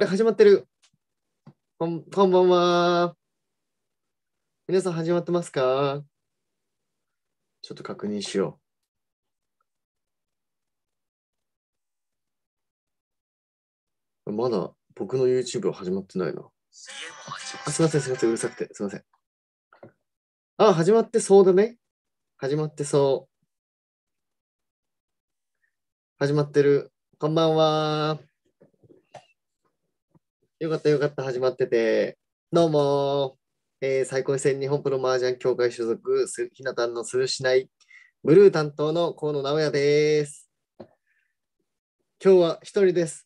これ始まってる。こんこんばんは。皆さん始まってますかちょっと確認しよう。まだ僕の YouTube は始まってないな。あすいません、すいません、うるさくて、すいません。あ、始まってそうだね。始まってそう。始まってる。こんばんは。よかったよかった、始まってて。どうも、えー、最高戦日本プロ麻雀協会所属、ひなたんのするしない、ブルー担当の河野直哉です。今日は一人です。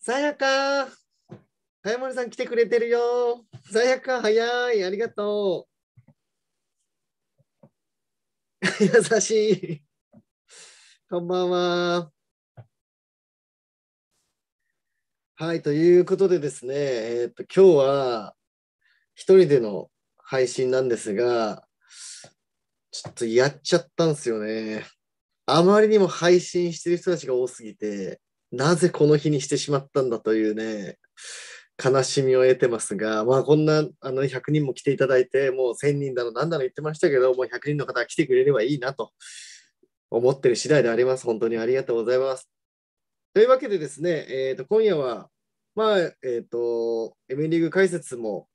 さやか、早森さん来てくれてるよ。さやか、早い、ありがとう。優しい。こんばんは。はい、ということでですね、えー、っと、今日は一人での配信なんですが、ちょっとやっちゃったんですよね。あまりにも配信してる人たちが多すぎて、なぜこの日にしてしまったんだというね、悲しみを得てますが、まあこんなあの100人も来ていただいて、もう1000人だの何だの言ってましたけど、もう100人の方が来てくれればいいなと思ってる次第であります。本当にありがとうございます。というわけでですね、えーと、今夜は、まあ、えっ、ー、と、M リーグ解説も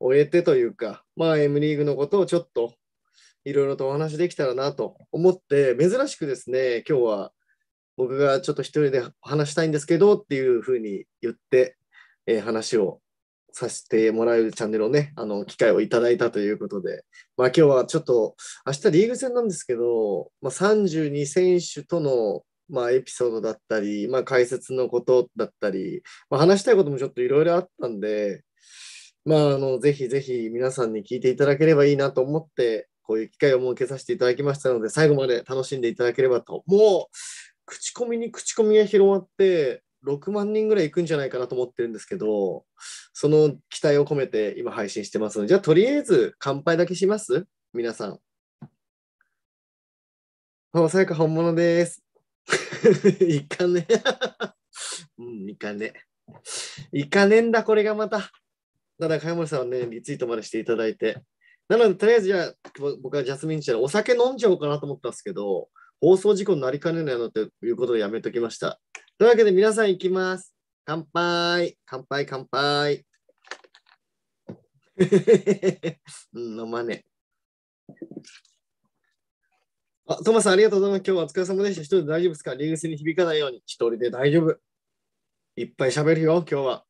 終えてというか、まあ、M リーグのことをちょっといろいろとお話できたらなと思って、珍しくですね、今日は僕がちょっと一人で話したいんですけどっていうふうに言って、えー、話をさせてもらえるチャンネルをね、あの、機会をいただいたということで、まあ今日はちょっと、明日リーグ戦なんですけど、まあ32選手とのまあ、エピソードだったり、まあ、解説のことだったり、まあ、話したいこともちょっといろいろあったんで、まあ、あのぜひぜひ皆さんに聞いていただければいいなと思ってこういう機会を設けさせていただきましたので最後まで楽しんでいただければともう口コミに口コミが広まって6万人ぐらい行くんじゃないかなと思ってるんですけどその期待を込めて今配信してますのでじゃあとりあえず乾杯だけします皆さん。さやか本物です。いかねうん、いかねいかねんだ、これがまた。ただ、加山さんはね、リツイートまでしていただいて。なので、とりあえずじゃあ、僕はジャスミンちゃん、お酒飲んじゃおうかなと思ったんですけど、放送事故になりかねないのということをやめときました。というわけで、皆さん行きます。乾杯、乾杯、乾杯。うん、飲まねあ、トマさん、ありがとうございます。今日はお疲れ様でした。一人で大丈夫ですかリーグ戦に響かないように。一人で大丈夫。いっぱい喋るよ、今日は。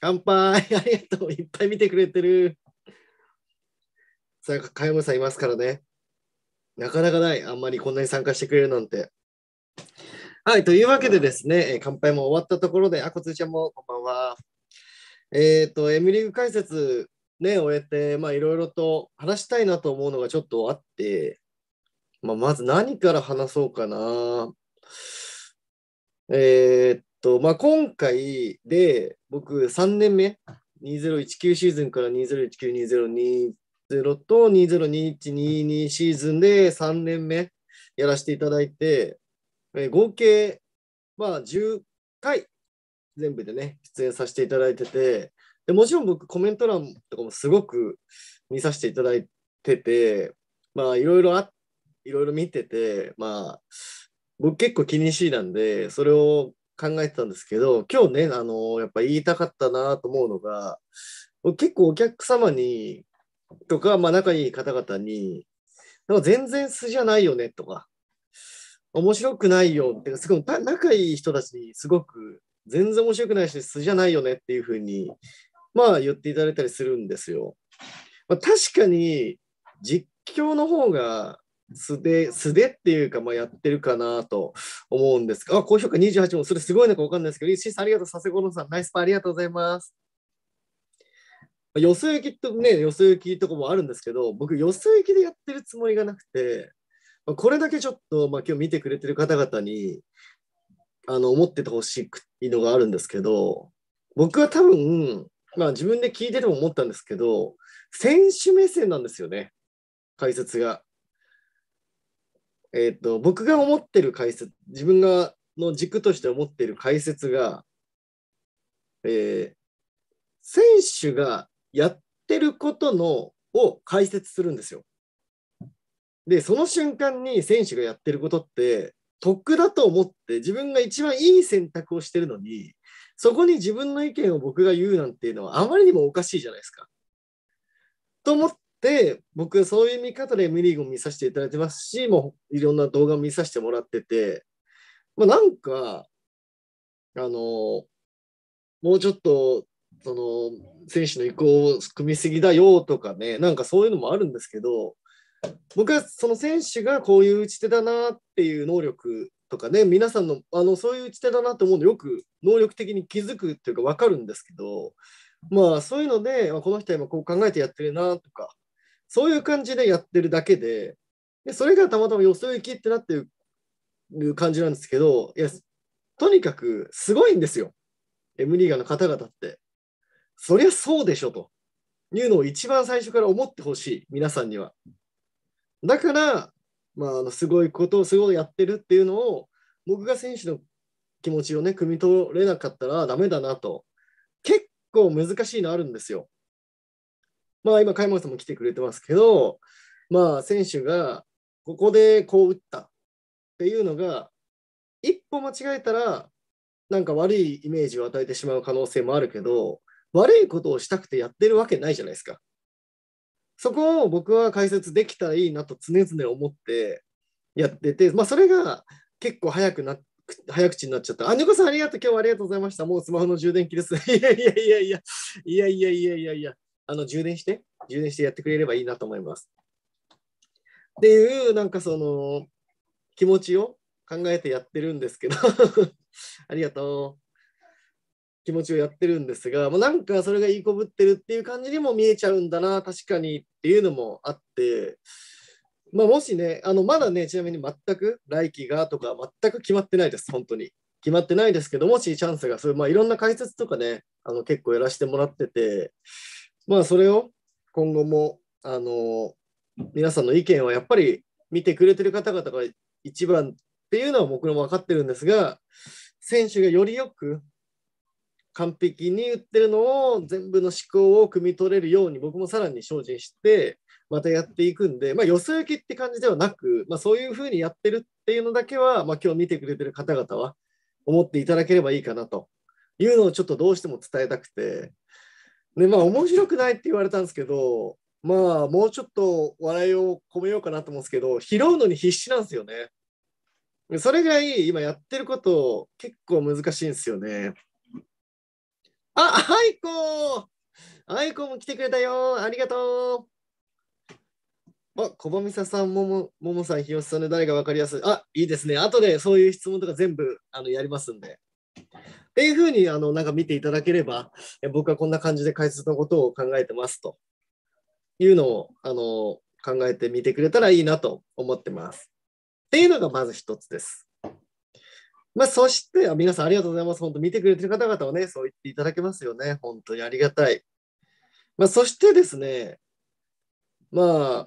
乾杯 ありがとう。いっぱい見てくれてる。さあ、かやむさんいますからね。なかなかない。あんまりこんなに参加してくれるなんて。はい、というわけでですね、え乾杯も終わったところで、あこつーちゃんもこんばんは。えっ、ー、と、M リーグ解説ね、終えて、まあ、いろいろと話したいなと思うのがちょっとあって、まあ、まず何から話そうかな。えー、っと、まあ、今回で僕3年目、2019シーズンから2019、2020と2021、22シーズンで3年目やらせていただいて、えー、合計、まあ、10回全部でね、出演させていただいてて、でもちろん僕コメント欄とかもすごく見させていただいてて、まあいろいろあって、いろいろ見てて、まあ、僕結構気にしいなんで、それを考えてたんですけど、今日ね、あの、やっぱ言いたかったなと思うのが、結構お客様に、とか、まあ仲いい方々に、なんか全然素じゃないよねとか、面白くないよって、すごい仲いい人たちにすごく全然面白くないし素じゃないよねっていうふうに、まあ言っていただいたりするんですよ。まあ、確かに実況の方が素で、素でっていうか、まあ、やってるかなと思うんですが、あ、高評価28も、それすごいのかわかんないですけど、石井さんありがとう、佐世保のさん、ナイスパーありがとうございます。よそ行きとね、よそ行きとかもあるんですけど、僕、よそ行きでやってるつもりがなくて、これだけちょっと、まあ、今日見てくれてる方々に、あの、思っててほしいのがあるんですけど、僕は多分、まあ自分で聞いてても思ったんですけど、選手目線なんですよね、解説が。えっ、ー、と、僕が思ってる解説、自分がの軸として思ってる解説が、えー、選手がやってることのを解説するんですよ。で、その瞬間に選手がやってることって、得だと思って自分が一番いい選択をしてるのに、そこに自分の意見を僕が言うなんていうのはあまりにもおかしいじゃないですか。と思っで、僕、そういう見方で M リーグも見させていただいてますし、もういろんな動画も見させてもらってて、まあ、なんか、あの、もうちょっと、その、選手の意向を組みすぎだよとかね、なんかそういうのもあるんですけど、僕はその選手がこういう打ち手だなっていう能力とかね、皆さんのあのそういう打ち手だなと思うのよく能力的に気づくっていうか分かるんですけど、まあそういうので、この人は今こう考えてやってるなとか、そういう感じでやってるだけで、でそれがたまたまよそ行きってなってる感じなんですけど、いや、とにかくすごいんですよ。M リーガーの方々って。そりゃそうでしょというのを一番最初から思ってほしい、皆さんには。だから、まあ、あのすごいことをすごいやってるっていうのを、僕が選手の気持ちをね、汲み取れなかったらダメだなと。結構難しいのあるんですよ。まあ今、開門さんも来てくれてますけど、まあ選手がここでこう打ったっていうのが、一歩間違えたら、なんか悪いイメージを与えてしまう可能性もあるけど、悪いことをしたくてやってるわけないじゃないですか。そこを僕は解説できたらいいなと常々思ってやってて、まあ、それが結構早くなっ早口になっちゃった。あ、ニコさんありがとう。今日はありがとうございました。もうスマホの充電器です。いやいやいやいや、いやいやいやいやいや。あの充電して、充電してやってくれればいいなと思います。っていう、なんかその、気持ちを考えてやってるんですけど ありがとう。気持ちをやってるんですが、もうなんかそれがいいこぶってるっていう感じにも見えちゃうんだな、確かにっていうのもあって、まあ、もしね、あのまだね、ちなみに全く来期がとか全く決まってないです、本当に。決まってないですけど、もしチャンスが、そういうまあ、いろんな解説とかね、あの結構やらせてもらってて、まあそれを今後もあの皆さんの意見はやっぱり見てくれてる方々が一番っていうのは僕も分かってるんですが選手がよりよく完璧に言ってるのを全部の思考を汲み取れるように僕もさらに精進してまたやっていくんで、まあ、よそ行きって感じではなく、まあ、そういうふうにやってるっていうのだけは、まあ、今日見てくれてる方々は思っていただければいいかなというのをちょっとどうしても伝えたくてで、まあ、面白くないって言われたんですけど、まあ、もうちょっと笑いを込めようかなと思うんですけど、拾うのに必死なんですよね。それぐらい今やってること結構難しいんですよね。あ、アイコアイコも来てくれたよありがとうあ、コバミサさん、もも、ももさん、ひよしさんで誰が分かりやすいあ、いいですね。後でそういう質問とか全部あのやりますんで。っていうふうに、あの、なんか見ていただければ、僕はこんな感じで解説のことを考えてますというのを、あの、考えてみてくれたらいいなと思ってます。っていうのがまず一つです。まあ、そして、皆さんありがとうございます。本当、見てくれてる方々はね、そう言っていただけますよね。本当にありがたい。まあ、そしてですね、ま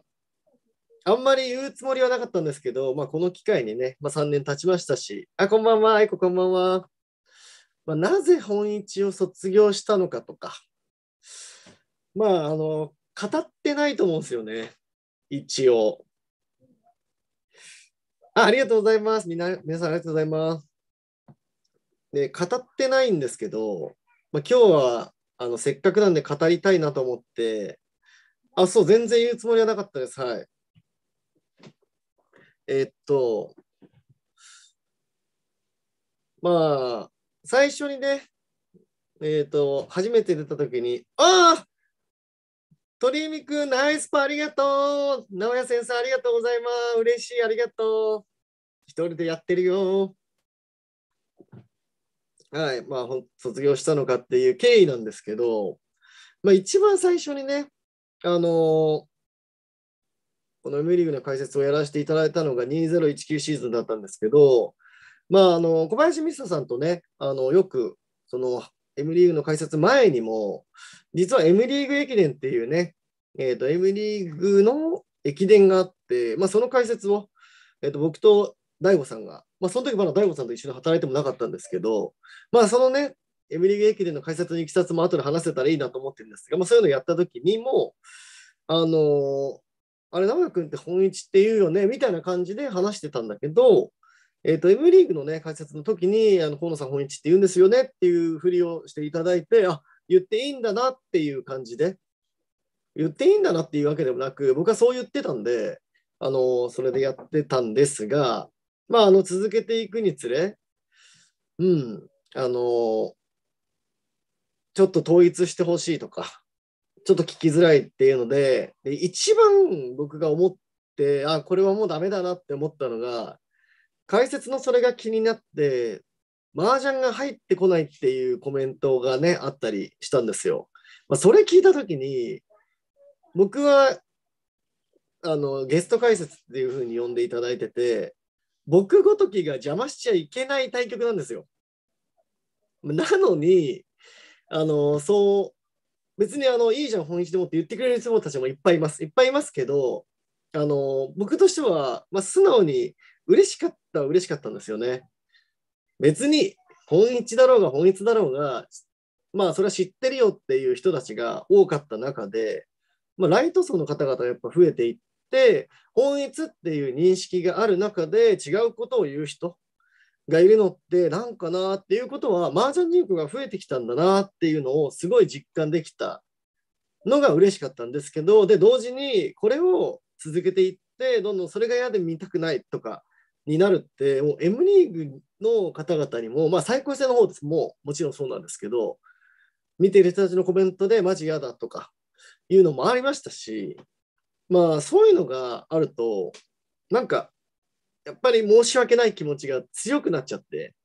あ、あんまり言うつもりはなかったんですけど、まあ、この機会にね、まあ、3年経ちましたし、あ、こんばんは、愛子こんばんは。まあ、なぜ本一を卒業したのかとか、まあ、あの、語ってないと思うんですよね、一応。あありがとうございます。みな皆さんありがとうございます。で、語ってないんですけど、まあ、今日はあのせっかくなんで語りたいなと思って、あ、そう、全然言うつもりはなかったです。はい。えっと、まあ、最初にね、えっ、ー、と、初めて出たときに、ああ鳥海くん、ナイスパーありがとう直哉先生、ありがとうございます。嬉しい、ありがとう。一人でやってるよ。はい、まあ、卒業したのかっていう経緯なんですけど、まあ、一番最初にね、あのー、この M リーグの解説をやらせていただいたのが2019シーズンだったんですけど、まあ、あの小林美沙さんとね、あのよくその M リーグの解説前にも、実は M リーグ駅伝っていうね、えーと、M リーグの駅伝があって、まあ、その解説を、えーと、僕と大悟さんが、まあ、その時まだ大悟さんと一緒に働いてもなかったんですけど、まあ、そのね、エリーグ駅伝の解説のいきさつも後で話せたらいいなと思ってるんですが、まあ、そういうのをやった時にも、あのー、あれ、名古屋君って本一って言うよねみたいな感じで話してたんだけど、えっ、ー、と、M リーグのね、解説の時に、あの、河野さん本一って言うんですよねっていうふりをしていただいて、あ、言っていいんだなっていう感じで、言っていいんだなっていうわけでもなく、僕はそう言ってたんで、あの、それでやってたんですが、まあ、あの、続けていくにつれ、うん、あの、ちょっと統一してほしいとか、ちょっと聞きづらいっていうので、で一番僕が思って、あ、これはもうダメだなって思ったのが、解説のそれが気になって、麻雀が入ってこないっていうコメントがね、あったりしたんですよ。まあ、それ聞いたときに、僕はあのゲスト解説っていうふうに呼んでいただいてて、僕ごときが邪魔しちゃいけない対局なんですよ。なのに、あのそう、別にあのいいじゃん、本一でもって言ってくれる人たちもいっぱいいます。いっぱいいますけど、あの僕としては、まあ、素直に嬉しかった嬉しかったんですよね。別に本一だろうが本一だろうが、まあそれは知ってるよっていう人たちが多かった中で、まあ、ライト層の方々がやっぱ増えていって、本一っていう認識がある中で違うことを言う人がいるのってなんかなっていうことは、麻雀人口が増えてきたんだなっていうのをすごい実感できたのが嬉しかったんですけど、で、同時にこれを続けていって、どんどんそれが嫌で見たくないとか、になるって、もう M リーグの方々にも、まあ、最高性の方ですももちろんそうなんですけど、見てる人たちのコメントで、マジ嫌だとかいうのもありましたし、まあ、そういうのがあると、なんか、やっぱり申し訳ない気持ちが強くなっちゃって、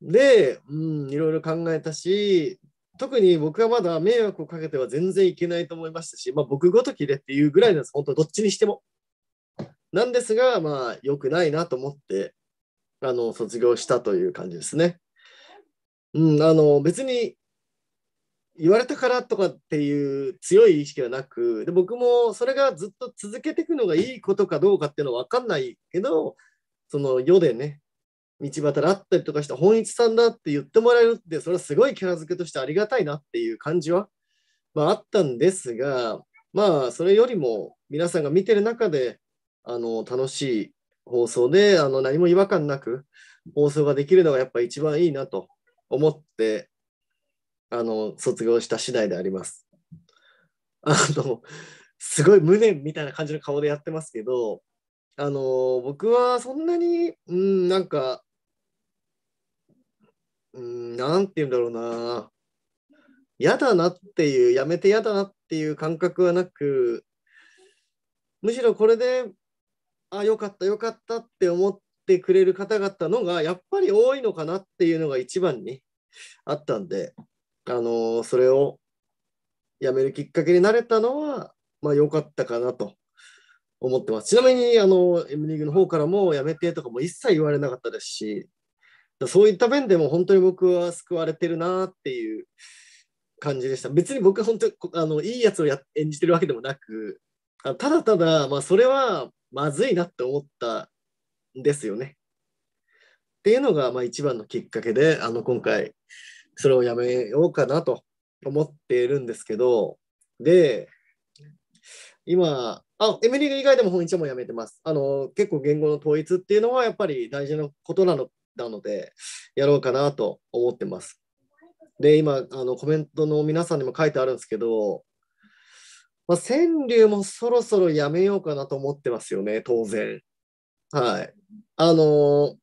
で、うん、いろいろ考えたし、特に僕はまだ迷惑をかけては全然いけないと思いましたし、まあ、僕ごときでっていうぐらいなんです、本当、どっちにしても。なんですが、まあ、良くないなと思って、あの、卒業したという感じですね。うん、あの、別に、言われたからとかっていう強い意識はなく、で、僕もそれがずっと続けていくのがいいことかどうかっていうのは分かんないけど、その世でね、道端で会ったりとかして本一さんだって言ってもらえるって、それはすごいキャラ付けとしてありがたいなっていう感じは、まあ、あったんですが、まあ、それよりも皆さんが見てる中で、あの楽しい放送であの何も違和感なく放送ができるのがやっぱ一番いいなと思ってあの卒業した次第であります。あのすごい無念みたいな感じの顔でやってますけどあの僕はそんなにうんなんかうんなんて言うんだろうな嫌だなっていうやめて嫌だなっていう感覚はなくむしろこれであよかったよかったって思ってくれる方々のがやっぱり多いのかなっていうのが一番にあったんで、あのー、それをやめるきっかけになれたのは、まあ、良かったかなと思ってます。ちなみに、あの、M リーグの方からもやめてとかも一切言われなかったですし、そういった面でも本当に僕は救われてるなっていう感じでした。別に僕は本当にあのいいやつをや演じてるわけでもなく、ただただ、まあ、それはまずいなって思ったんですよね。っていうのが、まあ、一番のきっかけであの今回それをやめようかなと思っているんですけどで今あエミリー以外でも本日もやめてますあの結構言語の統一っていうのはやっぱり大事なことなのなのでやろうかなと思ってますで今あのコメントの皆さんにも書いてあるんですけどまあ、川柳もそろそろやめようかなと思ってますよね、当然。はい。あのー、も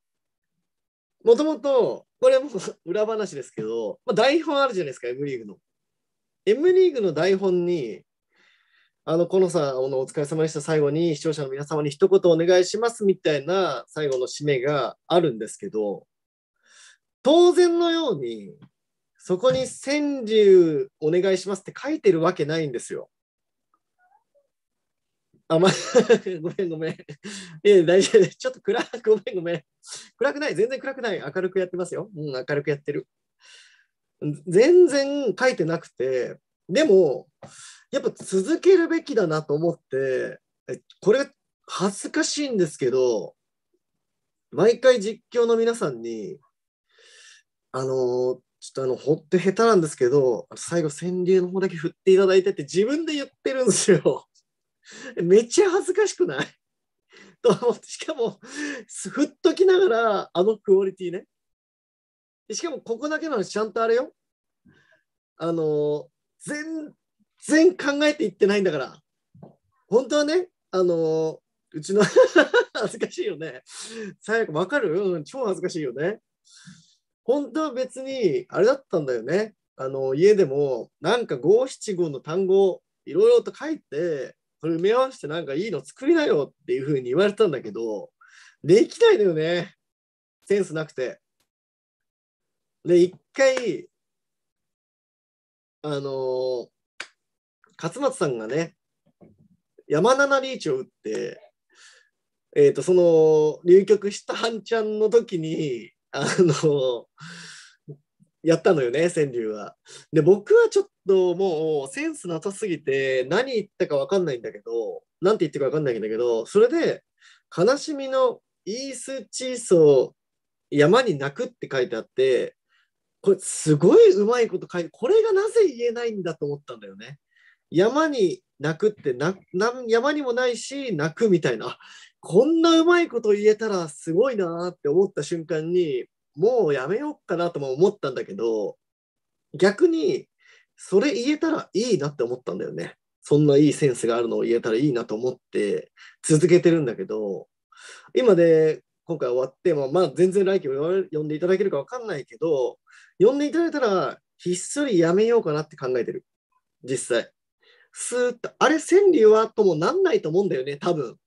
ともと、これも裏話ですけど、まあ、台本あるじゃないですか、M リーグの。M リーグの台本に、あの、このさ、あの、お疲れ様でした。最後に視聴者の皆様に一言お願いしますみたいな最後の締めがあるんですけど、当然のように、そこに川柳お願いしますって書いてるわけないんですよ。あ、ま、ごめんごめん。いや、大丈夫です。ちょっと暗く、ごめんごめん。暗くない、全然暗くない。明るくやってますよ。うん、明るくやってる。全然書いてなくて、でも、やっぱ続けるべきだなと思って、これ恥ずかしいんですけど、毎回実況の皆さんに、あの、ちょっとあの、ほって下手なんですけど、最後、川柳の方だけ振っていただいてって自分で言ってるんですよ。めっちゃ恥ずかしくない と思って、しかも、ふっときながら、あのクオリティね。しかも、ここだけなのちゃんとあれよ。あの、全然考えていってないんだから。本当はね、あの、うちの 恥ずかしいよね。最悪、わかるうん、超恥ずかしいよね。本当は別に、あれだったんだよね。あの、家でも、なんか五七五の単語、いろいろと書いて、これ埋め合わせてなんかいいの作りなよっていうふうに言われたんだけど、できないのよね。センスなくて。で、一回、あのー、勝松さんがね、山七リーチを打って、えっ、ー、と、その、流局した半ちゃんの時に、あのー、やったのよね、川柳は。で、僕はちょっともうセンスなさすぎて、何言ったか分かんないんだけど、何て言ってか分かんないんだけど、それで、悲しみのイースチーソー、山に泣くって書いてあって、これすごいうまいこと書いて、これがなぜ言えないんだと思ったんだよね。山に泣くってな山にもないし泣くみたいなこんなうまいこと言えたらすごいなって思った瞬間にもうやめようかなとも思ったんだけど、逆に、それ言えたらいいなって思ったんだよね。そんないいセンスがあるのを言えたらいいなと思って、続けてるんだけど、今で、今回終わって、まあ、まあ、全然来季も呼んでいただけるか分かんないけど、呼んでいただいたら、ひっそりやめようかなって考えてる。実際。スーッと、あれ、川柳はともなんないと思うんだよね、多分。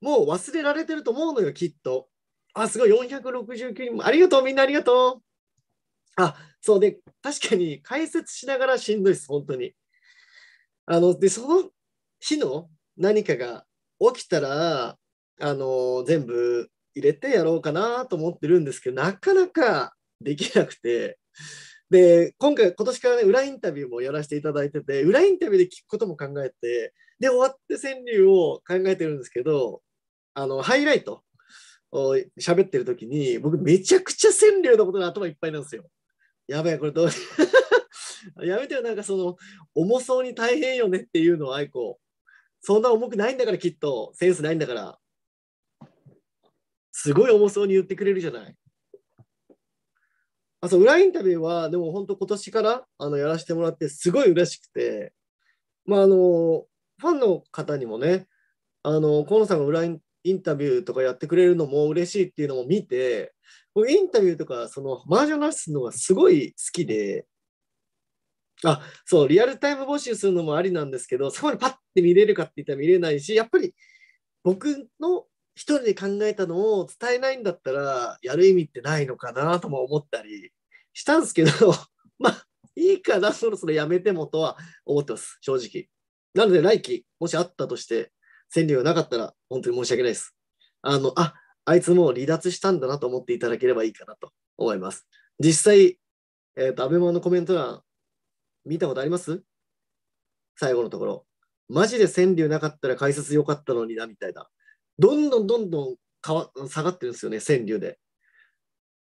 もう忘れられてると思うのよ、きっと。あ、すごい、469人も。ありがとう、みんなありがとう。あ、そうで、確かに解説しながらしんどいです、本当に。あの、で、その日の何かが起きたら、あの、全部入れてやろうかなと思ってるんですけど、なかなかできなくて。で、今回、今年からね、裏インタビューもやらせていただいてて、裏インタビューで聞くことも考えて、で、終わって川柳を考えてるんですけど、あの、ハイライト、喋ってる時に僕めちゃくちゃ川柳のことが頭いっぱいなんですよ。やばいこれどう やめてよなんかその重そうに大変よねっていうのを愛子そんな重くないんだからきっとセンスないんだからすごい重そうに言ってくれるじゃない。あそう裏インタビューはでも本当今年からあのやらせてもらってすごい嬉しくてまああのファンの方にもねあの河野さんが裏インインタビューとかやってくれるのも嬉しいっていうのも見て、僕インタビューとか、そのマージョン出すのがすごい好きで、あ、そう、リアルタイム募集するのもありなんですけど、そこにパッて見れるかって言ったら見れないし、やっぱり僕の一人で考えたのを伝えないんだったら、やる意味ってないのかなとも思ったりしたんですけど、まあ、いいかな、そろそろやめてもとは思ってます、正直。なので、来期、もしあったとして、戦柳がなかったら、本当に申し訳ないです。あの、あ、あいつもう離脱したんだなと思っていただければいいかなと思います。実際、えっ、ー、と、アベマのコメント欄、見たことあります最後のところ。マジで川柳なかったら解説良かったのにな、みたいな。どんどんどんどんかわ下がってるんですよね、川柳で。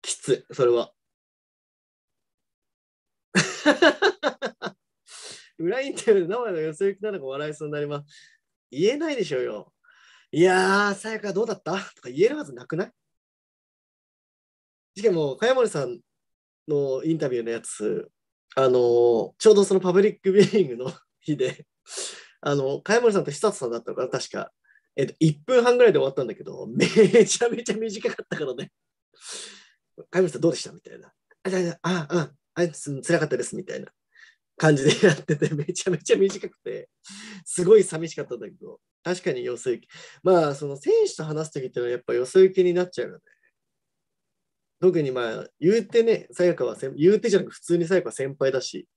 きつい、それは。裏インタビューの生の寄せ行きなのか笑いそうになります。言えないでしょうよ。いやー、さやかどうだったとか言えるはずなくないしかも、茅森さんのインタビューのやつ、あのー、ちょうどそのパブリックビューイングの日で、あの、茅森さんと久田さんだったのかな、確か。えっと、1分半ぐらいで終わったんだけど、めちゃめちゃ短かったからね。茅 森さんどうでしたみたいな。あ、あ、あ、あ、あ、つらかったです、みたいな。感じでやってて、めちゃめちゃ短くて、すごい寂しかったんだけど、確かによそ行き。まあ、その選手と話すときってのはやっぱよそ行きになっちゃうよね。特にまあ、言うてね、さやかは言うてじゃなく普通にさやか先輩だし、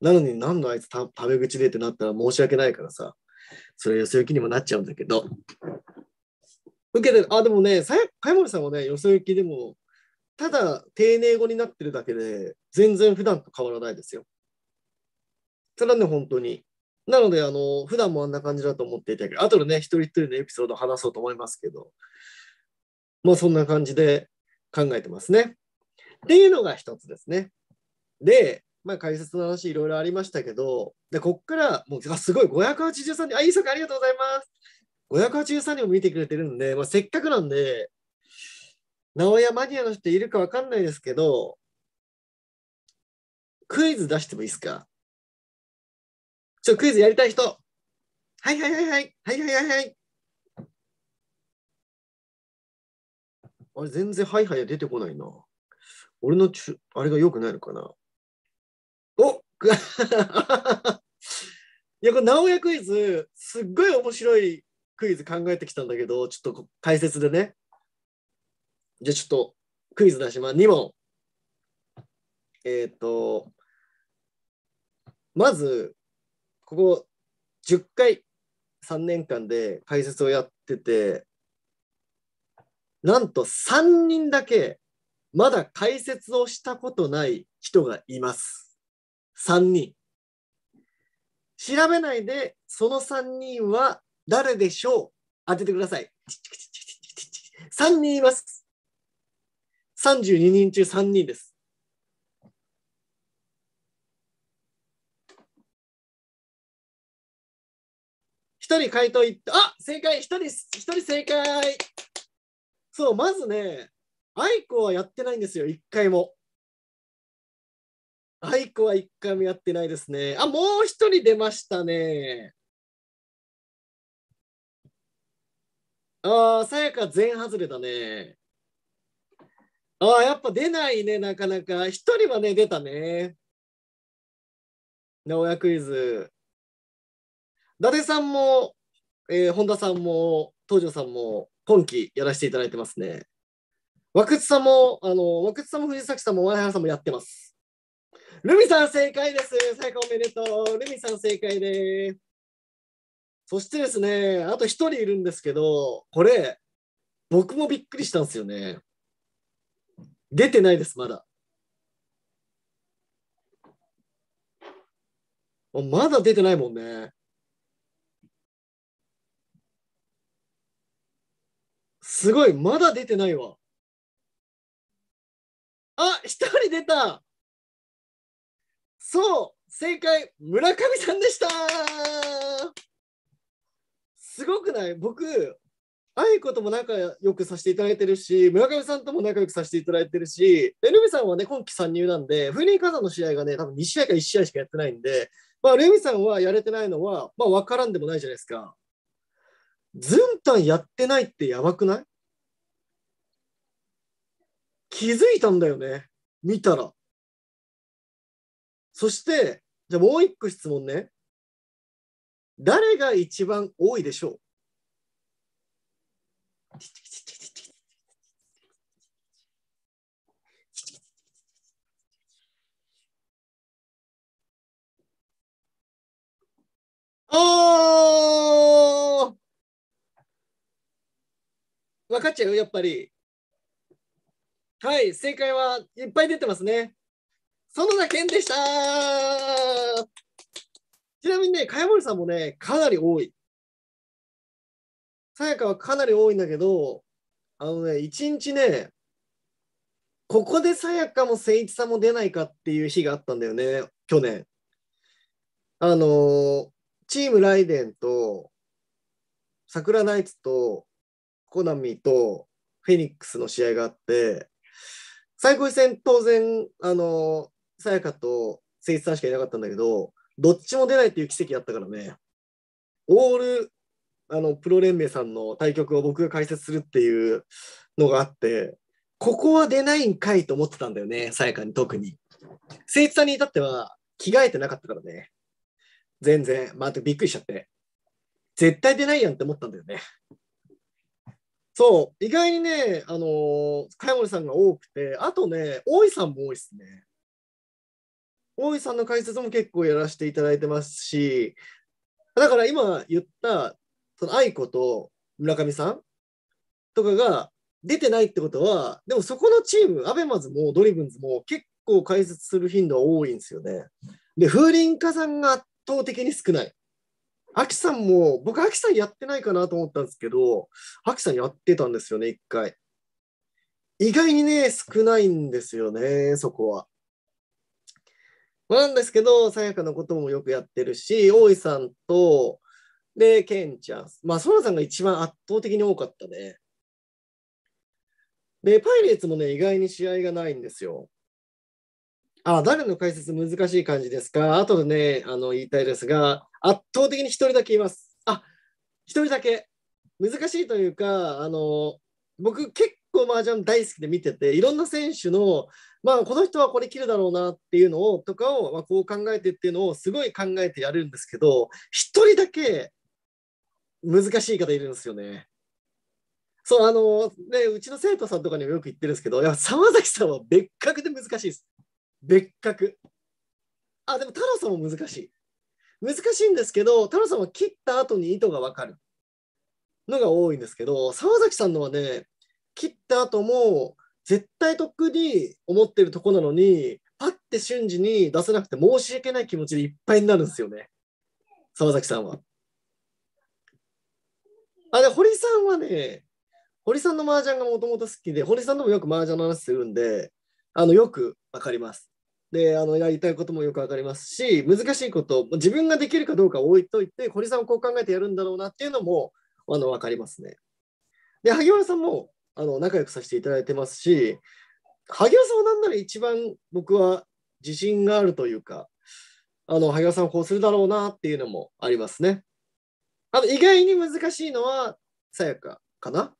なのに何のあいつ食べ口でってなったら申し訳ないからさ、それよそ行きにもなっちゃうんだけど。受けて、あ、でもね、さや、かやもりさんもね、よそ行きでも、ただ丁寧語になってるだけで、全然普段と変わらないですよ。それね、本当に。なので、あの、普段もあんな感じだと思っていたけど、後でね、一人一人のエピソード話そうと思いますけど、まあそんな感じで考えてますね。っていうのが一つですね。で、まあ解説の話いろいろありましたけど、で、こっから、もう、あ、すごい、583人、あ、いいありがとうございます。583人も見てくれてるんで、まあ、せっかくなんで、直屋マニアの人いるかわかんないですけど、クイズ出してもいいですかちょっとクイズやりたい人。はいはいはいはい。はいはいはいはい。あれ、全然はいはい出てこないな。俺のちゅ、あれが良くないのかな。おいや、これ、直哉クイズ、すっごい面白いクイズ考えてきたんだけど、ちょっと解説でね。じゃあちょっとクイズ出します。2問。えっ、ー、と、まず、ここ10回3年間で解説をやっててなんと3人だけまだ解説をしたことない人がいます。3人。調べないで、その3人は誰でしょう当ててください。3人います。32人中3人です。人回答いってあ正解1人一人正解そうまずね愛子はやってないんですよ1回も愛子は1回もやってないですねあもう1人出ましたねああ、さやか全外れだね。ああ、やっぱ出ないね、なかなか。一人はね、出たね。名古屋クイズ。伊達さんも、えー、本田さんも東條さんも今期やらせていただいてますね。和久津さんも、あの、和久津さんも藤崎さんも前原さんもやってます。ルミさん正解です。最高おめでとう。ルミさん正解です。そしてですね、あと1人いるんですけど、これ、僕もびっくりしたんですよね。出てないです、まだ。まだ出てないもんね。すごい、まだ出てないわ。あ、一人出たそう正解村上さんでしたすごくない僕、あいことも仲良くさせていただいてるし、村上さんとも仲良くさせていただいてるし、でルミさんはね、今季参入なんで、フリーカザの試合がね、多分2試合か1試合しかやってないんで、まあ、ルミさんはやれてないのは、まあ、分からんでもないじゃないですか。ずんたんやってないってやばくない気づいたんだよね。見たら。そして、じゃあもう一個質問ね。誰が一番多いでしょうああ。分かっちゃうやっぱり。はい、正解はいっぱい出てますね。園田健でしたちなみにね、茅森さんもね、かなり多い。さやかはかなり多いんだけど、あのね、一日ね、ここでさやかも誠一さんも出ないかっていう日があったんだよね、去年。あのチームライデンと、桜ナイツと、コナミとフェニックスの試合があって、最高位戦、当然、あの、さやかと誠一さんしかいなかったんだけど、どっちも出ないっていう奇跡だったからね、オールあのプロ連盟さんの対局を僕が解説するっていうのがあって、ここは出ないんかいと思ってたんだよね、さやかに特に。誠一さんに至っては、着替えてなかったからね。全然、まあ、びっくりしちゃって。絶対出ないやんって思ったんだよね。そう、意外にね、あのー、茅森さんが多くて、あとね、大井さんも多いですね。大井さんの解説も結構やらせていただいてますし、だから今言った、その愛子と村上さんとかが出てないってことは、でもそこのチーム、アベマズもドリブンズも結構解説する頻度は多いんですよね。で、風林家さが圧倒的に少ない。アキさんも、僕、アキさんやってないかなと思ったんですけど、アキさんやってたんですよね、一回。意外にね、少ないんですよね、そこは。まあ、なんですけど、さやかのこともよくやってるし、大井さんと、で、ケンちゃん。まあ、ソラさんが一番圧倒的に多かったね。で、パイレーツもね、意外に試合がないんですよ。あ、誰の解説難しい感じですか後でね、あの、言いたいですが、圧倒的に1人だけいます。あ1人だけ難しいというかあの僕結構麻雀大好きで見てていろんな選手の、まあ、この人はこれ切るだろうなっていうのをとかを、まあ、こう考えてっていうのをすごい考えてやるんですけど1人だけ難しい方いるんですよね。そうあのね、うちの生徒さんとかにもよく言ってるんですけど、や沢崎さんは別格で難しいです。別格。あ、でも太郎さんも難しい。難しいんですけど、太郎さんは切った後に糸が分かるのが多いんですけど、沢崎さんのはね、切った後も絶対とっくに思ってるとこなのに、パッて瞬時に出せなくて申し訳ない気持ちでいっぱいになるんですよね。沢崎さんは。あ、で、堀さんはね、堀さんの麻雀がもともと好きで、堀さんでもよく麻雀の話するんで、あの、よく分かります。で、あの、やりたいこともよくわかりますし、難しいこと、自分ができるかどうか置いといて、堀さんをこう考えてやるんだろうなっていうのも、あの、わかりますね。で、萩原さんも、あの、仲良くさせていただいてますし、萩原さんはなんなら一番僕は自信があるというか、あの、萩原さんはこうするだろうなっていうのもありますね。あと、意外に難しいのは、さやかかな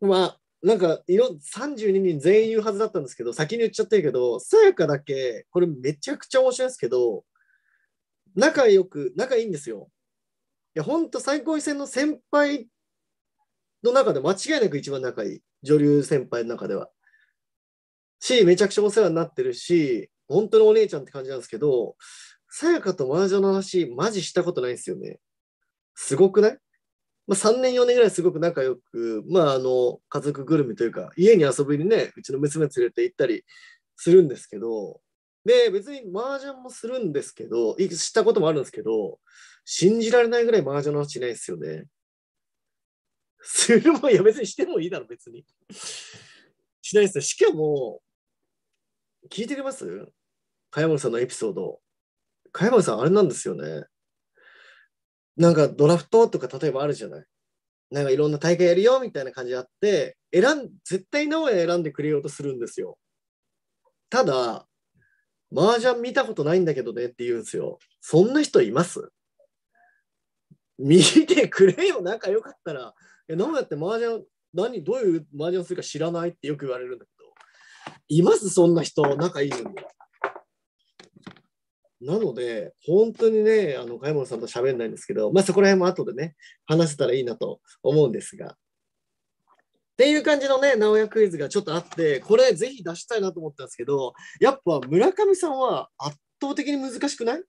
まあ、なんか32人全員言うはずだったんですけど先に言っちゃってるけどさやかだけこれめちゃくちゃ面白いんですけど仲良く仲いいんですよ。いやほんと最高位戦の先輩の中で間違いなく一番仲いい女流先輩の中では。しめちゃくちゃお世話になってるし本当にお姉ちゃんって感じなんですけどさやかとマージャンの話マジしたことないんですよね。すごくないまあ、3年4年ぐらいすごく仲良く、まあ、あの家族ぐるみというか家に遊びにねうちの娘連れて行ったりするんですけどで別に麻雀もするんですけどしたこともあるんですけど信じられないぐらい麻雀の話しないですよね。するもんいや別にしてもいいだろ別に。しないですね。しかも聞いてくれます加森さんのエピソード。加森さんあれなんですよね。なんかドラフトとか例えばあるじゃない。なんかいろんな大会やるよみたいな感じであって、選ん、絶対名古屋選んでくれようとするんですよ。ただ、麻雀見たことないんだけどねって言うんですよ。そんな人います見てくれよ、仲良かよかったら。え、名古屋って麻雀、何、どういう麻雀するか知らないってよく言われるんだけど、いますそんな人、仲いいのに。なので、本当にね、あの、加山さんと喋んないんですけど、まあそこら辺も後でね、話せたらいいなと思うんですが。っていう感じのね、直屋クイズがちょっとあって、これぜひ出したいなと思ったんですけど、やっぱ村上さんは圧倒的に難しくない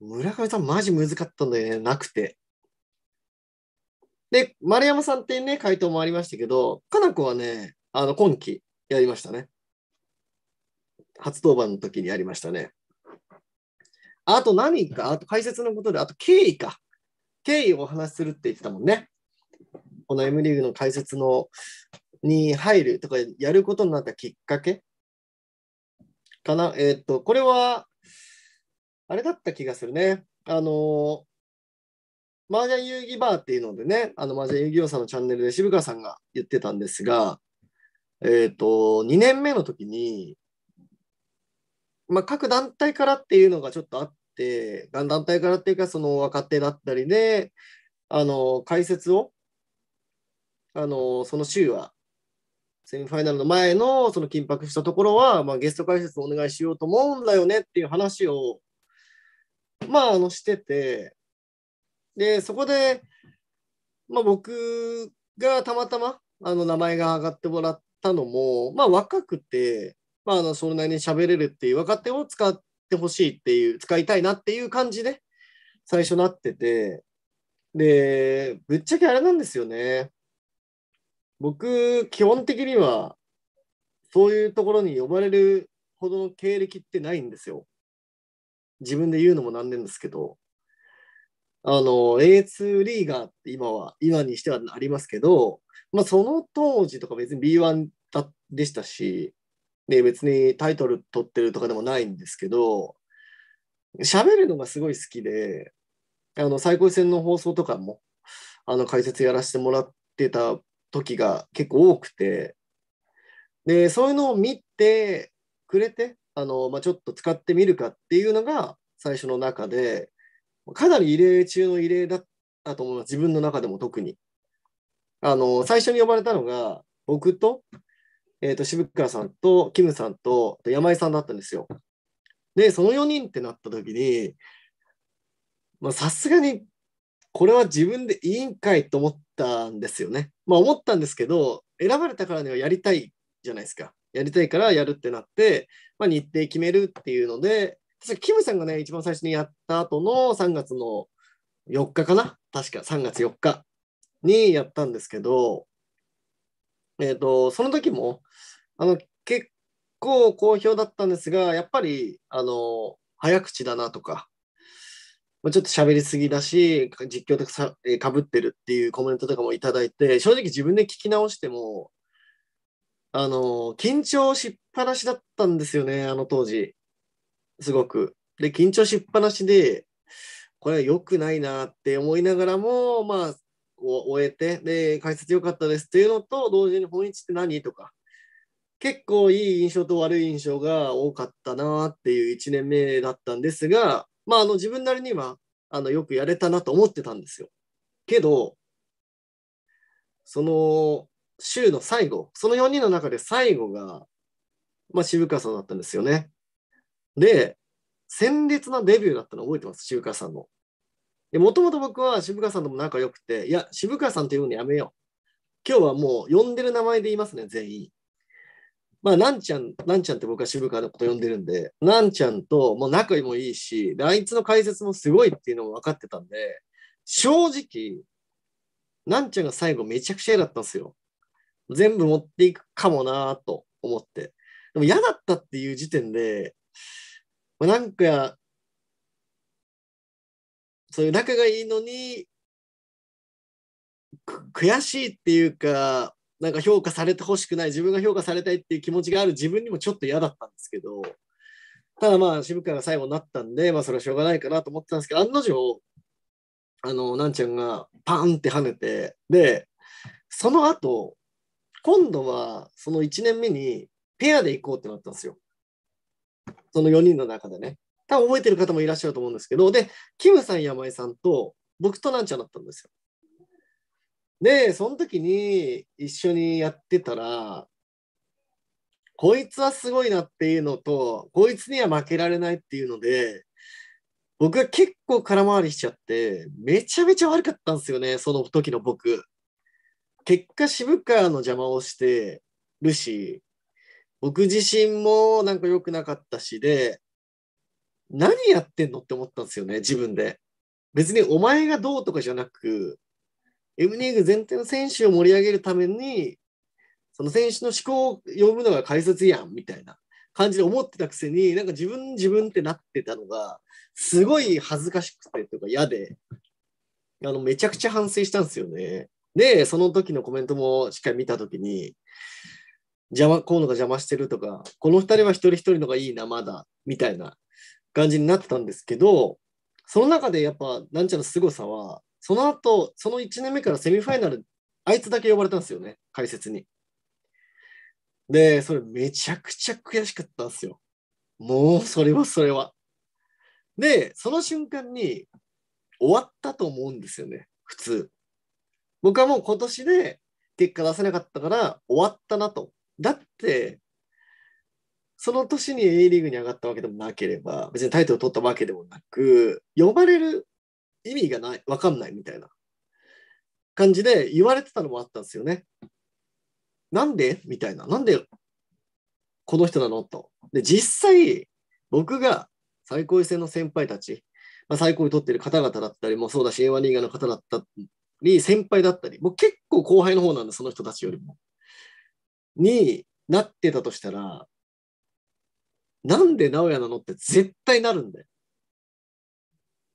村上さんマジ難かったんだよね、なくて。で、丸山さんってね、回答もありましたけど、かな子はね、あの、今期やりましたね。初登板の時にやりましたね。あと何か、あと解説のことで、あと経緯か。経緯をお話しするって言ってたもんね。この M リーグの解説のに入るとか、やることになったきっかけかな。えっ、ー、と、これは、あれだった気がするね。あのー、麻雀遊戯バーっていうのでね、あの麻雀遊戯王さんのチャンネルで渋川さんが言ってたんですが、えっ、ー、と、2年目の時に、まあ、各団体からっていうのがちょっとあって、団体からっていうか、その若手だったりで、あの解説を、あのその週は、セミファイナルの前のその緊迫したところは、まあ、ゲスト解説をお願いしようと思うんだよねっていう話を、まあ、あのしてて、で、そこで、まあ、僕がたまたまあの名前が上がってもらったのも、まあ、若くて、まあ、あのそれなりに喋れるっていう若手を使ってほしいっていう使いたいなっていう感じで最初なっててでぶっちゃけあれなんですよね僕基本的にはそういうところに呼ばれるほどの経歴ってないんですよ自分で言うのもなんなんですけどあの A2 リーガーって今は今にしてはありますけど、まあ、その当時とか別に B1 だでしたしで、別にタイトル取ってるとかでもないんですけど、喋るのがすごい好きで、あの、最高戦の放送とかも、あの、解説やらせてもらってた時が結構多くて、で、そういうのを見てくれて、あの、まあ、ちょっと使ってみるかっていうのが最初の中で、かなり異例中の異例だったと思う自分の中でも特に。あの、最初に呼ばれたのが、僕と、えー、と渋倉さんとキムさんと山井さんだったんですよ。で、その4人ってなった時に、まあ、さすがにこれは自分でいいんかいと思ったんですよね。まあ、思ったんですけど、選ばれたからにはやりたいじゃないですか。やりたいからやるってなって、まあ、日程決めるっていうので、確かキムさんがね、一番最初にやった後の3月の4日かな、確か3月4日にやったんですけど、えー、と、その時も、あの、結構好評だったんですが、やっぱり、あの、早口だなとか、ちょっと喋りすぎだし、実況とかかぶってるっていうコメントとかもいただいて、正直自分で聞き直しても、あの、緊張しっぱなしだったんですよね、あの当時。すごく。で、緊張しっぱなしで、これは良くないなって思いながらも、まあ、を終えて、で、解説良かったですっていうのと、同時に本一って何とか、結構いい印象と悪い印象が多かったなっていう1年目だったんですが、まあ、あの自分なりにはあのよくやれたなと思ってたんですよ。けど、その週の最後、その4人の中で最後が、まあ、渋川さんだったんですよね。で、鮮烈なデビューだったの覚えてます、渋川さんの。で、もともと僕は渋川さんとも仲良くて、いや、渋川さんと言うのやめよう。今日はもう呼んでる名前で言いますね、全員。まあ、なんちゃん、なんちゃんって僕は渋川のこと呼んでるんで、なんちゃんともう仲もいいし、で、あいつの解説もすごいっていうのも分かってたんで、正直、なんちゃんが最後めちゃくちゃ嫌だったんですよ。全部持っていくかもなと思って。でも嫌だったっていう時点で、まあ、なんかそういう仲がいいのに、悔しいっていうか、なんか評価されてほしくない、自分が評価されたいっていう気持ちがある自分にもちょっと嫌だったんですけど、ただまあ、渋川が最後になったんで、まあ、それはしょうがないかなと思ってたんですけど、案の定、あの、なんちゃんがパーンって跳ねて、で、その後、今度はその1年目にペアで行こうってなったんですよ。その4人の中でね。多分覚えてる方もいらっしゃると思うんですけど、で、キムさん、山井さんと、僕となんちゃんだったんですよ。で、その時に一緒にやってたら、こいつはすごいなっていうのと、こいつには負けられないっていうので、僕は結構空回りしちゃって、めちゃめちゃ悪かったんですよね、その時の僕。結果、渋川の邪魔をしてるし、僕自身もなんか良くなかったしで、何やってんのって思ったんですよね、自分で。別にお前がどうとかじゃなく、M リーグ全体の選手を盛り上げるために、その選手の思考を読むのが解説やんみたいな感じで思ってたくせに、なんか自分自分ってなってたのが、すごい恥ずかしくてとか嫌で、あのめちゃくちゃ反省したんですよね。で、その時のコメントもしっかり見た時に、邪魔、河野が邪魔してるとか、この2人は一人一人のがいいな、まだ、みたいな感じになってたんですけど、その中でやっぱ、なんちゃらの凄さは、その後、その1年目からセミファイナル、あいつだけ呼ばれたんですよね、解説に。で、それめちゃくちゃ悔しかったんですよ。もう、それはそれは。で、その瞬間に終わったと思うんですよね、普通。僕はもう今年で結果出せなかったから終わったなと。だって、その年に A リーグに上がったわけでもなければ、別にタイトルを取ったわけでもなく、呼ばれる意味がない、わかんないみたいな感じで言われてたのもあったんですよね。なんでみたいな。なんでこの人なのと。で、実際、僕が最高位戦の先輩たち、まあ、最高位取ってる方々だったりもそうだし、A1 リーガーの方だったり、先輩だったり、う結構後輩の方なんだ、その人たちよりも。になってたとしたら、なんで直哉なのって絶対なるんだよ。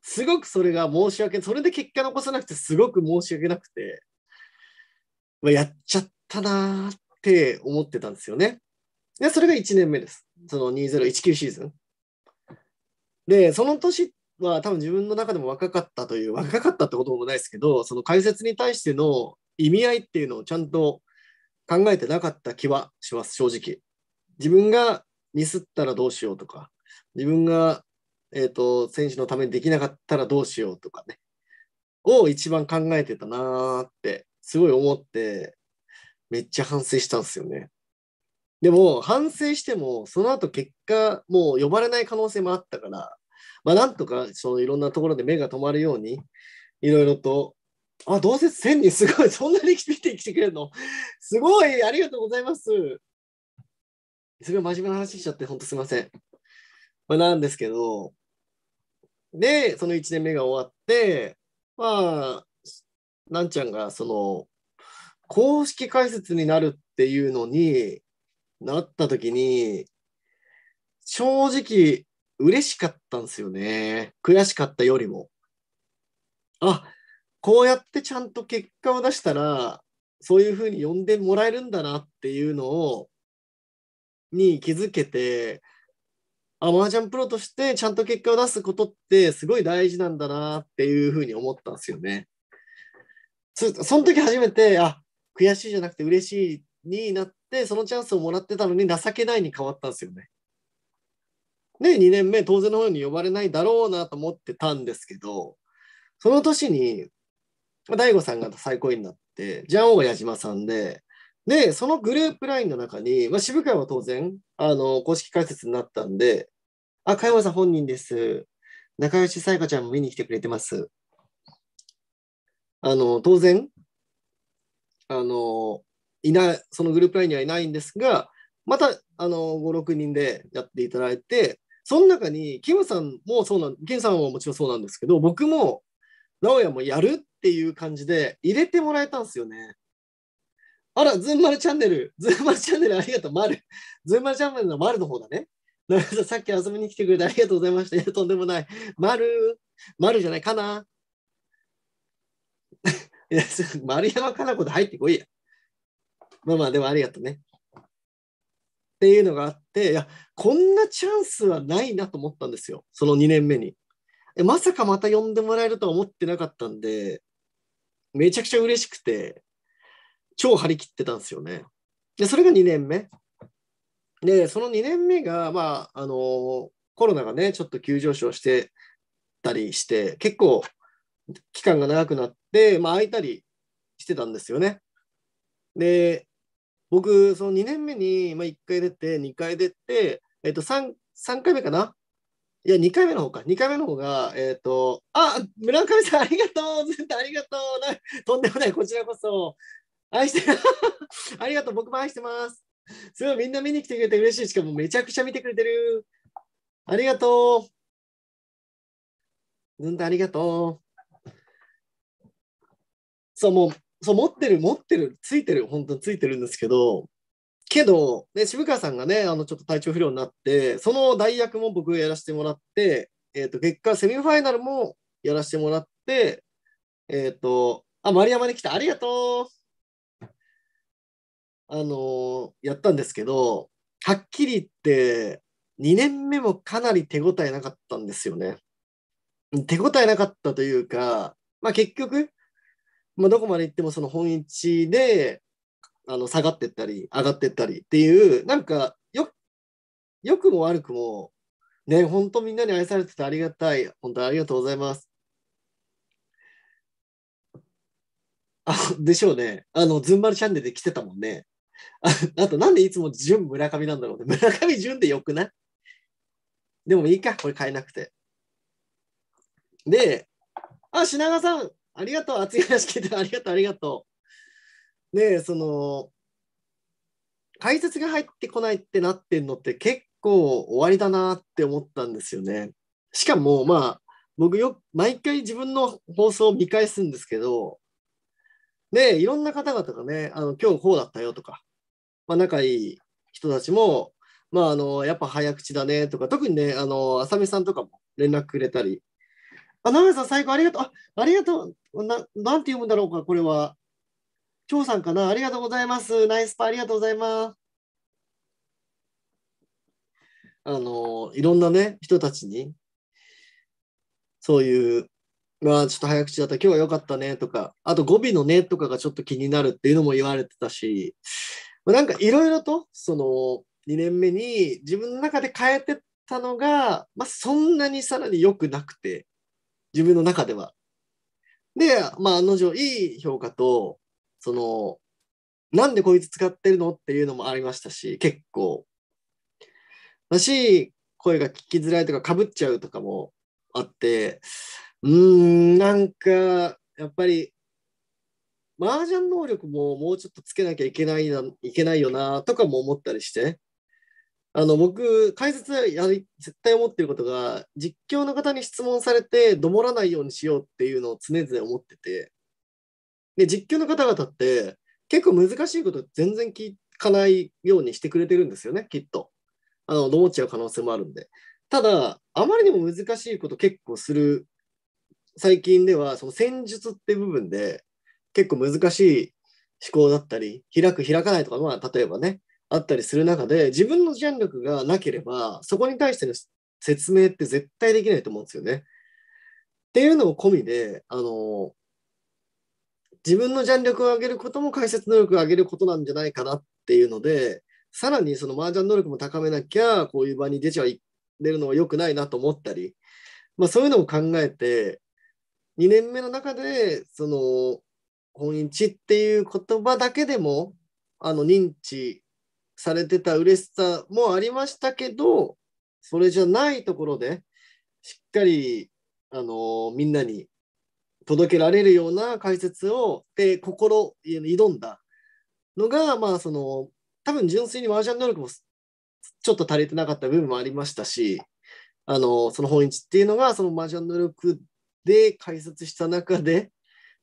すごくそれが申し訳それで結果残さなくてすごく申し訳なくて、まあ、やっちゃったなーって思ってたんですよね。で、それが1年目です。その2019シーズン。で、その年は多分自分の中でも若かったという、若かったってこともないですけど、その解説に対しての意味合いっていうのをちゃんと考えてなかった気はします、正直。自分がミスったらどうしようとか、自分が、えーと、選手のためにできなかったらどうしようとかね、を一番考えてたなーって、すごい思って、めっちゃ反省したんですよね。でも、反省しても、その後結果、もう呼ばれない可能性もあったから、まあ、なんとか、そのいろんなところで目が止まるように、いろいろと、あ、どうせ1000人、すごい、そんなに来てきてくれるの、すごい、ありがとうございます。すごい真面目な話しちゃって、本当すいません。まあ、なんですけど、で、その1年目が終わって、まあ、なんちゃんがその、公式解説になるっていうのになった時に、正直、嬉しかったんですよね。悔しかったよりも。あ、こうやってちゃんと結果を出したら、そういうふうに呼んでもらえるんだなっていうのを、に気づけて、あ、麻雀プロとしてちゃんと結果を出すことってすごい大事なんだなっていうふうに思ったんですよね。その時初めて、あ、悔しいじゃなくて嬉しいになって、そのチャンスをもらってたのに情けないに変わったんですよね。で、2年目、当然のうに呼ばれないだろうなと思ってたんですけど、その年に、大悟さんが最高位になって、ジャンオが矢島さんで、で、そのグループ LINE の中に、まあ、渋川は当然、あの、公式解説になったんで、あ、加山さん本人です。仲良しさやかちゃんも見に来てくれてます。あの、当然、あの、いない、そのグループ LINE にはいないんですが、また、あの、5、6人でやっていただいて、その中に、キムさんもそうなん、ケンさんはもちろんそうなんですけど、僕も、直哉もやるっていう感じで入れてもらえたんですよね。あら、ズンマルチャンネル、ズンマルチャンネルありがとう、マル。ズンマルチャンネルのマルの方だね。なるほど、さっき遊びに来てくれてありがとうございました。とんでもない。マル、マルじゃないかな。いや、丸山かな子で入ってこいや。まあまあ、でもありがとうね。っていうのがあって、いや、こんなチャンスはないなと思ったんですよ。その2年目に。まさかまた呼んでもらえるとは思ってなかったんで、めちゃくちゃ嬉しくて、超張り切ってたんですよね。で、それが2年目。で、その2年目が、まあ、あのコロナがね、ちょっと急上昇してたりして、結構、期間が長くなって、まあ、空いたりしてたんですよね。で、僕、その2年目に、まあ、1回出て、2回出て、えっ、と3、3回目かないや、2回目の方か。2回目の方が、えっ、ー、と、あ、村上さん、ありがとう。ずっとありがとう。とんでもない。こちらこそ。愛してる ありがとう、僕も愛してます。すごい、みんな見に来てくれて嬉しい。しかもめちゃくちゃ見てくれてる。ありがとう。うんだ、ありがとう。そう、もう、そう、持ってる、持ってる、ついてる、本当についてるんですけど、けど、ね、渋川さんがね、あのちょっと体調不良になって、その代役も僕やらせてもらって、えーと、と結果、セミファイナルもやらせてもらって、えっ、ー、と、あ、丸山に来た、ありがとう。あのやったんですけど、はっきり言って、2年目もかなり手応えなかったんですよね。手応えなかったというか、まあ、結局、まあ、どこまで行ってもその本一であの下がってったり上がってったりっていうなんかよ良くも悪くもね本当みんなに愛されててありがたい本当ありがとうございますあでしょうねあのズンバルチャンネルで来てたもんねあと、なんでいつも純村上なんだろうね。村上純でよくないでもいいか、これ変えなくて。で、あ、品川さん、ありがとう、熱い話聞いて、ありがとう、ありがとう。ねその、解説が入ってこないってなってんのって結構終わりだなって思ったんですよね。しかも、まあ、僕よ、毎回自分の放送を見返すんですけど、ねいろんな方々がね、あの、今日こうだったよとか、まあ、仲いい人たちも、まあ、あのやっぱ早口だねとか特にねあの浅見さんとかも連絡くれたり「あナ江さん最高ありがとうあありがとうななんて読むんだろうかこれは張さんかなありがとうございますナイスパー、ありがとうございます」あのいろんなね人たちにそういうまあちょっと早口だった今日は良かったねとかあと語尾のねとかがちょっと気になるっていうのも言われてたしなんかいろいろとその2年目に自分の中で変えてたのが、まあ、そんなにさらに良くなくて自分の中では。で、まあ、案の定いい評価とそのなんでこいつ使ってるのっていうのもありましたし結構。だし声が聞きづらいとかかぶっちゃうとかもあってうーんなんかやっぱり麻雀能力ももうちょっとつけなきゃいけないないけないよなとかも思ったりして、あの僕、解説やり絶対思ってることが、実況の方に質問されて、どもらないようにしようっていうのを常々思ってて、で実況の方々って、結構難しいこと全然聞かないようにしてくれてるんですよね、きっと。あのどもっちゃう可能性もあるんで。ただ、あまりにも難しいこと結構する最近ではその戦術って部分で結構難しい思考だったり、開く、開かないとか、まあ、例えばね、あったりする中で、自分のジャンルがなければ、そこに対しての説明って絶対できないと思うんですよね。っていうのを込みで、あの、自分のジャンルを上げることも解説能力を上げることなんじゃないかなっていうので、さらにその麻雀能力も高めなきゃ、こういう場に出ちゃい出るのは良くないなと思ったり、まあ、そういうのを考えて、2年目の中で、その、本一っていう言葉だけでもあの認知されてた嬉しさもありましたけどそれじゃないところでしっかりあのみんなに届けられるような解説をで心挑んだのがまあその多分純粋に麻雀能力もちょっと足りてなかった部分もありましたしあのその本一っていうのがその麻雀能力で解説した中で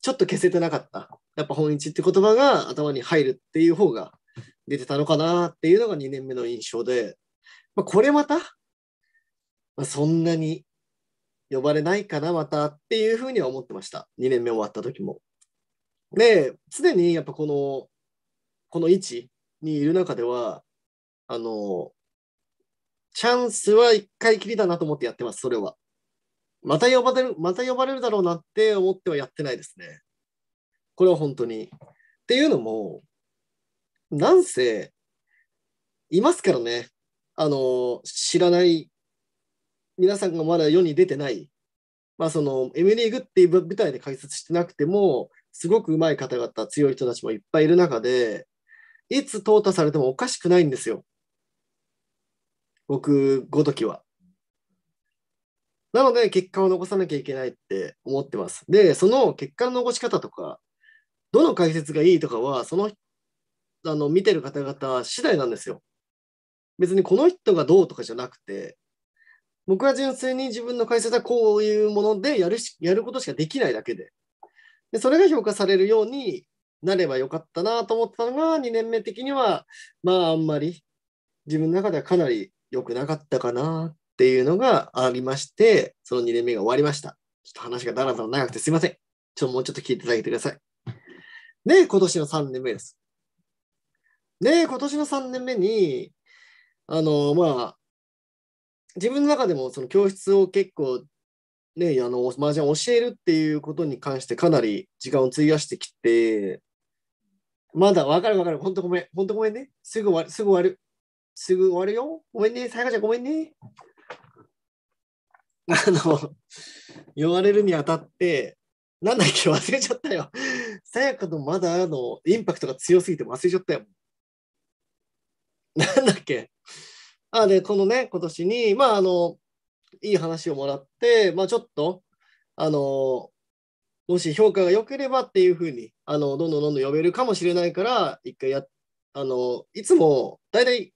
ちょっと消せてなかった。やっぱ本一って言葉が頭に入るっていう方が出てたのかなっていうのが2年目の印象で、まあ、これまた、まあ、そんなに呼ばれないかな、またっていうふうには思ってました。2年目終わった時も。で、常にやっぱこの、この位置にいる中では、あの、チャンスは一回きりだなと思ってやってます、それは。また呼ばれる、また呼ばれるだろうなって思ってはやってないですね。これは本当に。っていうのも、なんせ、いますからね。あの、知らない、皆さんがまだ世に出てない、まあその、M リーグっていう舞台で解説してなくても、すごく上手い方々、強い人たちもいっぱいいる中で、いつ淘汰されてもおかしくないんですよ。僕ごときは。なので、結果を残さなきゃいけないって思ってます。で、その結果の残し方とか、どの解説がいいとかは、その、あの、見てる方々次第なんですよ。別にこの人がどうとかじゃなくて、僕は純粋に自分の解説はこういうものでやるし、やることしかできないだけで。で、それが評価されるようになればよかったなと思ったのが、2年目的には、まあ、あんまり、自分の中ではかなり良くなかったかなっっていうのがありまして、その2年目が終わりました。ちょっと話がだらだら長くてすいません。ちょっともうちょっと聞いていただいてください。で、今年の3年目です。で、今年の3年目に、あの、まあ、自分の中でもその教室を結構ね、あの、麻雀ン教えるっていうことに関してかなり時間を費やしてきて、まだわかるわかる。ほんとごめん。ほんとごめんね。すぐ終わる。すぐ終わる。すぐ終わるよ。ごめんね。さやかちゃんごめんね。あの、呼ばれるにあたって、なんだっけ、忘れちゃったよ。さやかのまだのインパクトが強すぎて忘れちゃったよ。なんだっけ。あで、このね、今年に、まあ、あの、いい話をもらって、まあ、ちょっと、あの、もし評価が良ければっていうふうに、あの、どんどんどんどん呼べるかもしれないから、一回や、あの、いつも、大体、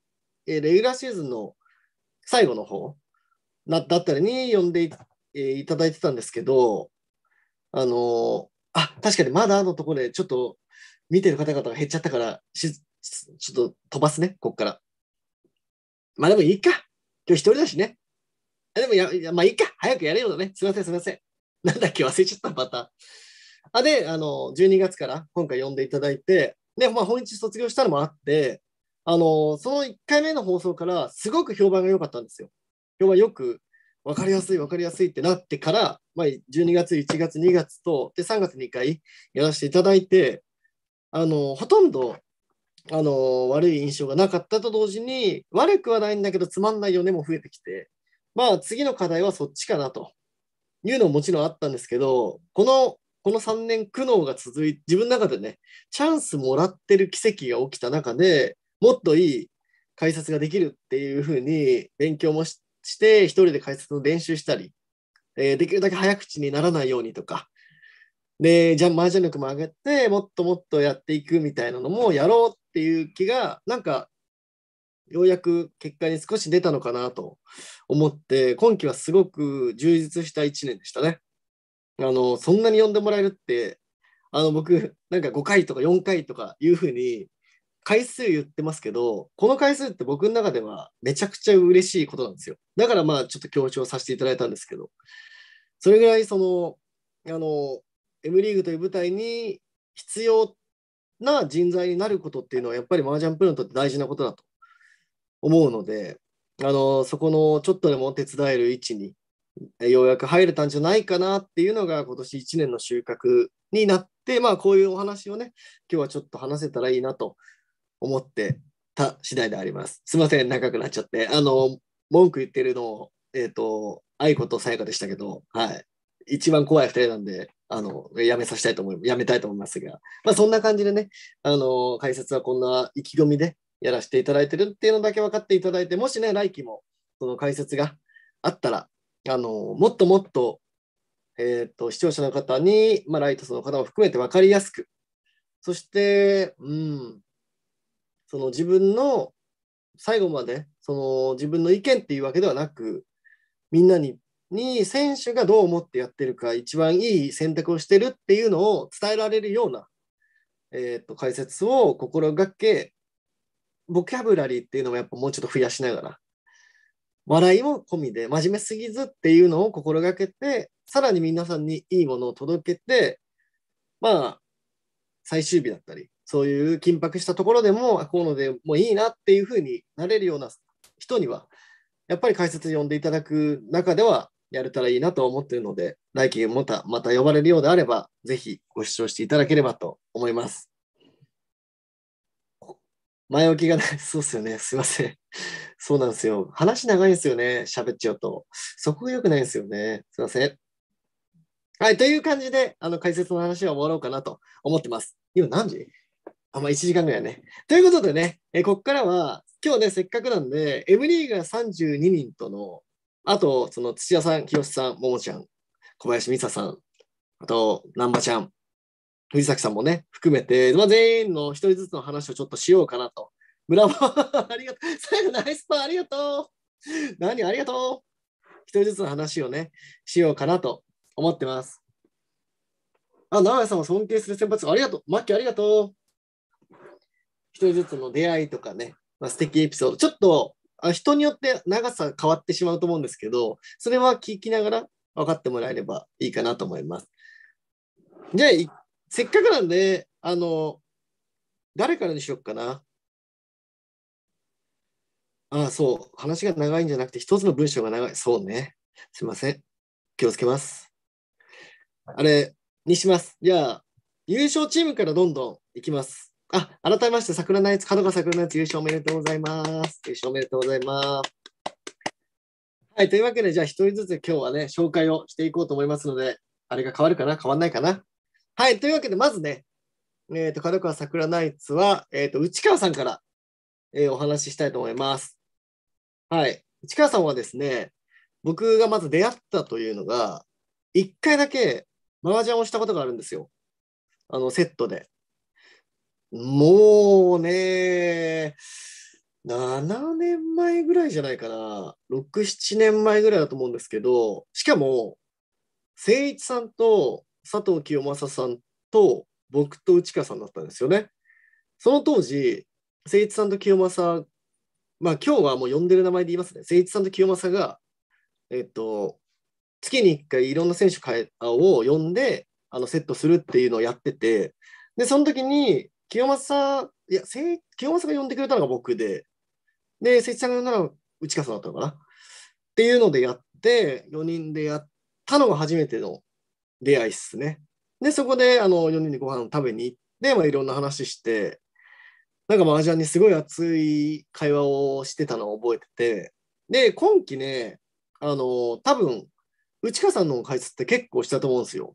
えレギュラーシーズンの最後の方だったらに呼んでい,、えいただいてたんですけど、あのあ、確かにまだのところでちょっと見てる方々が減っちゃったからし、ちょっと飛ばすね、こっから。まあでもいいか。今日一人だしね。でもや、まあいいか。早くやれよだね。すいません、すいません。なんだっけ、忘れちゃった、また。あで、あの、12月から今回呼んでいただいて、で、まあ本日卒業したのもあって、あの、その1回目の放送からすごく評判が良かったんですよ。人はよく分かりやすい分かりやすいってなってから、まあ、12月1月2月とで3月2回やらせていただいてあのほとんどあの悪い印象がなかったと同時に悪くはないんだけどつまんないよねも増えてきてまあ次の課題はそっちかなというのももちろんあったんですけどこのこの3年苦悩が続い自分の中でねチャンスもらってる奇跡が起きた中でもっといい解説ができるっていうふうに勉強もしして、一人で解説の練習したり、えー、できるだけ早口にならないようにとか、で、じゃあ、麻雀力も上げて、もっともっとやっていくみたいなのもやろうっていう気が、なんか、ようやく結果に少し出たのかなと思って、今期はすごく充実した1年でしたね。あの、そんなに呼んでもらえるって、あの、僕、なんか5回とか4回とかいうふうに回数言ってますけど、この回数って僕の中ではめちゃくちゃ嬉しいことなんですよ。だからまあちょっと強調させていただいたんですけど、それぐらいその、あの、M リーグという舞台に必要な人材になることっていうのはやっぱり麻雀プロにとって大事なことだと思うので、あの、そこのちょっとでも手伝える位置にようやく入れたんじゃないかなっていうのが今年1年の収穫になって、まあこういうお話をね、今日はちょっと話せたらいいなと思ってた次第であります。すいません、長くなっちゃって。あの、文句言ってるのを、えっ、ー、と、愛子とさやかでしたけど、はい。一番怖い2人なんで、あの、やめさせたいと思い、やめたいと思いますが、まあ、そんな感じでね、あの、解説はこんな意気込みでやらせていただいてるっていうのだけ分かっていただいて、もしね、来期もその解説があったら、あの、もっともっと、えっ、と、視聴者の方に、まあ、ライトスの方も含めて分かりやすく、そして、うん、その自分の最後までその自分の意見っていうわけではなくみんなにに選手がどう思ってやってるか一番いい選択をしてるっていうのを伝えられるような、えーと、と解説を心がけボキャブラリーっていうのもやっぱもうちょっと増やしながら笑いも込みで真面目すぎずっていうのを心がけてさらに皆さんにいいものを届けてまあ最終日だったりそういう緊迫したところでも、こうのでもいいなっていうふうになれるような人には、やっぱり解説呼んでいただく中ではやれたらいいなと思っているので、来季またまた呼ばれるようであれば、ぜひご視聴していただければと思います。前置きがない。そうですよね。すいません。そうなんですよ。話長いですよね。喋っちゃうと。そこが良くないですよね。すいません。はい。という感じで、あの、解説の話は終わろうかなと思ってます。今何時あ、まあ、1時間ぐらいね。ということでね、えここからは、今日ね、せっかくなんで、M リーガー32人との、あと、その土屋さん、清さん、ももちゃん、小林美沙さん、あと、南波ちゃん、藤崎さんもね、含めて、まあ、全員の1人ずつの話をちょっとしようかなと。村も ありがとう。最後、ナイスパー、ありがとう。何、ありがとう。1人ずつの話をね、しようかなと思ってます。あ、長谷さんも尊敬する先輩、ありがとう。マッキー、ありがとう。人ずつの出会いとかね、まあ、素敵エピソード、ちょっとあ人によって長さ変わってしまうと思うんですけど、それは聞きながら分かってもらえればいいかなと思います。じゃあ、せっかくなんで、あの、誰からにしよっかな。ああ、そう。話が長いんじゃなくて、一つの文章が長い。そうね。すいません。気をつけます。あれにします。じゃあ、優勝チームからどんどんいきます。あ、改めまして、桜ナイツ、角川桜ナイツ優勝おめでとうございます。優勝おめでとうございます。はい、というわけで、じゃあ、一人ずつ今日はね、紹介をしていこうと思いますので、あれが変わるかな変わんないかなはい、というわけで、まずね、えっ、ー、と、角川桜ナイツは、えっ、ー、と、内川さんから、えー、お話ししたいと思います。はい、内川さんはですね、僕がまず出会ったというのが、1回だけ麻雀をしたことがあるんですよ。あの、セットで。もうね、7年前ぐらいじゃないかな、6、7年前ぐらいだと思うんですけど、しかも、誠一さんと佐藤清正さんと僕と内川さんだったんですよね。その当時、誠一さんと清正、まあ今日はもう呼んでる名前で言いますね。誠一さんと清正が、えっと、月に1回いろんな選手を呼んであのセットするっていうのをやってて、で、その時に清正、いや、清正が呼んでくれたのが僕で、で、清一さんが呼んだのが内川さんだったのかな。っていうのでやって、4人でやったのが初めての出会いっすね。で、そこであの4人でご飯を食べに行って、まあ、いろんな話して、なんか麻雀にすごい熱い会話をしてたのを覚えてて、で、今期ね、あの、多分、内川さんの解説って結構したと思うんですよ。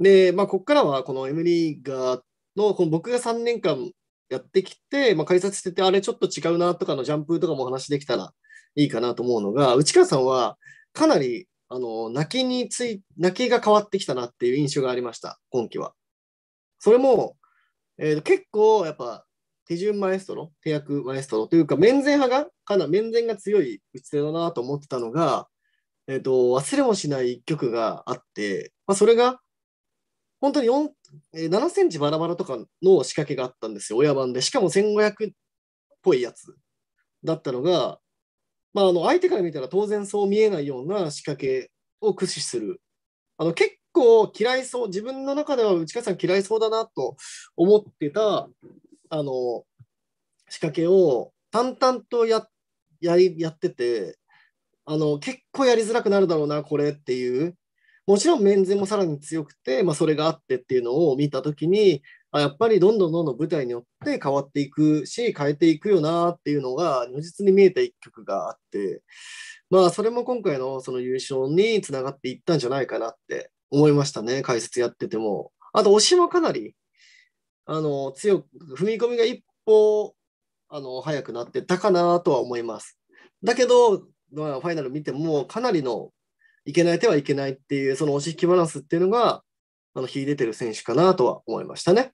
で、まあ、ここからはこのエムリーガーっのこの僕が3年間やってきて、まあ、解説しててあれちょっと違うなとかのジャンプとかも話できたらいいかなと思うのが内川さんはかなりあの泣きについ泣きが変わってきたなっていう印象がありました今季は。それも、えー、結構やっぱ手順マエストロ手役マエストロというか面前派がかなり面前が強い打ち手だなと思ってたのが、えーと忘れもしない一曲があって、まあ、それが本当に7センチバラバラとかの仕掛けがあったんですよ、親番で。しかも1500っぽいやつだったのが、まあ、あの相手から見たら当然そう見えないような仕掛けを駆使する。あの結構嫌いそう、自分の中では内川さん嫌いそうだなと思ってたあの仕掛けを淡々とやややっててあの、結構やりづらくなるだろうな、これっていうもちろん面前もさらに強くて、まあ、それがあってっていうのを見た時にあやっぱりどんどんどんどん舞台によって変わっていくし変えていくよなっていうのが如実に見えた一曲があってまあそれも今回のその優勝につながっていったんじゃないかなって思いましたね解説やっててもあと推しもかなりあの強く踏み込みが一歩あの早くなってたかなとは思いますだけど、まあ、ファイナル見てもかなりのいけない手はいけないっていう、その押し引きバランスっていうのが、あの、秀でてる選手かなとは思いましたね。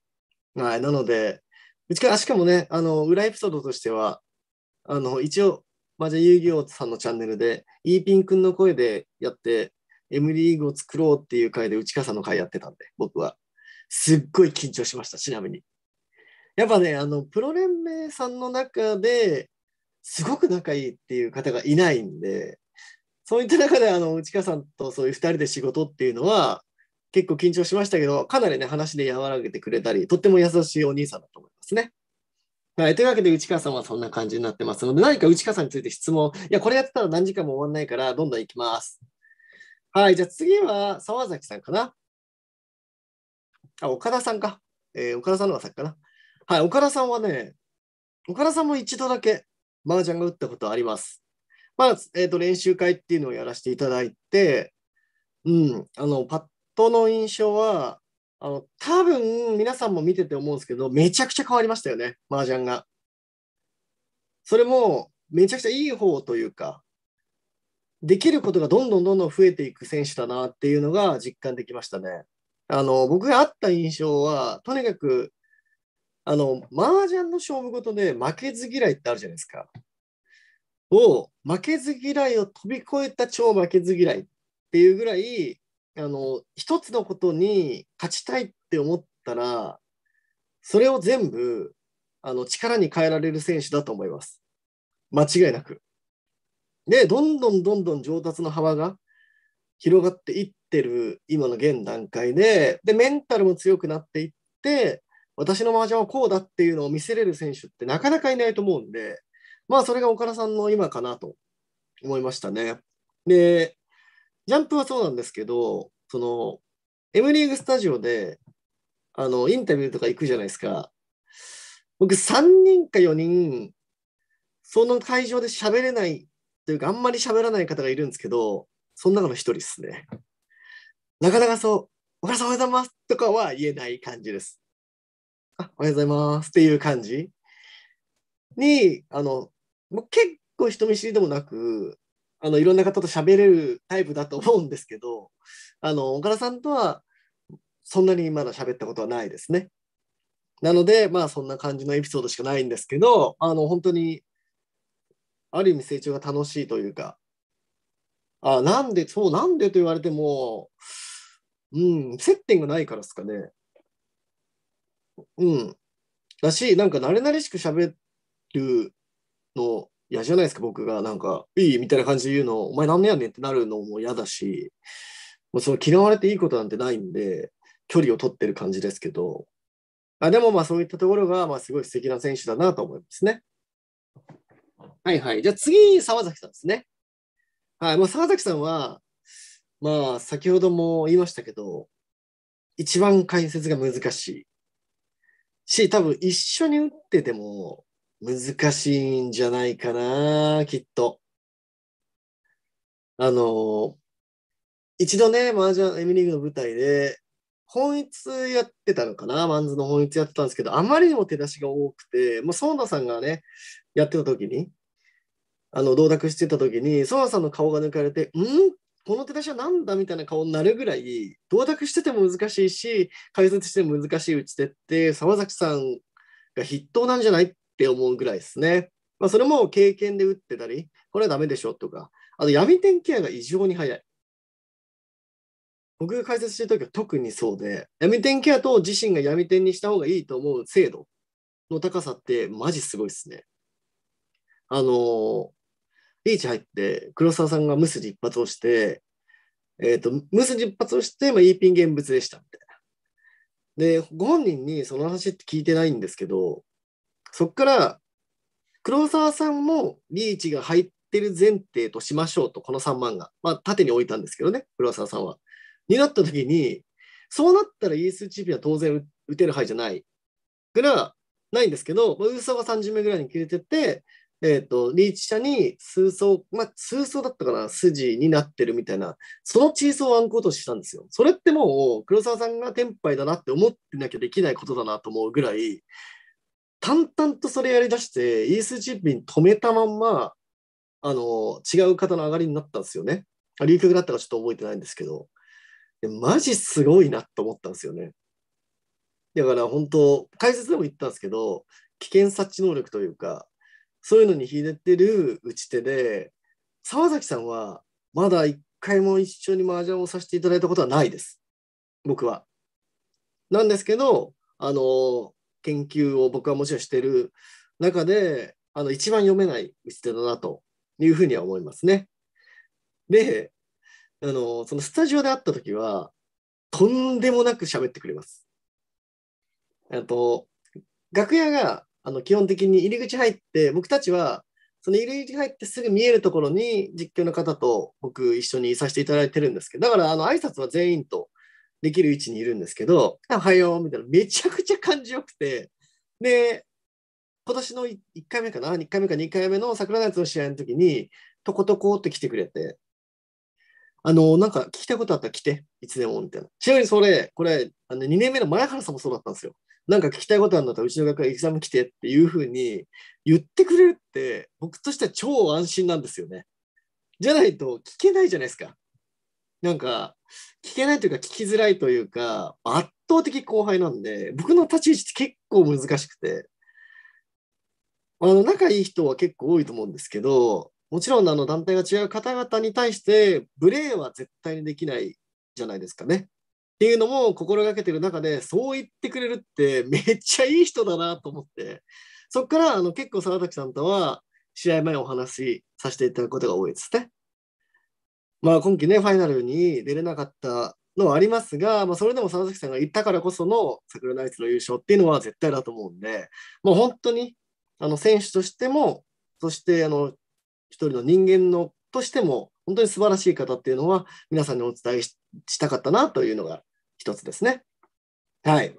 はい。なので、うちから、しかもね、あの、裏エピソードとしては、あの、一応、マジャ遊戯王さんのチャンネルで、イーピン君の声でやって、M リーグを作ろうっていう回で内川さんの回やってたんで、僕は。すっごい緊張しました、ちなみに。やっぱね、あの、プロ連盟さんの中で、すごく仲いいっていう方がいないんで、そういった中で、あの、内川さんとそういう2人で仕事っていうのは、結構緊張しましたけど、かなりね、話で和らげてくれたり、とっても優しいお兄さんだと思いますね。はい、というわけで、内川さんはそんな感じになってますので、何か内川さんについて質問、いや、これやってたら何時間も終わんないから、どんどん行きます。はい、じゃあ次は沢崎さんかな。あ、岡田さんか。えー、岡田さんの方が先かな。はい、岡田さんはね、岡田さんも一度だけ麻雀が打ったことあります。まあ、えー、と練習会っていうのをやらせていただいて、うん、あのパッとの印象はあの多分皆さんも見てて思うんですけどめちゃくちゃ変わりましたよね麻雀が。それもめちゃくちゃいい方というかできることがどんどんどんどん増えていく選手だなっていうのが実感できましたね。あの僕があった印象はとにかくあの麻雀の勝負事で負けず嫌いってあるじゃないですか。を負けず嫌いを飛び越えた超負けず嫌いっていうぐらいあの一つのことに勝ちたいって思ったらそれを全部あの力に変えられる選手だと思います。間違いなく。で、どんどんどんどん上達の幅が広がっていってる今の現段階で、で、メンタルも強くなっていって、私の麻雀はこうだっていうのを見せれる選手ってなかなかいないと思うんで、まあ、それが岡田さんの今かなと思いましたね。で、ジャンプはそうなんですけど、その、M リーグスタジオで、あの、インタビューとか行くじゃないですか。僕、3人か4人、その会場で喋れないというか、あんまり喋らない方がいるんですけど、その中の一人ですね。なかなかそう、岡田さんおはようございますとかは言えない感じです。あ、おはようございますっていう感じに、あの、もう結構人見知りでもなく、あのいろんな方と喋れるタイプだと思うんですけど、あの岡田さんとはそんなにまだ喋ったことはないですね。なので、まあそんな感じのエピソードしかないんですけど、あの本当にある意味成長が楽しいというか、あなんで、そう、なんでと言われても、うん、接点がないからですかね。うん。だし、なんか慣れ慣れしく喋るの嫌じゃないですか、僕がなんか、いいみたいな感じで言うの、お前なんのやねんってなるのも嫌だし、もうその嫌われていいことなんてないんで、距離を取ってる感じですけど、あでもまあそういったところが、まあすごい素敵な選手だなと思いますね。はいはい。じゃあ次、沢崎さんですね。はい。もう沢崎さんは、まあ先ほども言いましたけど、一番解説が難しいし、多分一緒に打ってても、難しいんじゃないかな、きっと。あの、一度ね、麻雀、エミリーグの舞台で、本一やってたのかな、マンズの本一やってたんですけど、あまりにも手出しが多くて、もう園田さんがね、やってた時に、あの、同卓してた時に、園田さんの顔が抜かれて、んこの手出しは何だみたいな顔になるぐらい、同卓してても難しいし、解説しても難しい打ち手って、沢崎さんが筆頭なんじゃないって思うぐらいですね。まあ、それも経験で打ってたり、これはダメでしょとか、あと闇点ケアが異常に早い。僕が解説してるときは特にそうで、闇点ケアと自身が闇点にした方がいいと思う精度の高さってマジすごいですね。あの、リーチ入って黒沢さんが無筋一発をして、えっ、ー、と、無筋一発をして、まあ、イーピン現物でしたみたいな。で、ご本人にその話って聞いてないんですけど、そこから黒沢さんもリーチが入ってる前提としましょうと、この3万が。まあ、縦に置いたんですけどね、黒沢さんは。になった時に、そうなったらイース p は当然打てる範囲じゃないから、ないんですけど、まあ、ウーサーは30名ぐらいに切れてて、えーと、リーチ者に数層、まあ、数層だったかな、筋になってるみたいな、そのチーソーをアンコートしたんですよ。それってもう、黒沢さんが天敗だなって思ってなきゃできないことだなと思うぐらい、淡々とそれやりだして、ESG ピン止めたまんま、あの、違う方の上がりになったんですよね。流局だったかちょっと覚えてないんですけど、マジすごいなと思ったんですよね。だから本当、解説でも言ったんですけど、危険察知能力というか、そういうのに秀でてる打ち手で、澤崎さんはまだ一回も一緒に麻雀をさせていただいたことはないです。僕は。なんですけど、あの、研究を僕はもちろんしてる中で、あの一番読めない打手だなというふうには思いますね。で、あのそのスタジオで会った時は、とんでもなく喋ってくれます。あと、楽屋があの基本的に入り口入って、僕たちはその入り口入ってすぐ見えるところに実況の方と僕一緒にいさせていただいてるんですけど、だからあの挨拶は全員とできる位置にいるんですけど、おはようみたいな、めちゃくちゃ感じよくて、で、今年の1回目かな、1回目か2回目の桜夏の試合の時に、とことこって来てくれて、あの、なんか聞きたいことあったら来て、いつでも、みたいな。ちなみにそれ、これ、あの2年目の前原さんもそうだったんですよ。なんか聞きたいことあるんだったら、うちの学校会エキザム来てっていうふうに言ってくれるって、僕としては超安心なんですよね。じゃないと聞けないじゃないですか。なんか、聞けないというか聞きづらいというか、圧倒的後輩なんで、僕の立ち位置って結構難しくて、あの、仲いい人は結構多いと思うんですけど、もちろんあの団体が違う方々に対して、無礼は絶対にできないじゃないですかね。っていうのも心がけてる中で、そう言ってくれるってめっちゃいい人だなと思って、そっからあの結構沢崎さんとは試合前お話しさせていただくことが多いですね。まあ、今季ね、ファイナルに出れなかったのはありますが、まあ、それでも佐々木さんが言ったからこその桜ナイツの優勝っていうのは絶対だと思うんで、もう本当にあの選手としても、そしてあの一人の人間のとしても、本当に素晴らしい方っていうのは、皆さんにお伝えしたかったなというのが一つですね。はい。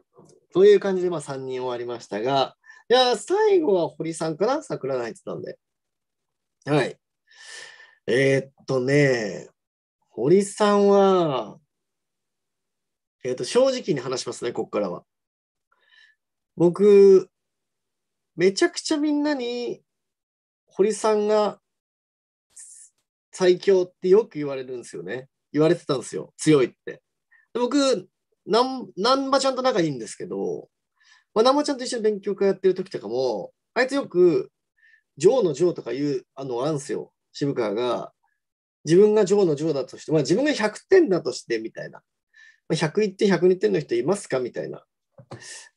という感じで、まあ、3人終わりましたが、いや、最後は堀さんかな、桜ナイツなんで。はい。えー、っとね、堀さんは、えー、っと、正直に話しますね、ここからは。僕、めちゃくちゃみんなに、堀さんが最強ってよく言われるんですよね。言われてたんですよ。強いって。で僕、なんなんばちゃんと仲いいんですけど、まあ、なんばちゃんと一緒に勉強会やってる時とかも、あいつよく、ジョーのジョーとか言う、あの、あるんですよ。渋川が、自分が上の上だとして、まあ、自分が100点だとしてみたいな、まあ、101点、102点の人いますかみたいな、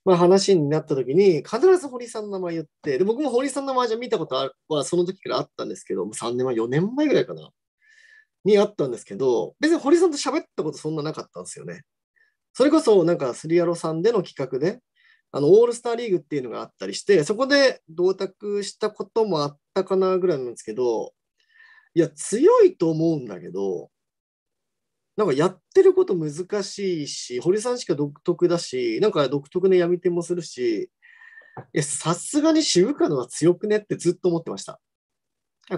まあ、話になった時に、必ず堀さんの名前言って、で僕も堀さんの名前じゃ見たことはその時からあったんですけど、3年前、4年前ぐらいかな、にあったんですけど、別に堀さんと喋ったことそんななかったんですよね。それこそ、なんか、スリアロさんでの企画で、あのオールスターリーグっていうのがあったりして、そこで同卓したこともあったかなぐらいなんですけど、いや、強いと思うんだけど、なんかやってること難しいし、堀さんしか独特だし、なんか独特な闇点もするし、さすがに渋川のは強くねってずっと思ってました。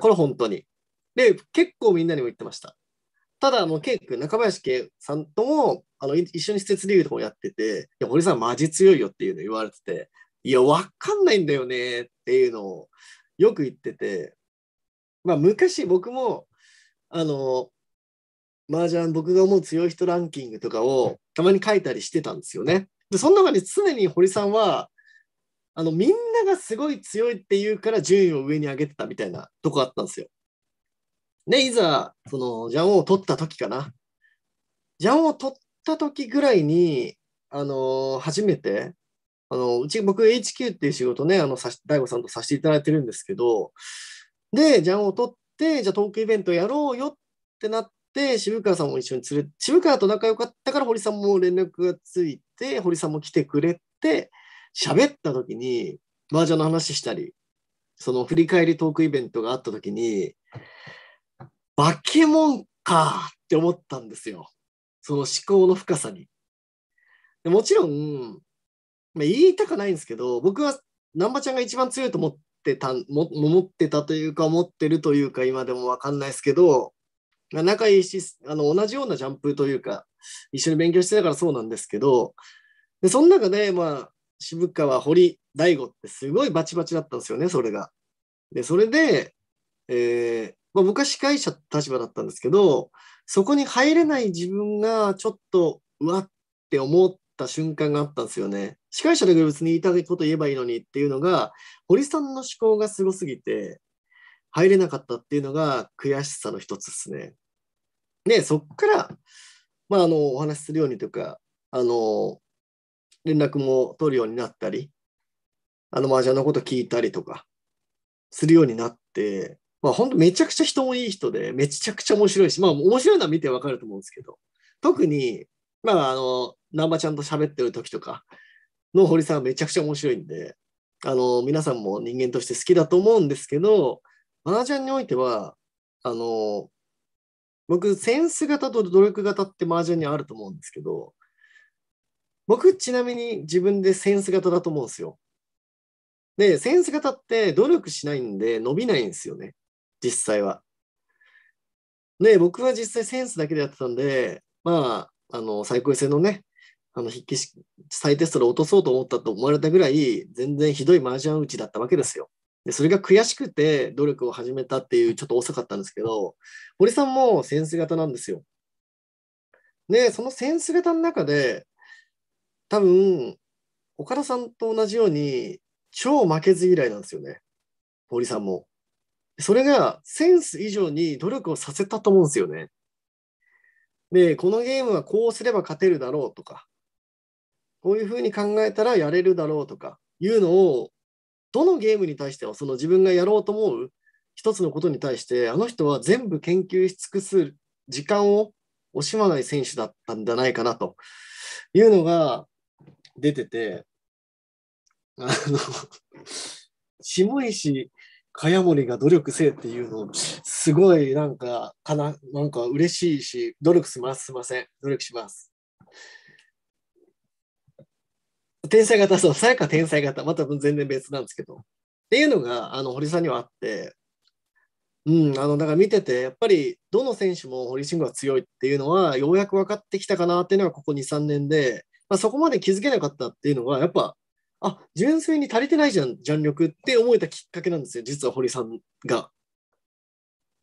これ本当に。で、結構みんなにも言ってました。ただ、あの、ケイ君、中林圭さんとも、あの、一緒に施設リーグとかをやってて、いや、堀さんマジ強いよっていうの言われてて、いや、わかんないんだよねっていうのをよく言ってて、まあ、昔僕も、あの、麻雀僕が思う強い人ランキングとかをたまに書いたりしてたんですよね。で、その中で常に堀さんは、あの、みんながすごい強いって言うから順位を上に上げてたみたいなとこあったんですよ。で、いざ、その、ジャンオを取った時かな。ジャンオを取った時ぐらいに、あの初めて、あのうち、僕 HQ っていう仕事ね、あの、大悟さんとさせていただいてるんですけど、で、ジャンを取って、じゃあトークイベントやろうよってなって、渋川さんも一緒に連れ、渋川と仲良かったから堀さんも連絡がついて、堀さんも来てくれて、喋った時に、麻雀の話したり、その振り返りトークイベントがあった時に、バケモンかって思ったんですよ。その思考の深さに。でもちろん、ま言いたくないんですけど、僕は難波ちゃんが一番強いと思っってたも持ってたというか持ってるというか今でも分かんないですけど仲いいしあの同じようなジャンプというか一緒に勉強してたからそうなんですけどでその中で、まあ、渋川堀大悟ってすごいバチバチだったんですよねそれが。でそれで、えー、まあ、僕は司会者立場だったんですけどそこに入れない自分がちょっとうわって思っった瞬間があったんですよね。司会者だ別に言いたいこと言えばいいのにっていうのが、堀さんの思考がすごすぎて、入れなかったっていうのが悔しさの一つですね。で、そっから、まあ、あの、お話しするようにとか、あの、連絡も取るようになったり、あの、麻雀のこと聞いたりとか、するようになって、まあ、本当めちゃくちゃ人もいい人で、めちゃくちゃ面白いし、まあ、面白いのは見てわかると思うんですけど、特に、まあ、あの、南波ちゃんと喋ってる時とかの堀さんはめちゃくちゃ面白いんで、あの、皆さんも人間として好きだと思うんですけど、マナちゃんにおいては、あの、僕、センス型と努力型ってマージャンにあると思うんですけど、僕、ちなみに自分でセンス型だと思うんですよ。で、センス型って努力しないんで伸びないんですよね、実際は。で、僕は実際センスだけでやってたんで、まあ、あの、最高戦のね、あの筆記試再テストで落とそうと思ったと思われたぐらい、全然ひどい麻雀打ちだったわけですよ。で、それが悔しくて努力を始めたっていう、ちょっと遅かったんですけど、堀さんもセンス型なんですよ。で、そのセンス型の中で、多分、岡田さんと同じように、超負けず嫌いなんですよね。堀さんも。それがセンス以上に努力をさせたと思うんですよね。で、このゲームはこうすれば勝てるだろうとか、こういうふうに考えたらやれるだろうとかいうのをどのゲームに対してはその自分がやろうと思う一つのことに対してあの人は全部研究し尽くす時間を惜しまない選手だったんじゃないかなというのが出ててあの下石茅森が努力せえっていうのすごいなんかかななんか嬉しいし努力しますすいません努力します天才型、そう、さやか天才型、また全然別なんですけど。っていうのが、あの、堀さんにはあって、うん、あの、だから見てて、やっぱり、どの選手も堀慎吾は強いっていうのは、ようやく分かってきたかなっていうのが、ここ2、3年で、まあ、そこまで気づけなかったっていうのは、やっぱ、あ、純粋に足りてないじゃん、ジャン力って思えたきっかけなんですよ、実は堀さんが。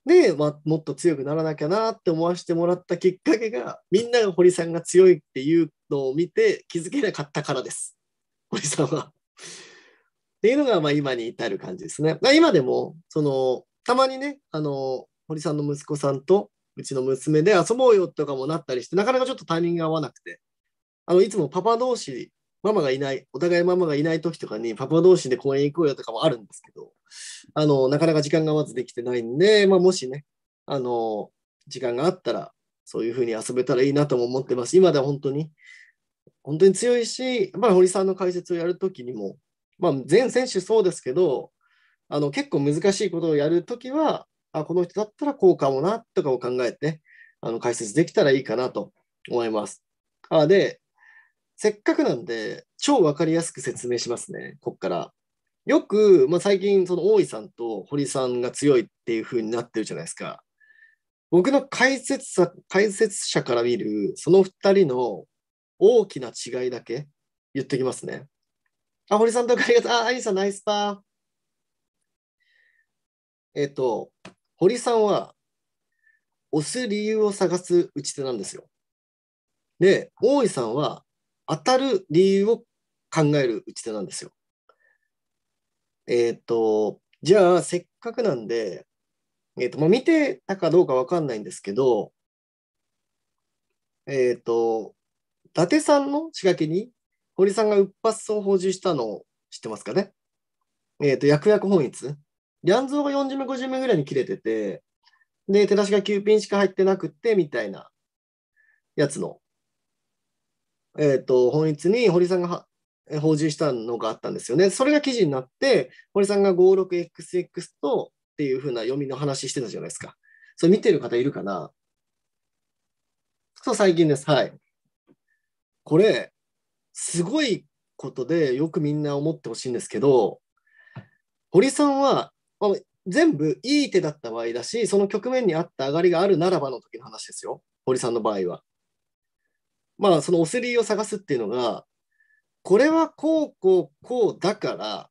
で、まあ、もっと強くならなきゃなって思わせてもらったきっかけが、みんなが堀さんが強いっていうのを見て気づけなかったからです。堀さんは。っていうのが、まあ、今に至る感じですね。まあ、今でも、その、たまにね、あの、堀さんの息子さんと、うちの娘で遊ぼうよとかもなったりして、なかなかちょっとタイミングが合わなくて、あの、いつもパパ同士、ママがいない、お互いママがいない時とかに、パパ同士で公園行こうよとかもあるんですけど、あの、なかなか時間がまずできてないんで、まあ、もしね、あの、時間があったら、そういうふうに遊べたらいいなとも思ってます。今では本当に、本当に強いし、やっぱり堀さんの解説をやるときにも、まあ、全選手そうですけど、あの結構難しいことをやるときは、あ、この人だったらこうかもなとかを考えて、あの解説できたらいいかなと思います。あで、せっかくなんで、超分かりやすく説明しますね、こっから。よく、まあ、最近、その大井さんと堀さんが強いっていう風になってるじゃないですか。僕の解説者解説者から見る、その2人の大きな違いだけ言ってきますね。あ、堀さんとかありがとう。あ、アさん、ナイスパー。えっ、と、堀さんは、押す理由を探す打ち手なんですよ。で、大井さんは、当たる理由を考える打ち手なんですよ。えっ、ー、と、じゃあ、せっかくなんで、えっ、ー、と、まあ、見てたかどうかわかんないんですけど、えっ、ー、と、伊達さんの仕掛けに、堀さんが鬱発ぱ報じしたのを知ってますかねえっ、と、薬薬本一。リャンゾーが40目、50目ぐらいに切れてて、で、手出しが9ピンしか入ってなくて、みたいなやつの、えっ、と、本一に堀さんが報じしたのがあったんですよね。それが記事になって、堀さんが 56XX とっていうふうな読みの話してたじゃないですか。それ見てる方いるかなそう、最近です。はい。これ、すごいことでよくみんな思ってほしいんですけど、堀さんは、まあ、全部いい手だった場合だし、その局面にあった上がりがあるならばの時の話ですよ。堀さんの場合は。まあ、そのお競りを探すっていうのが、これはこうこうこうだから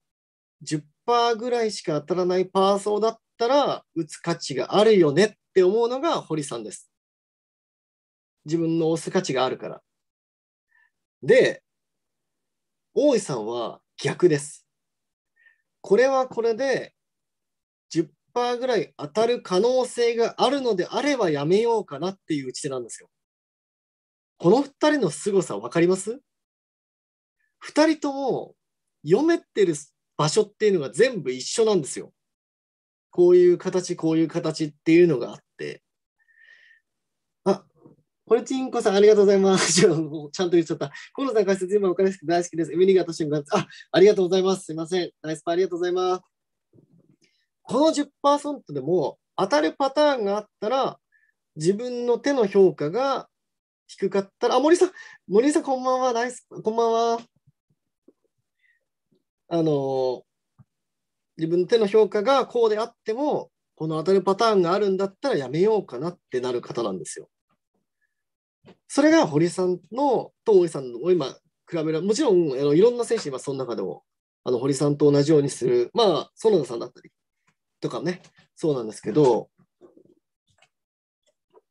10%ぐらいしか当たらないパーソーだったら打つ価値があるよねって思うのが堀さんです。自分の押す価値があるから。で、大井さんは逆です。これはこれで10%ぐらい当たる可能性があるのであればやめようかなっていう打ち手なんですよ。この2人の凄さ分かります2人とも読めてる場所っていうのが全部一緒なんですよ。こういう形、こういう形っていうのがあって。あ、ポルチンコさん、ありがとうございます。ちゃんと言っちゃった。河野さん解説、今分かりやすく大好きです。エミリーとしんあ、ありがとうございます。すいません。ナイスパーありがとうございます。この10%でも当たるパターンがあったら、自分の手の評価が低かったら、あ、森さん、森さん、こんばんは、大好き、こんばんは。あの自分の手の評価がこうであってもこの当たるパターンがあるんだったらやめようかなってなる方なんですよ。それが堀さんのと大井さんの今比べるもちろんあのいろんな選手今その中でもあの堀さんと同じようにするまあ園田さんだったりとかねそうなんですけど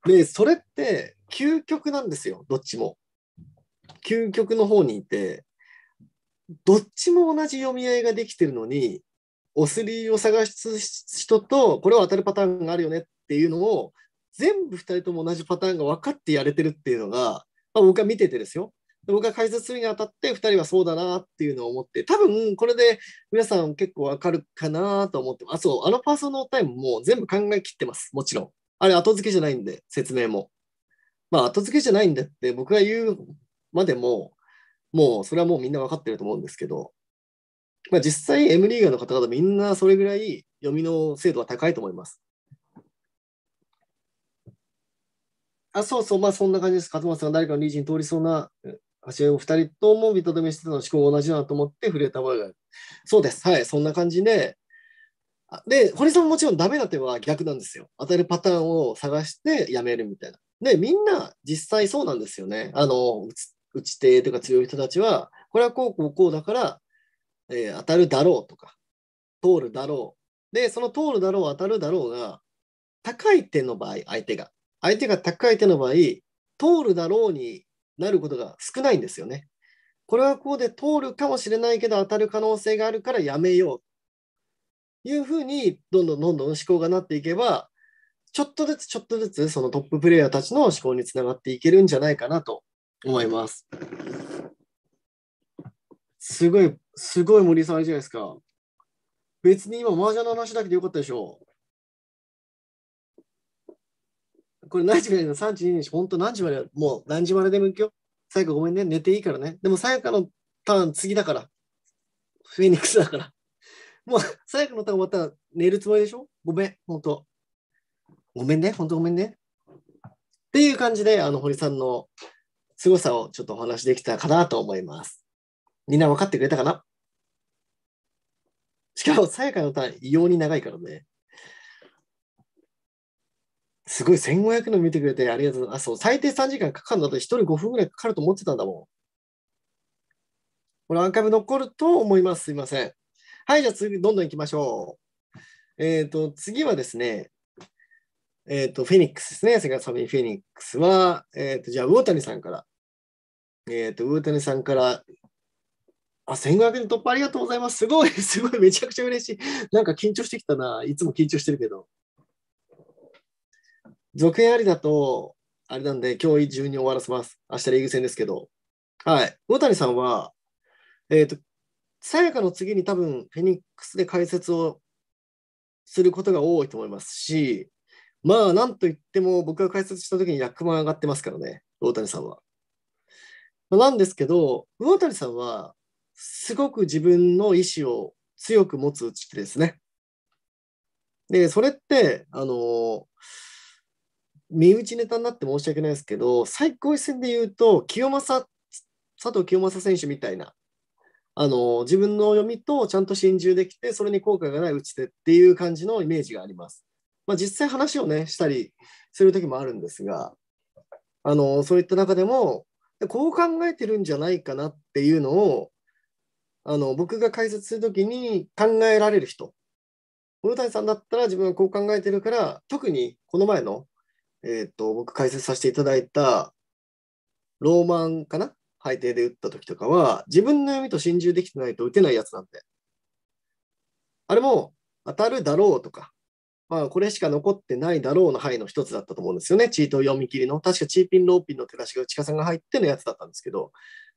でそれって究極なんですよどっちも。究極の方にいてどっちも同じ読み合いができてるのに、お尻を探す人と、これを当たるパターンがあるよねっていうのを、全部2人とも同じパターンが分かってやれてるっていうのが、まあ、僕は見ててですよ。僕が解説するにあたって2人はそうだなっていうのを思って多分これで皆さん結構わかるかなと思ってまあそうあのパーソナルタイムも全部考えきってますもちろんあれ後付けじゃないんで説明もまあ後付けじゃないんだって僕が言うまでももうそれはもうみんな分かってると思うんですけど、まあ、実際 M リーガーの方々みんなそれぐらい読みの精度は高いと思います。あそうそう、まあそんな感じです。勝間さん、誰かのリーに通りそうな橋上を2人ともビタ止めしてたの思考が同じだなと思って触れた場合がそうです。はい、そんな感じで。で、堀さんももちろんダメな手は逆なんですよ。当たるパターンを探してやめるみたいな。で、みんな実際そうなんですよね。あの、打ち手とか強い人たちは、これはこうこうこうだから、えー、当たるだろうとか、通るだろう。で、その通るだろう、当たるだろうが、高い手の場合、相手が。相手が高い手の場合、通るだろうになることが少ないんですよね。これはこうで通るかもしれないけど当たる可能性があるからやめよう。いうふうに、どんどんどんどん思考がなっていけば、ちょっとずつちょっとずつそのトッププレイヤーたちの思考につながっていけるんじゃないかなと思います。すごい、すごい森さんあれじゃないですか。別に今、麻雀の話だけでよかったでしょう。これ何時までの ?3 時2日、本当何時までもう何時まででも行くよ。最後ごめんね、寝ていいからね。でも最後のターン次だから。フェニックスだから。もう最後のターン終わったら寝るつもりでしょごめん、本当ごめんね、本当ごめんね。っていう感じで、あの、堀さんの凄さをちょっとお話できたかなと思います。みんな分かってくれたかなしかも、さやかのターン、異様に長いからね。すごい、1500の見てくれてありがとうあ、そう、最低3時間かかるんだと、1人5分ぐらいかかると思ってたんだもん。これアーカイブ残ると思います。すいません。はい、じゃあ次、どんどん行きましょう。えっ、ー、と、次はですね、えっ、ー、と、フェニックスですね。セガサミフェニックスは、えっ、ー、と、じゃあ、タ谷さんからえっ、ー、と、ウータニさんから、あ、1500円突破ありがとうございます。すごい、すごい、めちゃくちゃ嬉しい。なんか緊張してきたな。いつも緊張してるけど。続編ありだと、あれなんで、今日中に終わらせます。明日リーグ戦ですけど。はい。タ谷さんは、えっ、ー、と、さやかの次に多分、フェニックスで解説をすることが多いと思いますし、まあ、なんといっても、僕が解説した時に役満上がってますからね、大谷さんは。なんですけど、魚谷さんは、すごく自分の意志を強く持つうちですね。で、それって、あの、身内ネタになって申し訳ないですけど、最高一戦で言うと、清正、佐藤清正選手みたいな、あの、自分の読みとちゃんと心中できて、それに効果がない打ち手っていう感じのイメージがあります。まあ、実際話をね、したりする時もあるんですが、あの、そういった中でも、こう考えてるんじゃないかなっていうのを、あの僕が解説するときに考えられる人。室谷さんだったら自分はこう考えてるから、特にこの前の、えっ、ー、と、僕解説させていただいた、ローマンかな背景で打った時とかは、自分の読みと心中できてないと打てないやつなんで。あれも当たるだろうとか、まあ、これしか残ってないだろうの範囲の一つだったと思うんですよね。チート読み切りの。確かチーピンローピンの手出しが内川さんが入ってのやつだったんですけど、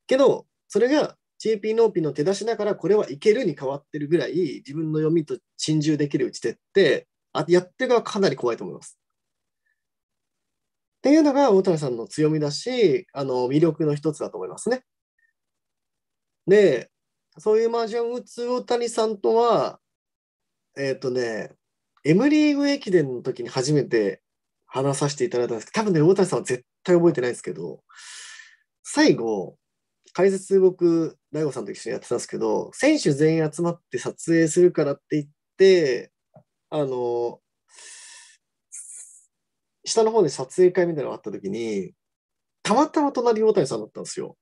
けど、それがチーピンローピンの手出しだから、これはいけるに変わってるぐらい、自分の読みと心中できる打ち手って、あやってるかなり怖いと思います。っていうのが大谷さんの強みだし、あの魅力の一つだと思いますね。で、そういうマージャン打つ大谷さんとは、えっ、ー、とね、M リーグ駅伝の時に初めて話させていただいたんですけど、多分ね、大谷さんは絶対覚えてないですけど、最後、解説僕、大悟さんと一緒にやってたんですけど、選手全員集まって撮影するからって言って、あの、下の方で撮影会みたいなのがあった時に、たまたま隣大谷さんだったんですよ。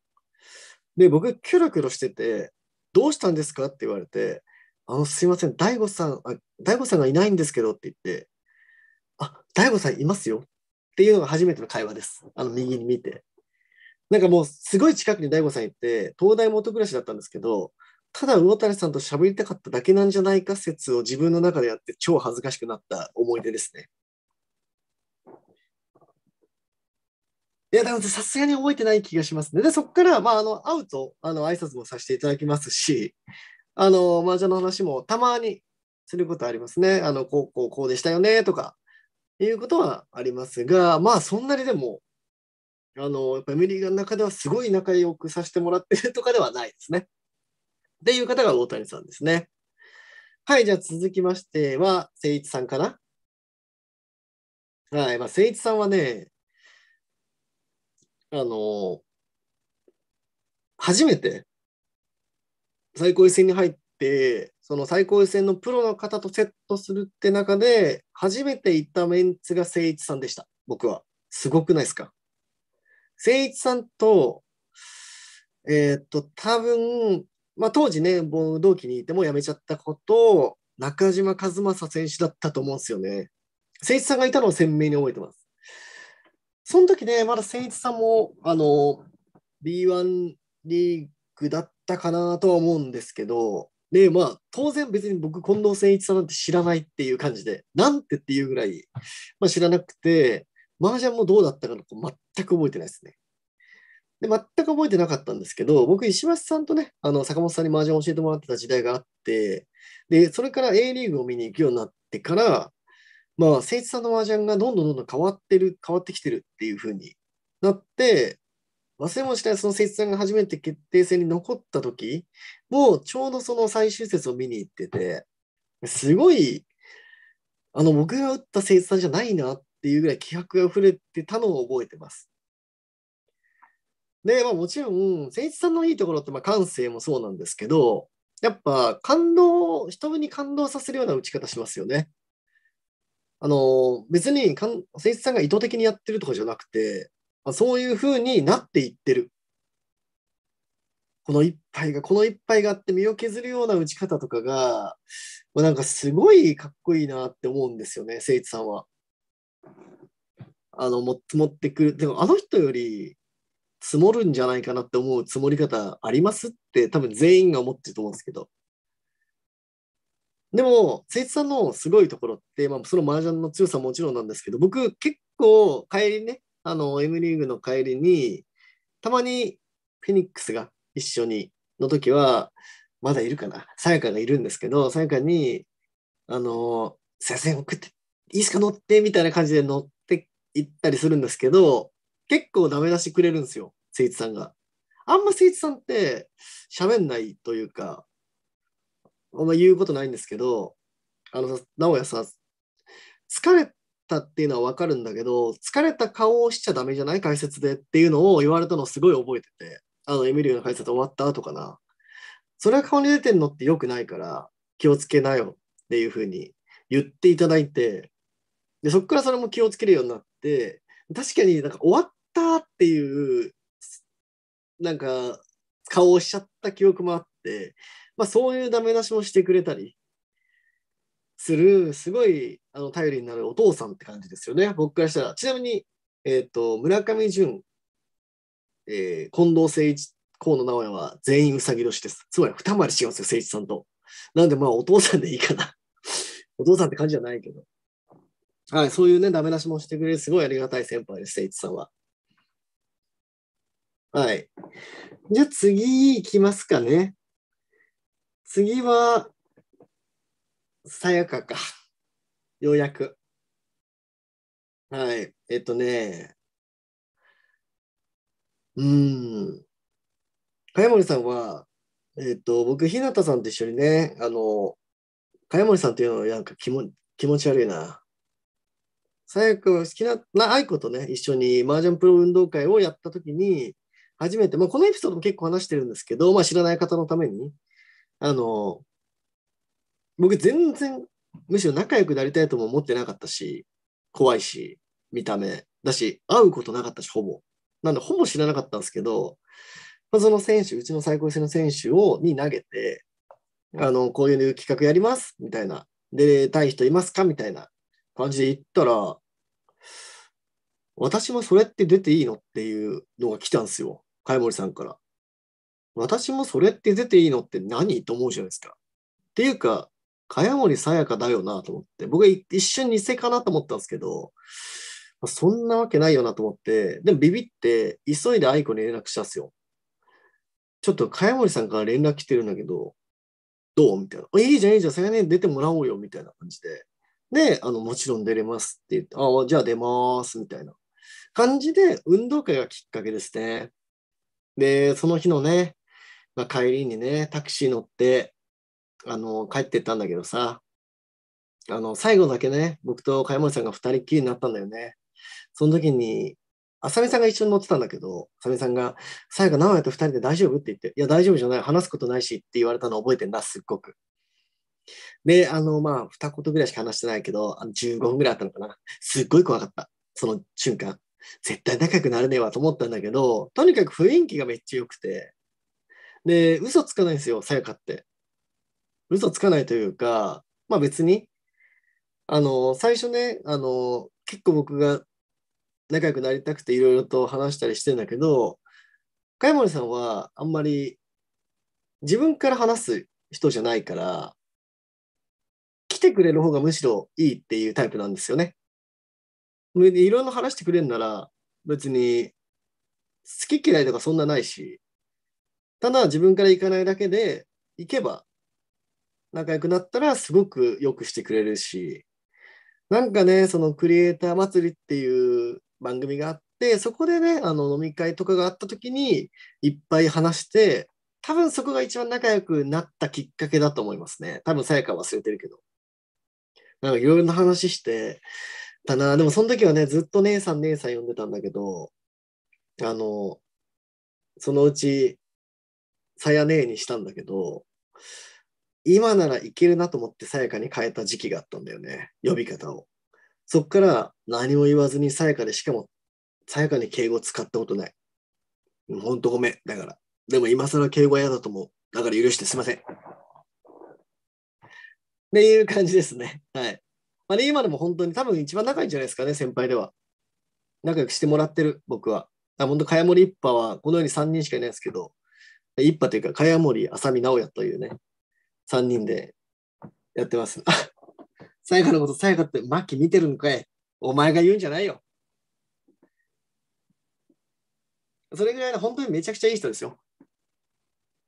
で、僕、キョロキョロしてて、どうしたんですかって言われて、あの、すいません、大悟さん、あ、大悟さんがいないんですけどって言って、あ、大悟さんいますよっていうのが初めての会話です。あの、右に見て。なんかもう、すごい近くに大悟さんいて、東大元暮らしだったんですけど、ただ魚谷さんと喋りたかっただけなんじゃないか説を自分の中でやって超恥ずかしくなった思い出ですね。いや、でもさすがに覚えてない気がしますね。で、そこから、まあ、あの、会うと、あの、挨拶もさせていただきますし、あの、麻雀の話もたまにすることありますね。あの、こう、こう、こうでしたよね、とか、いうことはありますが、まあ、そんなにでも、あの、やっぱりメリーの中ではすごい仲良くさせてもらってるとかではないですね。っていう方が大谷さんですね。はい、じゃあ続きましては、誠一さんかな。はい、まあ、誠一さんはね、あの、初めて最高位戦に入って、その最高位戦のプロの方とセットするって中で、初めて行ったメンツが誠一さんでした、僕は。すごくないですか誠一さんと、えー、っと、多分、まあ、当時ね、もう同期にいても辞めちゃったこと中島和正選手だったと思うんですよね。誠一さんがいたのを鮮明に覚えてます。その時ね、まだ誠一さんも、あの、B1 リーグだっったかなとは思うんですけど、で、まあ、当然別に僕、近藤誠一さんなんて知らないっていう感じで、なんてっていうぐらい、まあ、知らなくて、麻雀もどうだったかの全く覚えてないですね。で、全く覚えてなかったんですけど、僕、石橋さんとね、あの坂本さんに麻雀を教えてもらってた時代があって、で、それから A リーグを見に行くようになってから、まあ、誠一さんの麻雀がどんどんどんどん変わってる、変わってきてるっていう風になって、忘れもしないその誠一さんが初めて決定戦に残った時もうちょうどその最終節を見に行ってて、すごい、あの、僕が打った誠一さんじゃないなっていうぐらい気迫が溢れてたのを覚えてます。で、まあもちろん、誠一さんのいいところって、まあ感性もそうなんですけど、やっぱ感動、人に感動させるような打ち方しますよね。あの、別にかん、誠一さんが意図的にやってるとかじゃなくて、そういうふうになっていってる。この一杯が、この一杯があって身を削るような打ち方とかが、まなんかすごいかっこいいなって思うんですよね、誠一さんは。あの、も持ってくる。でもあの人より積もるんじゃないかなって思う積もり方ありますって多分全員が思ってると思うんですけど。でも、誠一さんのすごいところって、まあ、その麻雀の強さももちろんなんですけど、僕結構帰りね、あの、M リーグの帰りに、たまにフェニックスが一緒にの時は、まだいるかな、さやかがいるんですけど、さやかに、あの、先生送って、いいですか乗ってみたいな感じで乗って行ったりするんですけど、結構ダメ出してくれるんですよ、誠一さんが。あんま誠一さんって喋んないというか、あんま言うことないんですけど、あの、直哉さん、疲れたっていうのは分かるんだけど、疲れた顔をしちゃダメじゃない解説でっていうのを言われたのすごい覚えてて、あの、エミリオの解説終わった後かな。それは顔に出てんのって良くないから、気をつけなよっていうふうに言っていただいて、で、そっからそれも気をつけるようになって、確かになんか終わったっていう、なんか顔をしちゃった記憶もあって、まあそういうダメ出しもしてくれたり、する、すごいあの頼りになるお父さんって感じですよね、僕からしたら。ちなみに、えーと、村上淳、えー、近藤誠一、河野直哉は全員うさぎ年です。つまり二回り違うんですよ、誠一さんと。なんで、まあ、お父さんでいいかな。お父さんって感じじゃないけど。はい、そういうね、ダメ出しもしてくれる、すごいありがたい先輩です、誠一さんは。はい。じゃあ次行きますかね。次は、さやかか。ようやく。はい。えっとね。うん。茅森さんは、えっと、僕、日向さんと一緒にね、あの、茅森さんっていうのはなんか気も気持ち悪いな。さやか好きな、な、愛子とね、一緒に麻雀プロ運動会をやったときに、初めて、まあ、このエピソードも結構話してるんですけど、まあ、知らない方のために、あの、僕全然、むしろ仲良くなりたいとも思ってなかったし、怖いし、見た目だし、会うことなかったし、ほぼ。なんで、ほぼ知らなかったんですけど、まあ、その選手、うちの最高戦の選手をに投げて、あの、こういう企画やりますみたいな。で、い人いますかみたいな感じで言ったら、私もそれって出ていいのっていうのが来たんですよ。貝森さんから。私もそれって出ていいのって何と思うじゃないですか。っていうか、茅森さやかだよなと思って、僕は一瞬偽かなと思ったんですけど、まあ、そんなわけないよなと思って、でもビビって、急いで愛子に連絡したんですよ。ちょっと茅森さんから連絡来てるんだけど、どうみたいな。いいじゃん、いいじゃん、さやね出てもらおうよ、みたいな感じで。で、あの、もちろん出れますって言って、ああ、じゃあ出ます、みたいな感じで、運動会がきっかけですね。で、その日のね、まあ、帰りにね、タクシー乗って、あの、帰ってったんだけどさ、あの、最後だけね、僕と茅森さんが2人っきりになったんだよね。その時に、浅見さんが一緒に乗ってたんだけど、浅見さんが、最後、直哉と2人で大丈夫って言って、いや、大丈夫じゃない、話すことないしって言われたの覚えてんだ、すっごく。で、あの、まあ、二言ぐらいしか話してないけど、あの15分ぐらいあったのかな。すっごい怖かった、その瞬間。絶対仲良くなれねえわと思ったんだけど、とにかく雰囲気がめっちゃ良くて、で、嘘つかないんですよ、さやかって。嘘つかないというか、まあ別に、あの、最初ね、あの、結構僕が仲良くなりたくていろいろと話したりしてんだけど、貝森さんはあんまり自分から話す人じゃないから、来てくれる方がむしろいいっていうタイプなんですよね。いろいろ話してくれるなら、別に好き嫌いとかそんなないし、ただ自分から行かないだけで、行けば仲良くなったらすごく良くしてくれるし、なんかね、そのクリエイター祭りっていう番組があって、そこでね、あの飲み会とかがあった時にいっぱい話して、多分そこが一番仲良くなったきっかけだと思いますね。多分さやか忘れてるけど。なんかいろいろな話して、たな。でもその時はね、ずっと姉さん姉さん呼んでたんだけど、あの、そのうち、さや姉にしたんだけど、今ならいけるなと思ってさやかに変えた時期があったんだよね、呼び方を。そっから何も言わずにさやかで、しかもさやかに敬語使ったことない。ほんとごめん、だから。でも今更敬語は嫌だと思う。だから許してすいません。っていう感じですね。はい。まあね、今でも本当に多分一番仲いいんじゃないですかね、先輩では。仲良くしてもらってる、僕は。あ本当、茅森一派はこのように3人しかいないですけど、一派というか、茅森、浅見直やというね、3人でやってます。最後のこと、最後って、マッキー見てるのかいお前が言うんじゃないよ。それぐらいの本当にめちゃくちゃいい人ですよ。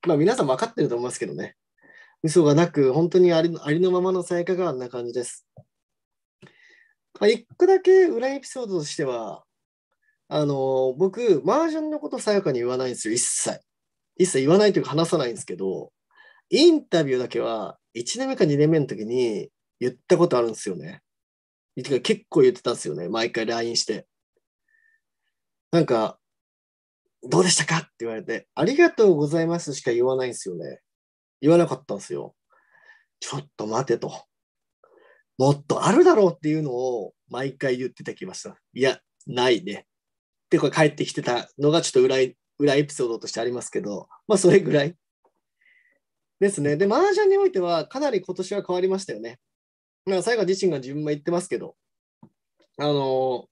まあ皆さん分かってると思いますけどね。嘘がなく、本当にありありのままのさやかがあんな感じです。まあ、一個だけ裏エピソードとしては、あの僕、マージャンのことさやかに言わないんですよ、一切。一切言わないというか話さないんですけど、インタビューだけは、1年目か2年目の時に言ったことあるんですよね。結構言ってたんですよね。毎回 LINE して。なんか、どうでしたかって言われて、ありがとうございますしか言わないんですよね。言わなかったんですよ。ちょっと待てと。もっとあるだろうっていうのを毎回言ってたきました。いや、ないね。ってこれ帰ってきてたのがちょっと裏裏エピソードとしてありますけど、まあそれぐらい。ですね。で、麻雀においては、かなり今年は変わりましたよね。まあ、最後自身が自分も言ってますけど、あの、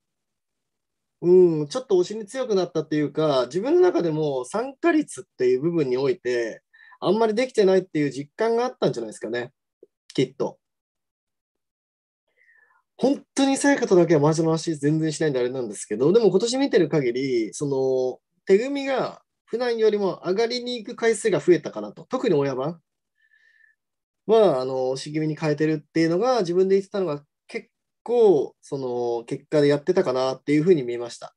うん、ちょっと推しに強くなったっていうか、自分の中でも参加率っていう部分において、あんまりできてないっていう実感があったんじゃないですかね、きっと。本当にさやかとだけは麻雀の話全然しないんであれなんですけど、でも今年見てる限り、その手組が普段よりも上がりに行く回数が増えたかなと。特に親番は、あの、押し気味に変えてるっていうのが、自分で言ってたのが、結構、その、結果でやってたかなっていうふうに見えました。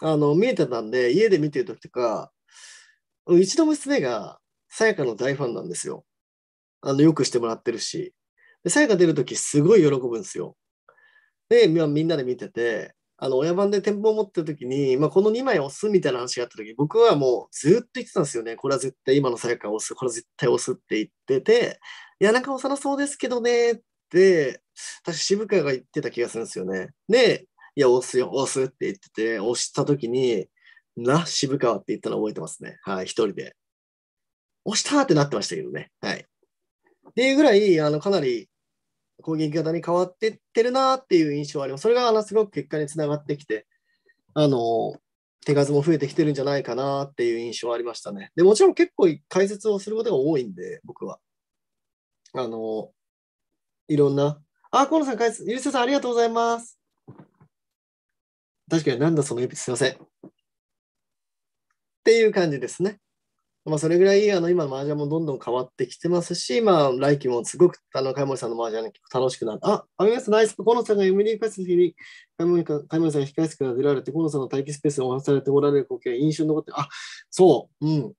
あの、見えてたんで、家で見てるときとか、うちの娘が、さやかの大ファンなんですよ。あの、よくしてもらってるし。さやか出るとき、すごい喜ぶんですよ。で、みんなで見てて、あの、親番で店舗を持ってる時に、まあ、この2枚押すみたいな話があった時、僕はもうずっと言ってたんですよね。これは絶対今のさやか押す、これは絶対押すって言ってて、いや、なんか押さなそうですけどねって、私、渋川が言ってた気がするんですよね。で、いや、押すよ、押すって言ってて、押した時に、な、渋川って言ったの覚えてますね。はい、一人で。押したってなってましたけどね。はい。っていうぐらい、あの、かなり攻撃型に変わってってるなっていう印象はあります。それがあのすごく結果につながってきて、あの、手数も増えてきてるんじゃないかなっていう印象はありましたね。でもちろん結構解説をすることが多いんで、僕は。あの、いろんな。あ、河野さん解説、ゆうせさんありがとうございます。確かになんだそのエピすいません。っていう感じですね。まあ、それぐらいあの今の麻雀もどんどん変わってきてますし、まあ、来季もすごくあの貝森さんの麻雀が楽しくなって、あ、あみます、ナイス、河野さんが MD にラスの日に貝森貝森さんが控え室から出られて、河野さんの待機スペースをお話されておられる光景、印象に残って、あ、そう、うん。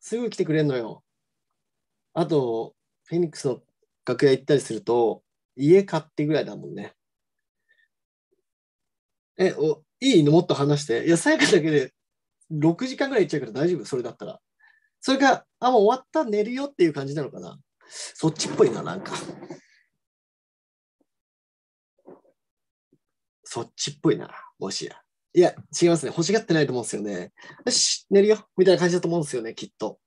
すぐ来てくれんのよ。あと、フェニックスの楽屋行ったりすると、家買ってぐらいだもんね。え、おいいのもっと話して。いや、さやかだけで6時間ぐらい行っちゃうから大丈夫それだったら。それか、あ、もう終わった、寝るよっていう感じなのかな。そっちっぽいな、なんか。そっちっぽいな、もしや。いや、違いますね。欲しがってないと思うんですよね。よし、寝るよ、みたいな感じだと思うんですよね、きっと。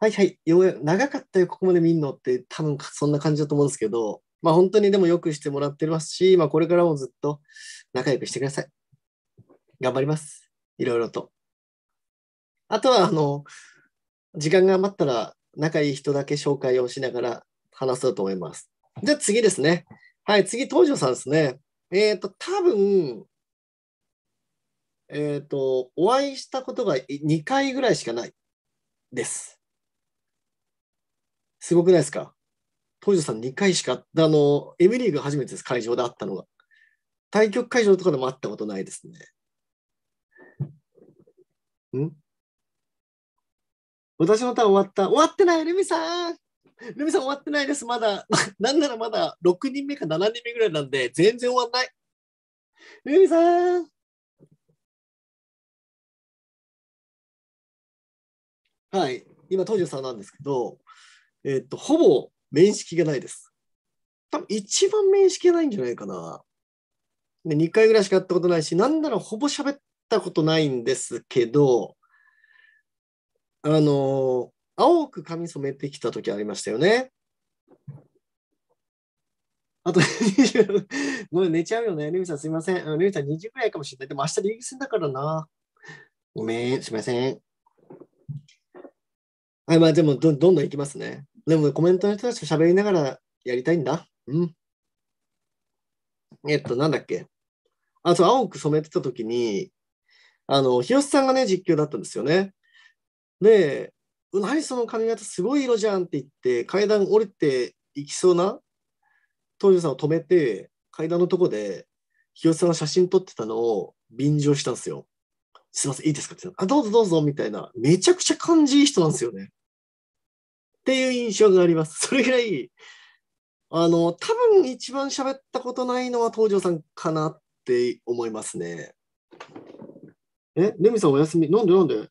はいはい、ようやく長かったよ、ここまで見んのって、多分そんな感じだと思うんですけど、まあ本当にでもよくしてもらってますし、まあこれからもずっと仲良くしてください。頑張ります。いろいろと。あとは、あの、時間が余ったら、仲いい人だけ紹介をしながら話そうと思います。じゃあ次ですね。はい、次、東條さんですね。えっ、ー、と、多分、えっ、ー、と、お会いしたことが2回ぐらいしかないです。すごくないですか東條さん2回しか、あの、エリーが初めてです、会場で会ったのが。対局会場とかでも会ったことないですね。ん私の歌ー終わった。終わってないルミさんルミさん終わってないです、まだ。なんならまだ6人目か7人目ぐらいなんで、全然終わんない。ルミさんはい、今、東條さんなんですけど、えー、っと、ほぼ面識がないです。多分一番面識がないんじゃないかな。2回ぐらいしか会ったことないし、なんならほぼ喋ったことないんですけど、あの、青く髪染めてきた時ありましたよね。あと ごめん、寝ちゃうよね。リミさんすいません。リミさん2時ぐらいかもしれない。でも明日リーグ戦だからな。ごめん、すいません。はい、まあ、でもど、どんどんいきますね。でも、コメントの人たちと喋りながらやりたいんだ。うん。えっと、なんだっけ。あ、そう、青く染めてた時に、あの、日スさんがね、実況だったんですよね。で、何その髪型すごい色じゃんって言って、階段降りていきそうな東條さんを止めて、階段のとこで、日吉さんが写真撮ってたのを便乗したんですよ。すいません、いいですかってあ、どうぞどうぞみたいな、めちゃくちゃ感じいい人なんですよね。っていう印象があります。それぐらい、あの、多分一番喋ったことないのは東條さんかなって思いますね。え、レミさんお休み、なんでなんで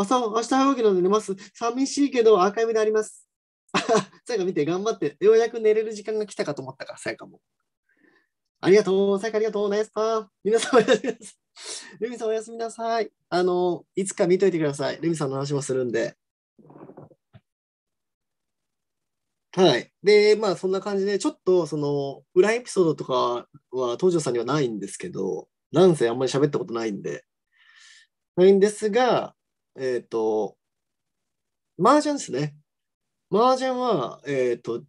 朝、明日早起きなので寝ます。寂しいけど、アーカイブであります。さやか見て、頑張って。ようやく寝れる時間が来たかと思ったから、さやかも。ありがとう、さやかありがとう、ナイスパン。皆さんおやすみなさい。ル ミさんおやすみなさい。あの、いつか見といてください。ルミさんの話もするんで。はい。で、まあそんな感じで、ちょっとその裏エピソードとかは東條さんにはないんですけど、なんせあんまり喋ったことないんで、ないんですが、えっ、ー、と、麻雀ですね。麻雀は、えっ、ー、と、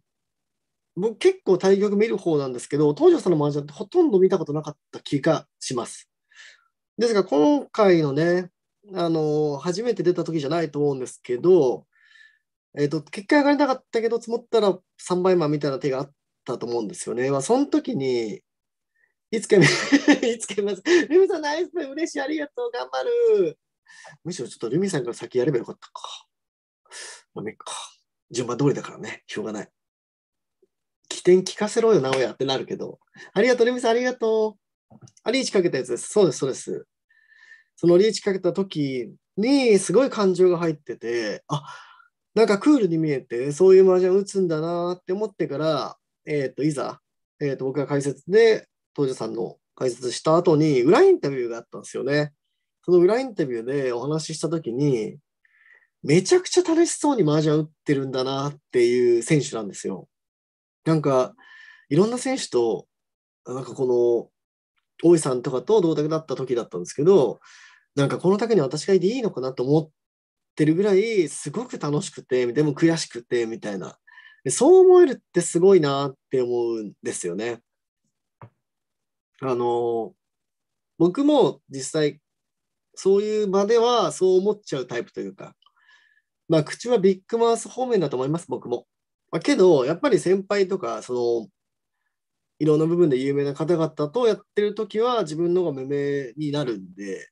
僕結構対局見る方なんですけど、東條さんの麻雀ってほとんど見たことなかった気がします。ですが、今回のね、あの初めて出た時じゃないと思うんですけど、えっ、ー、と、結果上がりなかったけど、積もったら3倍マンみたいな手があったと思うんですよね。まあ、その時に、いつか、いつか見ます。レ ミさん、ナイスプレイ、嬉しい、ありがとう、頑張る。むしろちょっとルミさんから先やればよかったか。ダメか。順番通りだからね、しょうがない。起点聞かせろよ、直哉ってなるけど。ありがとう、レミさん、ありがとう。あ、リーチかけたやつです。そうです、そうです。そのリーチかけた時に、すごい感情が入ってて、あなんかクールに見えて、そういう麻雀打つんだなって思ってから、えっ、ー、と、いざ、えっ、ー、と、僕が解説で、東條さんの解説した後に、裏インタビューがあったんですよね。その裏インタビューでお話ししたときに、めちゃくちゃ楽しそうに麻雀打ってるんだなっていう選手なんですよ。なんか、いろんな選手と、なんかこの、大井さんとかと同卓だった時だったんですけど、なんかこの卓に私がいていいのかなと思ってるぐらい、すごく楽しくて、でも悔しくて、みたいな。そう思えるってすごいなって思うんですよね。あの、僕も実際そういうまではそう思っちゃうタイプというか、まあ、口はビッグマウス方面だと思います、僕も。まあ、けど、やっぱり先輩とか、その、いろんな部分で有名な方々とやってる時は、自分のが無名になるんで、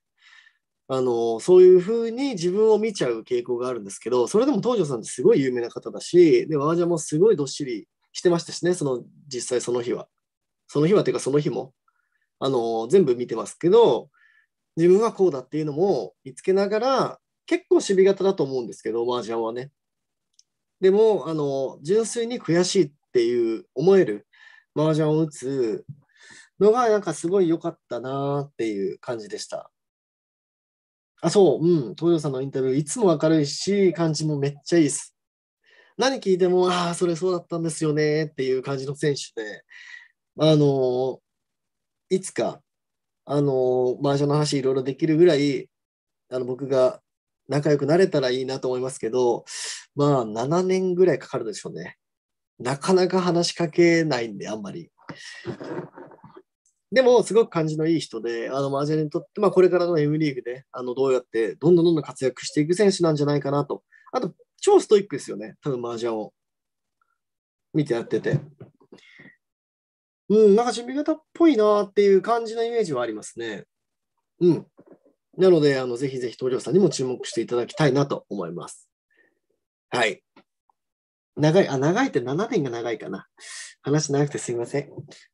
あの、そういうふうに自分を見ちゃう傾向があるんですけど、それでも東條さんってすごい有名な方だし、で、ワージャもすごいどっしりしてましたしね、その、実際その日は。その日はっていうか、その日も。あの、全部見てますけど、自分はこうだっていうのも見つけながら、結構守備型だと思うんですけど、麻雀はね。でも、あの、純粋に悔しいっていう思える麻雀を打つのが、なんかすごい良かったなっていう感じでした。あ、そう、うん、東洋さんのインタビュー、いつも明るいし、感じもめっちゃいいです。何聞いても、ああ、それそうだったんですよねっていう感じの選手で、あのいつかあの、マージョンの話いろいろできるぐらい、あの、僕が仲良くなれたらいいなと思いますけど、まあ、7年ぐらいかかるでしょうね。なかなか話しかけないんで、あんまり。でも、すごく感じのいい人で、あの、マージャンにとって、まあ、これからの M リーグで、あの、どうやって、どんどんどんどん活躍していく選手なんじゃないかなと。あと、超ストイックですよね。多分、マージャンを見てやってて。うん、なんか準備型っぽいなっていう感じのイメージはありますね。うん。なので、あのぜひぜひ東條さんにも注目していただきたいなと思います。はい。長い、あ、長いって7年が長いかな。話長くてすみません。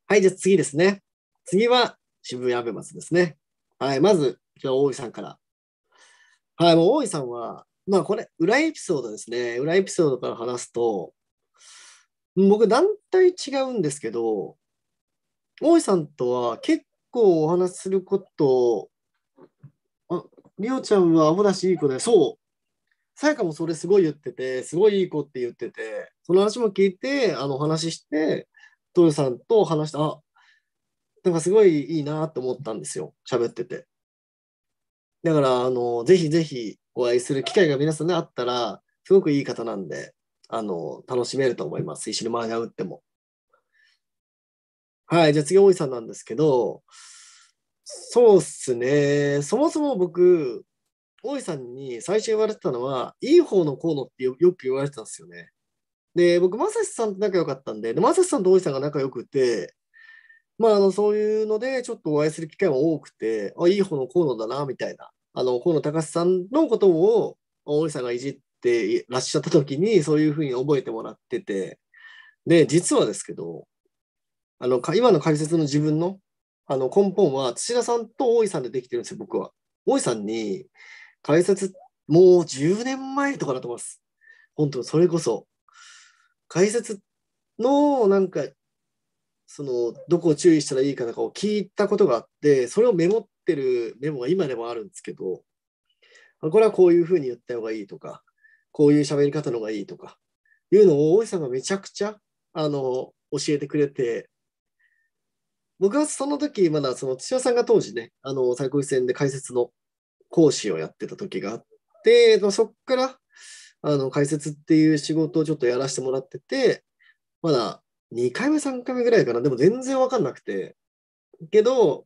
はい、じゃあ次ですね。次は渋谷アベマスですね。はい、まず、じゃあ大井さんから。はい、もう大井さんは、まあこれ、裏エピソードですね。裏エピソードから話すと、僕、団体違うんですけど、大井さんとは結構お話しすることありおちゃんはアホだしいい子でそうさやかもそれすごい言っててすごいいい子って言っててその話も聞いてあの話してトヨさんと話したあなんかすごいいいなと思ったんですよ喋っててだからあのぜひぜひお会いする機会が皆さんであったらすごくいい方なんであの楽しめると思います一緒にマー合うってもはい、じゃあ次、大井さんなんですけど、そうっすね、そもそも僕、大井さんに最初言われてたのは、いい方の河野ってよく言われてたんですよね。で、僕、正志さんと仲良かったんで、で正志さんと大井さんが仲良くて、まあ、あのそういうので、ちょっとお会いする機会も多くて、あいい方の河野だな、みたいな、あの河野隆さんのことを大井さんがいじってらっしゃった時に、そういうふうに覚えてもらってて、で、実はですけど、あの今の解説の自分のあの根本は土田さんと大井さんでできてるんですよ、僕は。大井さんに解説、もう10年前とかだと思います。本当、それこそ。解説のなんか、そのどこを注意したらいいかとかを聞いたことがあって、それをメモってるメモが今でもあるんですけど、これはこういうふうに言った方がいいとか、こういう喋り方の方がいいとか、いうのを大井さんがめちゃくちゃあの教えてくれて、僕はその時、まだその土屋さんが当時ね、あの、最高一戦で解説の講師をやってた時があって、そっから、あの、解説っていう仕事をちょっとやらせてもらってて、まだ2回目、3回目ぐらいかな、でも全然わかんなくて、けど、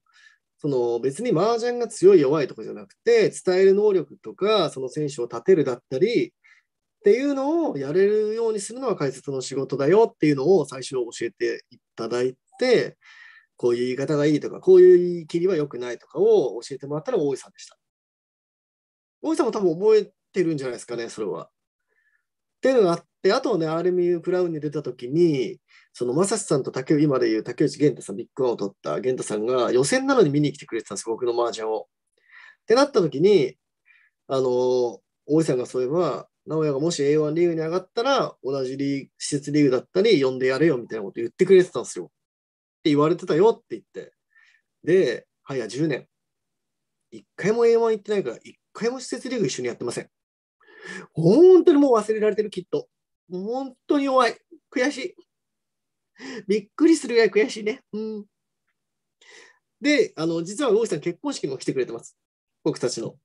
その別に麻雀が強い弱いとかじゃなくて、伝える能力とか、その選手を立てるだったり、っていうのをやれるようにするのは解説の仕事だよっていうのを最初教えていただいて、こういう言い方がいいとか、こういう切りは良くないとかを教えてもらったのが大井さんでした。大井さんも多分覚えてるんじゃないですかね、それは。っていうのがあって、あとね、RMU クラウンに出た時に、その正志さんと竹今でいう竹内玄太さん、ビッグワンを取った玄太さんが予選なのに見に来てくれてたんです、僕のマージャンを。ってなった時に、あの、大井さんがそういえば、直哉がもし A1 リーグに上がったら、同じリー施設リーグだったり、呼んでやれよみたいなこと言ってくれてたんですよ。って言われてたよって言って、で、はや10年。一回も A1 行ってないから、一回も施設リーグ一緒にやってません。本当にもう忘れられてる、きっと。本当に弱い。悔しい。びっくりするぐらい悔しいね。うん。で、あの、実は大石さん結婚式も来てくれてます。僕たちの。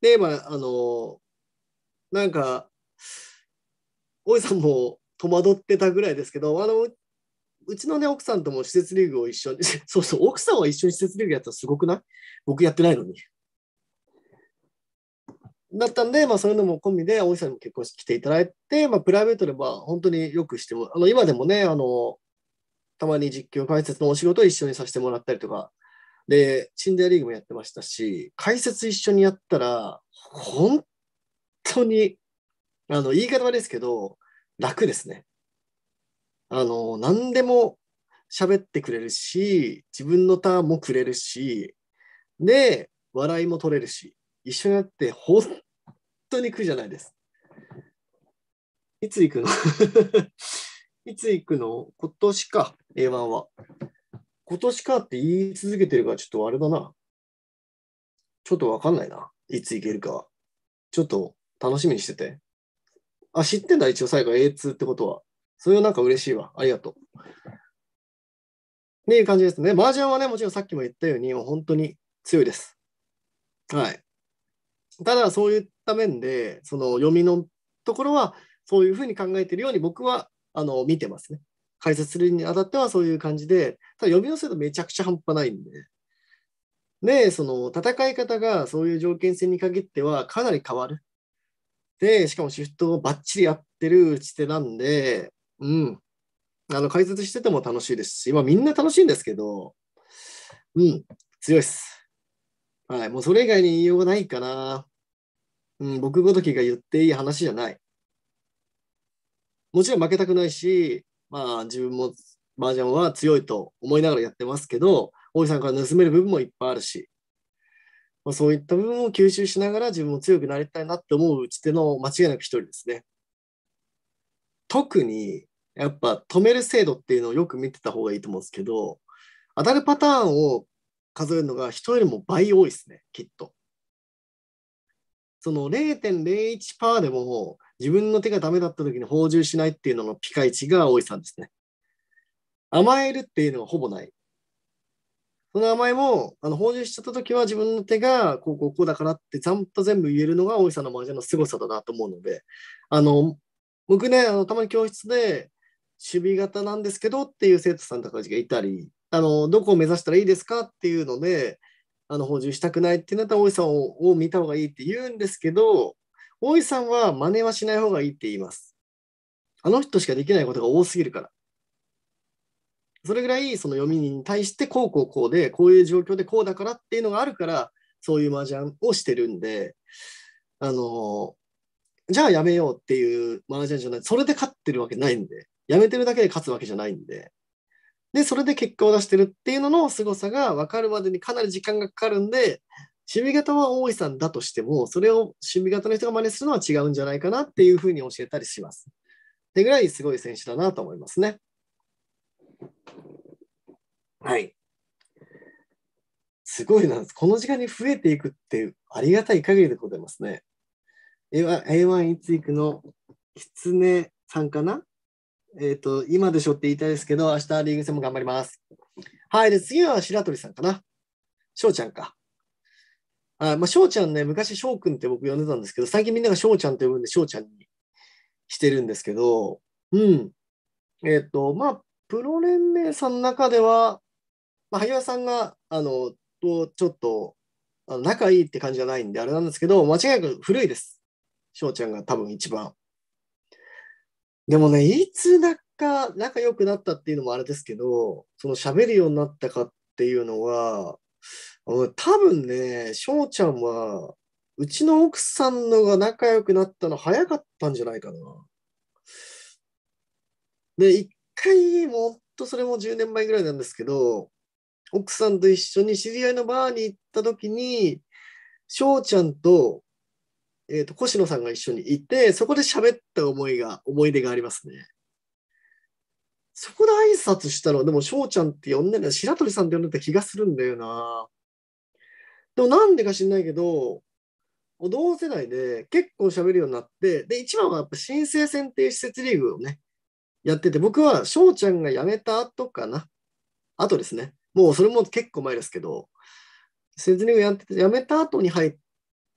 で、まあ、あの、なんか、大石さんも戸惑ってたぐらいですけど、あの、うちのね、奥さんとも施設リーグを一緒に、そうそう、奥さんは一緒に施設リーグやったらすごくない僕やってないのに。だったんで、まあ、そういうのも込みで、大石さんにも結婚して来ていただいて、まあ、プライベートでは本当によくしても、あの今でもね、あのたまに実況解説のお仕事を一緒にさせてもらったりとか、で、シンデレリーグもやってましたし、解説一緒にやったら、本当に、あの言い方悪いですけど、楽ですね。あの何でも喋ってくれるし自分のターンもくれるしで笑いも取れるし一緒になって本当に苦じゃないです。いつ行くの いつ行くの今年か A1 は。今年かって言い続けてるからちょっとあれだな。ちょっとわかんないな。いつ行けるかは。ちょっと楽しみにしてて。あ、知ってんだ、一応最後 A2 ってことは。それはなんか嬉しいわ。ありがとう。っていう感じですね。麻雀はね、もちろんさっきも言ったように、本当に強いです。はい。ただ、そういった面で、その読みのところは、そういうふうに考えているように僕はあの見てますね。解説するにあたってはそういう感じで、ただ読みの精度めちゃくちゃ半端ないんで。で、その戦い方がそういう条件戦に限ってはかなり変わる。で、しかもシフトをバッチリやってる打ち手なんで、うん。あの、解説してても楽しいですし、今みんな楽しいんですけど、うん、強いっす。はい、もうそれ以外に言いようがないかな。うん、僕ごときが言っていい話じゃない。もちろん負けたくないし、まあ、自分も麻雀は強いと思いながらやってますけど、大井さんから盗める部分もいっぱいあるし、まあ、そういった部分を吸収しながら自分も強くなりたいなって思ううちでの間違いなく一人ですね。特にやっぱ止める制度っていうのをよく見てた方がいいと思うんですけど、当たるパターンを数えるのが人よりも倍多いですね、きっと。その0.01%でも自分の手がダメだった時に放獣しないっていうののピカイチが大井さんですね。甘えるっていうのはほぼない。その甘えも、あの、放獣しちゃった時は自分の手がこうこうこうだからってちゃんと全部言えるのが大井さんのマージャンの凄さだなと思うので、あの、僕ね、あのたまに教室で、守備型なんですけどっていう生徒さんとかがいたり、あのどこを目指したらいいですかっていうので、あの補充したくないってなったら、大井さんを見た方がいいって言うんですけど、大井さんは真似はしない方がいいって言います。あの人しかできないことが多すぎるから。それぐらいその読みに対してこうこうこうでこういう状況でこうだからっていうのがあるからそういう麻雀をしてるんであのじゃあやめようっていうマネージャーじゃない。それで勝ってるわけないんで、やめてるだけで勝つわけじゃないんで、で、それで結果を出してるっていうのの凄さが分かるまでにかなり時間がかかるんで、趣味型は大井さんだとしても、それを趣味型の人が真似するのは違うんじゃないかなっていうふうに教えたりします。ってぐらいすごい選手だなと思いますね。はい。すごいな。この時間に増えていくってありがたい限りでございますね。A1, A1 イクのキツネさんかなえっ、ー、と、今でしょって言いたいですけど、明日リーグ戦も頑張ります。はい。で、次は白鳥さんかな。翔ちゃんか。あまあ、翔ちゃんね、昔翔くんって僕呼んでたんですけど、最近みんなが翔ちゃんって呼ぶんで翔ちゃんにしてるんですけど、うん。えっ、ー、と、まあ、プロ連盟さんの中では、まあ、萩原さんが、あの、とちょっと、あ仲いいって感じじゃないんで、あれなんですけど、間違いなく古いです。翔ちゃんが多分一番。でもね、いつだか仲良くなったっていうのもあれですけど、その喋るようになったかっていうのは、多分ね、翔ちゃんは、うちの奥さんのが仲良くなったの早かったんじゃないかな。で、一回、もっとそれも10年前ぐらいなんですけど、奥さんと一緒に知り合いのバーに行った時に、翔ちゃんとえーと、越野さんが一緒にいて、そこで喋った思いが、思い出がありますね。そこで挨拶したのは、でも翔ちゃんって呼んでない、白鳥さんって呼んでた気がするんだよな。でもなんでか知んないけど、同世代で結構喋るようになって、で、一番はやっぱ新生選定施設リーグをね、やってて、僕は翔ちゃんが辞めた後かな。後ですね。もうそれも結構前ですけど、施設リーグやってて、辞めた後に入っ、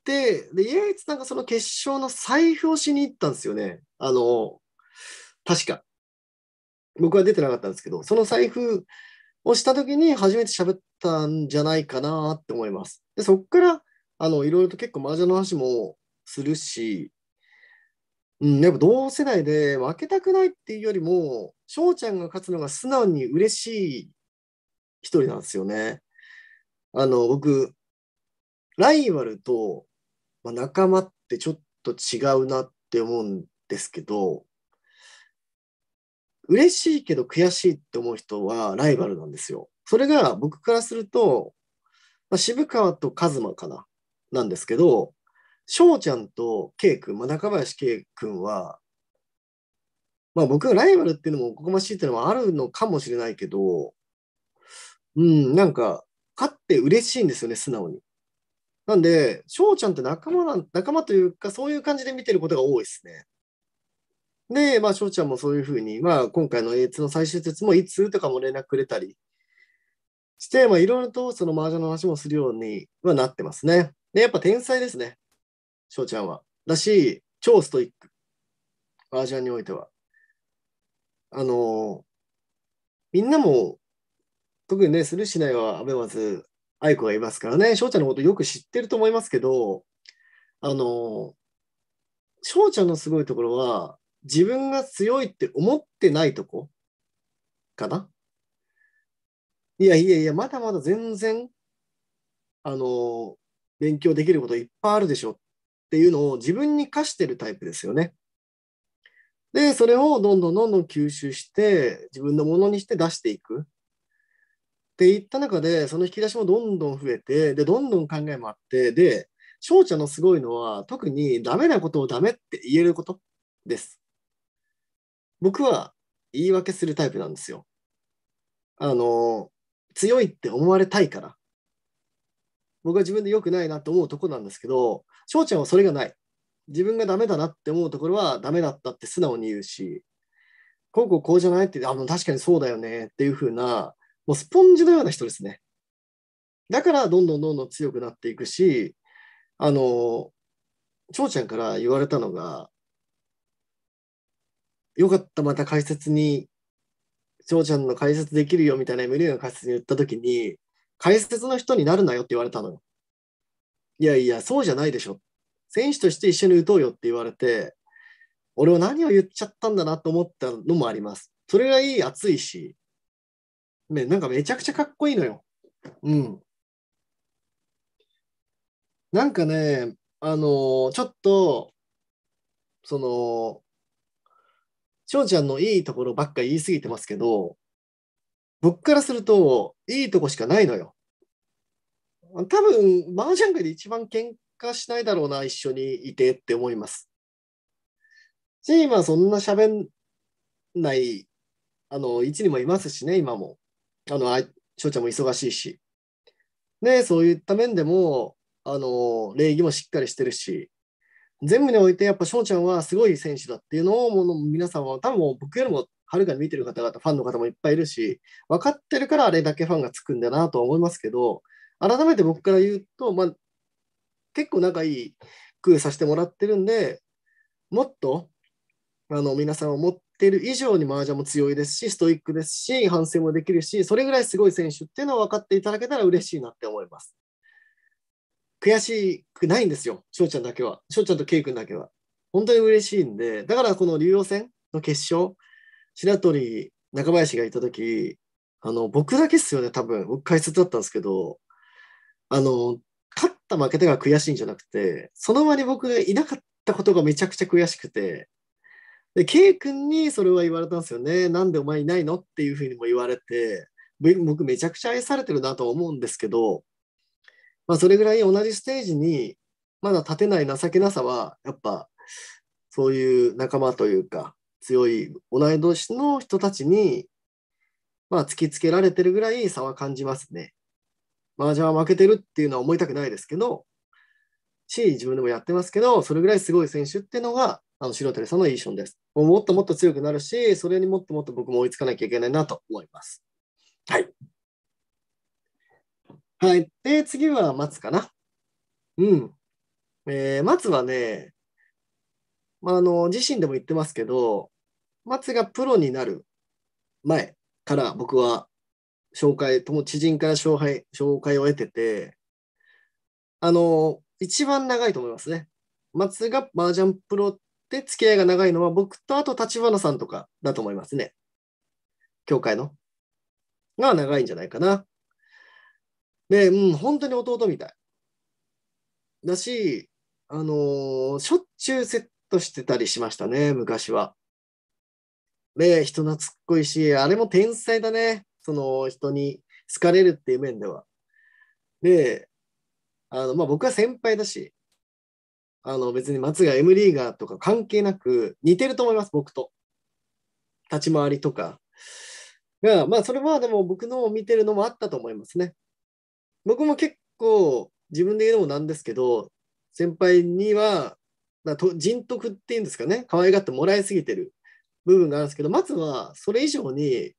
で、イエイツなんかその決勝の財布をしに行ったんですよね。あの、確か。僕は出てなかったんですけど、その財布をした時に初めて喋ったんじゃないかなって思います。で、そこから、あの、いろいろと結構麻雀の話もするし、うん、やっぱ同世代で負けたくないっていうよりも、翔ちゃんが勝つのが素直に嬉しい一人なんですよね。あの、僕、ライバルとまあ、仲間ってちょっと違うなって思うんですけど、嬉しいけど悔しいって思う人はライバルなんですよ。それが僕からすると、まあ、渋川と一馬かな、なんですけど、翔ちゃんと K 君、まあ、中林圭君は、まあ僕がライバルっていうのもおこがましいっていうのもあるのかもしれないけど、うん、なんか、勝って嬉しいんですよね、素直に。なんで、翔ちゃんって仲間な仲間というか、そういう感じで見てることが多いですね。で、まあ、翔ちゃんもそういうふうに、まあ、今回の A2 の最終節もいつとかも連絡くれたりして、まあ、いろいろとその麻雀の話もするようにはなってますね。で、やっぱ天才ですね、翔ちゃんは。だし、超ストイック。麻雀においては。あの、みんなも、特にね、するしないは、アベまず、愛子がいますからね、翔ちゃんのことよく知ってると思いますけど、あの、翔ちゃんのすごいところは、自分が強いって思ってないとこかないやいやいや、まだまだ全然、あの、勉強できることいっぱいあるでしょっていうのを自分に課してるタイプですよね。で、それをどんどんどんどん吸収して、自分のものにして出していく。っていった中で、その引き出しもどんどん増えて、で、どんどん考えもあって、で、翔ちゃんのすごいのは、特にダメなことをダメって言えることです。僕は言い訳するタイプなんですよ。あの、強いって思われたいから。僕は自分で良くないなと思うとこなんですけど、翔ちゃんはそれがない。自分がダメだなって思うところはダメだったって素直に言うし、こうこうこうじゃないって、あの確かにそうだよねっていう風な、もうスポンジのような人ですね。だからどんどんどんどん強くなっていくし、あの、長ちゃんから言われたのが、よかった、また解説に、長ちゃんの解説できるよみたいな無理な解説に言ったときに、解説の人になるなよって言われたのよ。いやいや、そうじゃないでしょ。選手として一緒に打とうよって言われて、俺は何を言っちゃったんだなと思ったのもあります。それがいい熱いし、ね、なんかめちゃくちゃかっこいいのよ。うん。なんかね、あのー、ちょっと、その、翔ちゃんのいいところばっか言い過ぎてますけど、僕からすると、いいとこしかないのよ。多分、麻雀界で一番喧嘩しないだろうな、一緒にいてって思います。し、今そんな喋んない、あの、位置にもいますしね、今も。あの、翔ちゃんも忙しいし、ね、そういった面でも、あの、礼儀もしっかりしてるし、全部においてやっぱ翔ちゃんはすごい選手だっていうのを、もの皆さんは多分僕よりもはるかに見てる方々、ファンの方もいっぱいいるし、分かってるからあれだけファンがつくんだなとは思いますけど、改めて僕から言うと、まあ、結構仲いい工させてもらってるんで、もっとあの皆さんをもっってる以上に麻雀も強いですし、ストイックですし、反省もできるし、それぐらいすごい選手っていうのを分かっていただけたら嬉しいなって思います。悔しくないんですよ、翔ちゃんだけは。翔ちゃんと K 君だけは。本当に嬉しいんで、だからこの竜王戦の決勝、白鳥、中林がいたとき、あの、僕だけっすよね、多分。僕解説だったんですけど、あの、勝った負けたが悔しいんじゃなくて、その場に僕がいなかったことがめちゃくちゃ悔しくて、で、K 君にそれは言われたんですよね。なんでお前いないのっていうふうにも言われて、僕めちゃくちゃ愛されてるなと思うんですけど、まあ、それぐらい同じステージにまだ立てない情けなさは、やっぱそういう仲間というか、強い同い年の人たちに、まあ、突きつけられてるぐらい差は感じますね。麻雀は負けてるっていうのは思いたくないですけど、し、自分でもやってますけど、それぐらいすごい選手っていうのがあの白鳥さんのいいションです。もっともっと強くなるし、それにもっともっと僕も追いつかなきゃいけないなと思います。はい。はい。で、次は松かな。うん。えー、松はね、まあ、あの、自身でも言ってますけど、松がプロになる前から僕は紹介、とも知人から紹介紹介を得てて、あの、一番長いと思いますね。松が麻雀プロで、付き合いが長いのは僕とあと立花さんとかだと思いますね。教会の。が長いんじゃないかな。で、うん、本当に弟みたい。だし、あのー、しょっちゅうセットしてたりしましたね、昔は。で、人懐っこいし、あれも天才だね。その人に好かれるっていう面では。で、あのまあ、僕は先輩だし、あの別に松が M リーガーとか関係なく似てると思います、僕と。立ち回りとか。が、まあそれはでも僕の見てるのもあったと思いますね。僕も結構自分で言うのもなんですけど、先輩には、まあ、と人徳っていうんですかね、可愛がってもらいすぎてる部分があるんですけど、まずはそれ以上に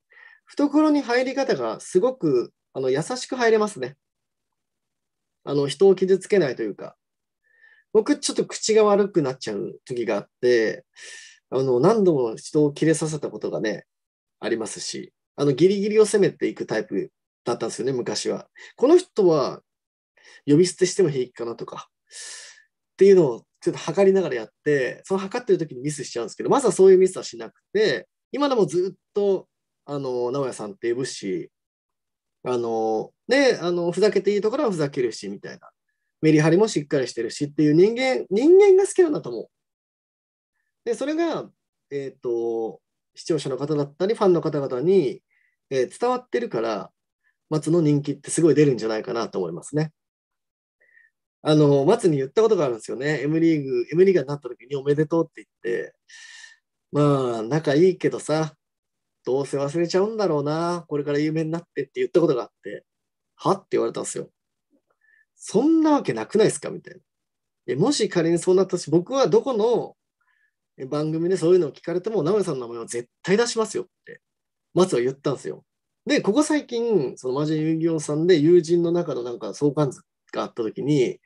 懐に入り方がすごくあの優しく入れますね。あの人を傷つけないというか。僕ちょっと口が悪くなっちゃう時があって、あの、何度も人を切れさせたことがね、ありますし、あの、ギリギリを攻めていくタイプだったんですよね、昔は。この人は呼び捨てしても平気かなとか、っていうのをちょっと測りながらやって、その測ってる時にミスしちゃうんですけど、まずはそういうミスはしなくて、今でもずっと、あの、直屋さんって呼ぶし、あの、ね、あの、ふざけていいところはふざけるし、みたいな。メリハリもしっかりしてるしっていう人間、人間が好きなんだと思う。で、それが、えっ、ー、と、視聴者の方だったり、ファンの方々に、えー、伝わってるから、松の人気ってすごい出るんじゃないかなと思いますね。あの、松に言ったことがあるんですよね。M リーグ、M リーガーになった時におめでとうって言って、まあ、仲いいけどさ、どうせ忘れちゃうんだろうな、これから有名になってって言ったことがあって、はって言われたんですよ。そんなわけなくないですかみたいな。えもし仮にそうなったし、僕はどこの番組でそういうのを聞かれても、名古さんの名前は絶対出しますよって、松は言ったんですよ。で、ここ最近、そのマジン遊戯王さんで友人の中のなんか相関図があった時に、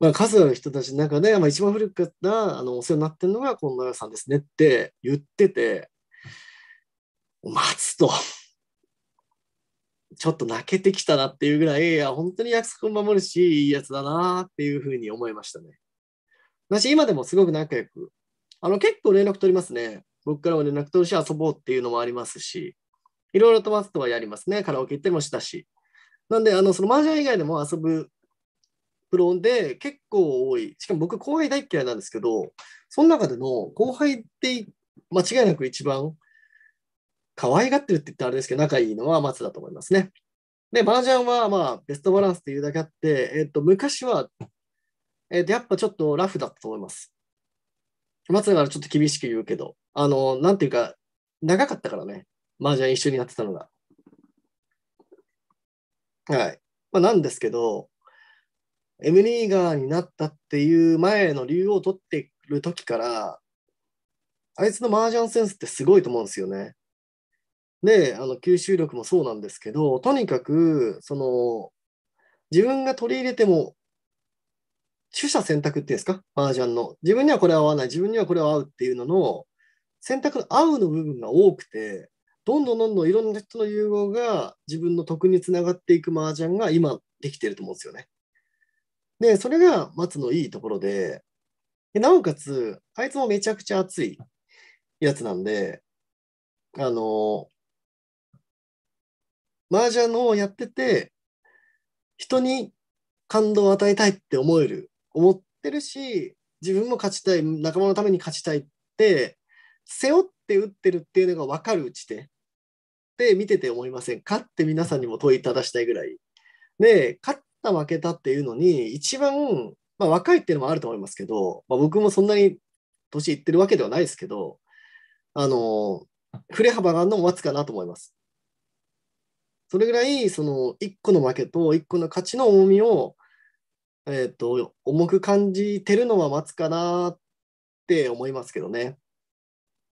まあ、数ある人たちの中で、まあ、一番古くったあのお世話になってるのがこの屋さんですねって言ってて、松とちょっと泣けてきたなっていうぐらい、いや、本当に約束を守るし、いいやつだなっていうふうに思いましたね。私、今でもすごく仲良く、あの、結構連絡取りますね。僕からも連絡取るし、遊ぼうっていうのもありますし、いろいろとマスとはやりますね。カラオケ行ってもしたし。なんで、あの、その麻雀以外でも遊ぶプロで結構多い。しかも僕、後輩大嫌いなんですけど、その中での後輩って間違いなく一番可愛がってるって言ったらあれですけど、仲いいのは松だと思いますね。で、麻雀はまあベストバランスというだけあって、えっ、ー、と、昔は、えっ、ー、と、やっぱちょっとラフだったと思います。松だからちょっと厳しく言うけど、あの、なんていうか、長かったからね、麻雀一緒にやってたのが。はい。まあ、なんですけど、M リーガーになったっていう前の竜王を取ってる時から、あいつの麻雀センスってすごいと思うんですよね。で、あの吸収力もそうなんですけど、とにかく、その、自分が取り入れても、取捨選択っていうんですか、麻雀の。自分にはこれは合わない、自分にはこれは合うっていうのの、選択の合うの部分が多くて、どんどんどんどんいろんな人の融合が自分の得につながっていく麻雀が今できてると思うんですよね。で、それが松のいいところで、でなおかつ、あいつもめちゃくちゃ熱いやつなんで、あの、麻雀をやってて、人に感動を与えたいって思える、思ってるし、自分も勝ちたい、仲間のために勝ちたいって、背負って打ってるっていうのが分かるうちで、で、見てて思いませんかって皆さんにも問いただしたいぐらい。で、勝った負けたっていうのに、一番、まあ、若いっていうのもあると思いますけど、まあ、僕もそんなに年いってるわけではないですけど、あの、振れ幅があるのも待つかなと思います。それぐらい、その、1個の負けと1個の勝ちの重みを、えっ、ー、と、重く感じてるのは待つかなって思いますけどね。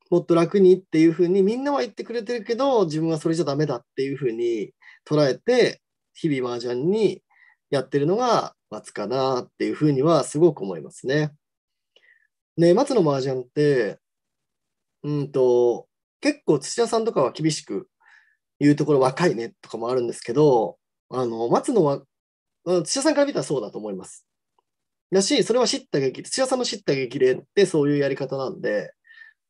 もっと楽にっていうふうに、みんなは言ってくれてるけど、自分はそれじゃダメだっていうふうに捉えて、日々麻雀にやってるのが待つかなっていうふうにはすごく思いますね。ね、松の麻雀って、うんと、結構土屋さんとかは厳しくいうところ若いねとかもあるんですけど、あの、松野は、土屋さんから見たらそうだと思います。だし、それは知った激土屋さんの知った激励ってそういうやり方なんで、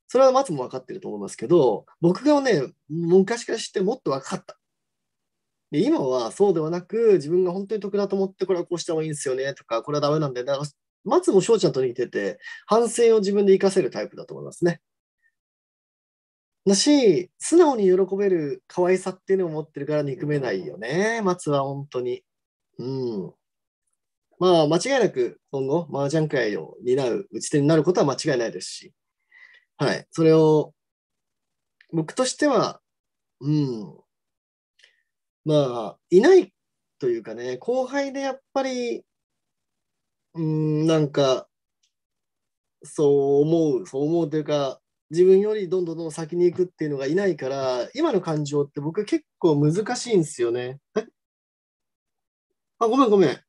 それは松も分かってると思いますけど、僕がね、昔から知ってもっと分かった。で今はそうではなく、自分が本当に得だと思って、これはこうした方がいいんですよねとか、これはダメなんだよら松も翔ちゃんと似てて、反省を自分で活かせるタイプだと思いますね。だし、素直に喜べる可愛さっていうのを持ってるから憎めないよね、松は本当に。うん。まあ、間違いなく今後、麻雀界を担う打ち手になることは間違いないですし、はい。それを、僕としては、うん。まあ、いないというかね、後輩でやっぱり、うん、なんか、そう思う、そう思うというか、自分よりどんどんどん先に行くっていうのがいないから今の感情って僕結構難しいんですよね。あごめんごめん。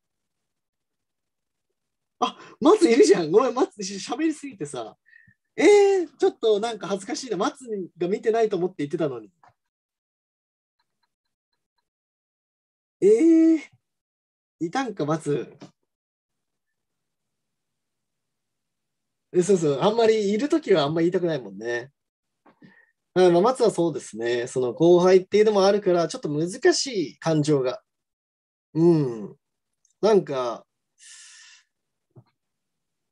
あ松いるじゃんごめん松喋りすぎてさ。えー、ちょっとなんか恥ずかしいな松が見てないと思って言ってたのに。えー、いたんか松。そうそう、あんまりいるときはあんまり言いたくないもんね。まあ、松はそうですね、その後輩っていうのもあるから、ちょっと難しい感情が。うん。なんか、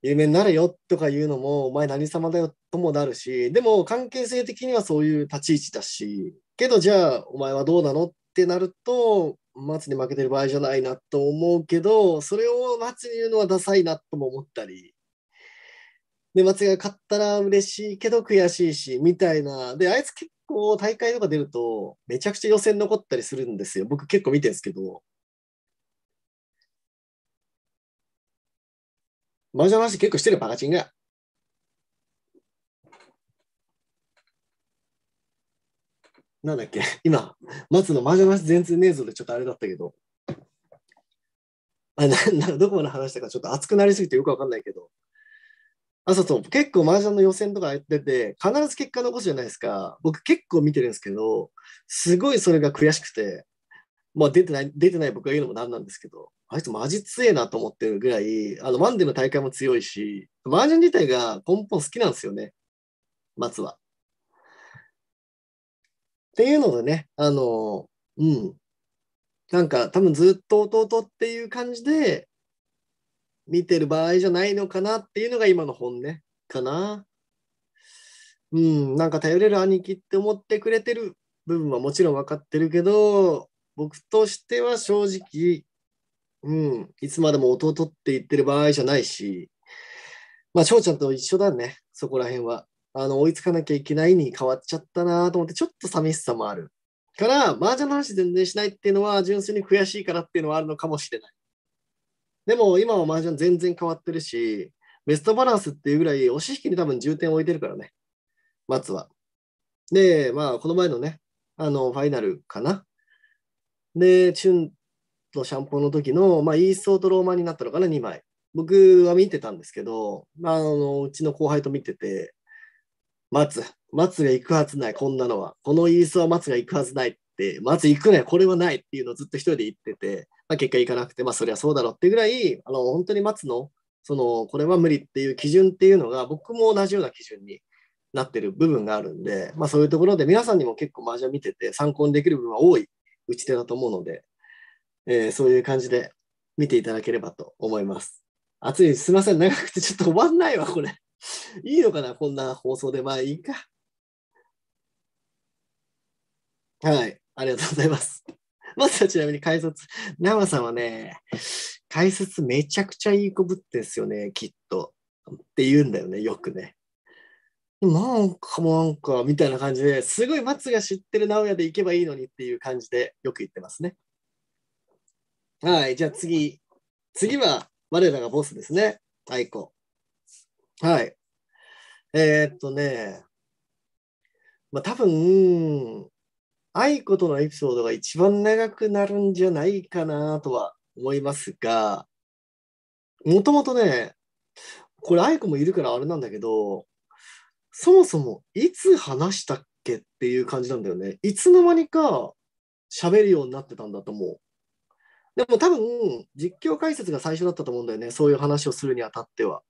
有名になれよとか言うのも、お前何様だよともなるし、でも関係性的にはそういう立ち位置だし、けどじゃあお前はどうなのってなると、松に負けてる場合じゃないなと思うけど、それを松に言うのはダサいなとも思ったり。で、松が勝ったら嬉しいけど悔しいし、みたいな。で、あいつ結構大会とか出ると、めちゃくちゃ予選残ったりするんですよ。僕結構見てるんですけど。マジの話結構してるバカチンが。なんだっけ今、松のマジの話全然ねえぞでちょっとあれだったけど。あななどこまで話したかちょっと熱くなりすぎてよくわかんないけど。あ、そうそう、結構麻雀の予選とかやってて、必ず結果残すじゃないですか。僕結構見てるんですけど、すごいそれが悔しくて、まあ出てない、出てない僕が言うのもなんなんですけど、あいつマジ強えなと思ってるぐらい、あの、ワンデーの大会も強いし、麻雀自体が根本好きなんですよね。松は。っていうのでね、あの、うん。なんか多分ずっと弟っていう感じで、見てる場合じゃないのかなっていうのが今の本音かな。うん、なんか頼れる兄貴って思ってくれてる部分はもちろん分かってるけど、僕としては正直、うん、いつまでも弟って言ってる場合じゃないし、まあ、翔ちゃんと一緒だね、そこら辺は。あの、追いつかなきゃいけないに変わっちゃったなと思って、ちょっと寂しさもある。から、麻雀の話全然しないっていうのは、純粋に悔しいからっていうのはあるのかもしれない。でも今はマージャン全然変わってるし、ベストバランスっていうぐらい、押し引きに多分重点を置いてるからね、松は。で、まあ、この前のね、あの、ファイナルかな。で、チュンとシャンポンの時の、まあ、イーストとローマンになったのかな、2枚。僕は見てたんですけど、まあ、あのうちの後輩と見てて、松、松が行くはずない、こんなのは。このイーストは松が行くはずないっ、まず行くね、これはないっていうのをずっと一人で言ってて、まあ、結果行かなくて、まあ、そりゃそうだろうってぐらい、あの本当に松の、その、これは無理っていう基準っていうのが、僕も同じような基準になってる部分があるんで、まあ、そういうところで皆さんにも結構麻雀見てて、参考にできる部分は多い打ち手だと思うので、えー、そういう感じで見ていただければと思います。暑い、すいません、長くてちょっと終わんないわ、これ。いいのかな、こんな放送で。まあいいか。はい。ありがとうございます。まずはちなみに解説、マさんはね、解説めちゃくちゃいい子ぶってんすよね、きっと。って言うんだよね、よくね。なんかもなんか、みたいな感じですごい松が知ってる直屋で行けばいいのにっていう感じでよく言ってますね。はい、じゃあ次。次は、我らがボスですね、愛子。はい。えー、っとね、まあ多分、愛子とのエピソードが一番長くなるんじゃないかなとは思いますが、もともとね、これ愛子もいるからあれなんだけど、そもそもいつ話したっけっていう感じなんだよね。いつの間にか喋るようになってたんだと思う。でも多分、実況解説が最初だったと思うんだよね。そういう話をするにあたっては。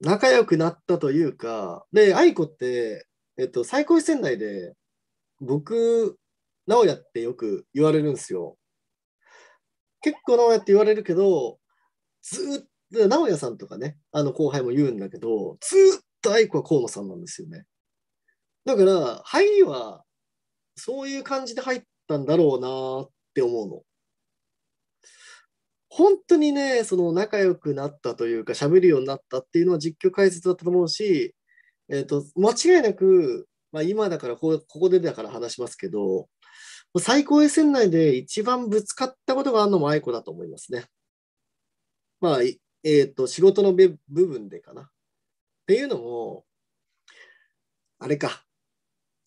仲良くなったというか、で、愛子って、えっと、最高視線内で僕、直哉ってよく言われるんですよ。結構直哉って言われるけど、ずっと、直哉さんとかね、あの後輩も言うんだけど、ずっと愛子は河野さんなんですよね。だから、入りは、そういう感じで入ったんだろうなって思うの。本当にね、その仲良くなったというか、喋るようになったっていうのは実況解説だったと思うし、えっ、ー、と、間違いなく、まあ、今だからこ、ここでだから話しますけど、最高位戦内で一番ぶつかったことがあるのも愛子だと思いますね。まあ、えっ、ー、と、仕事の部分でかな。っていうのも、あれか。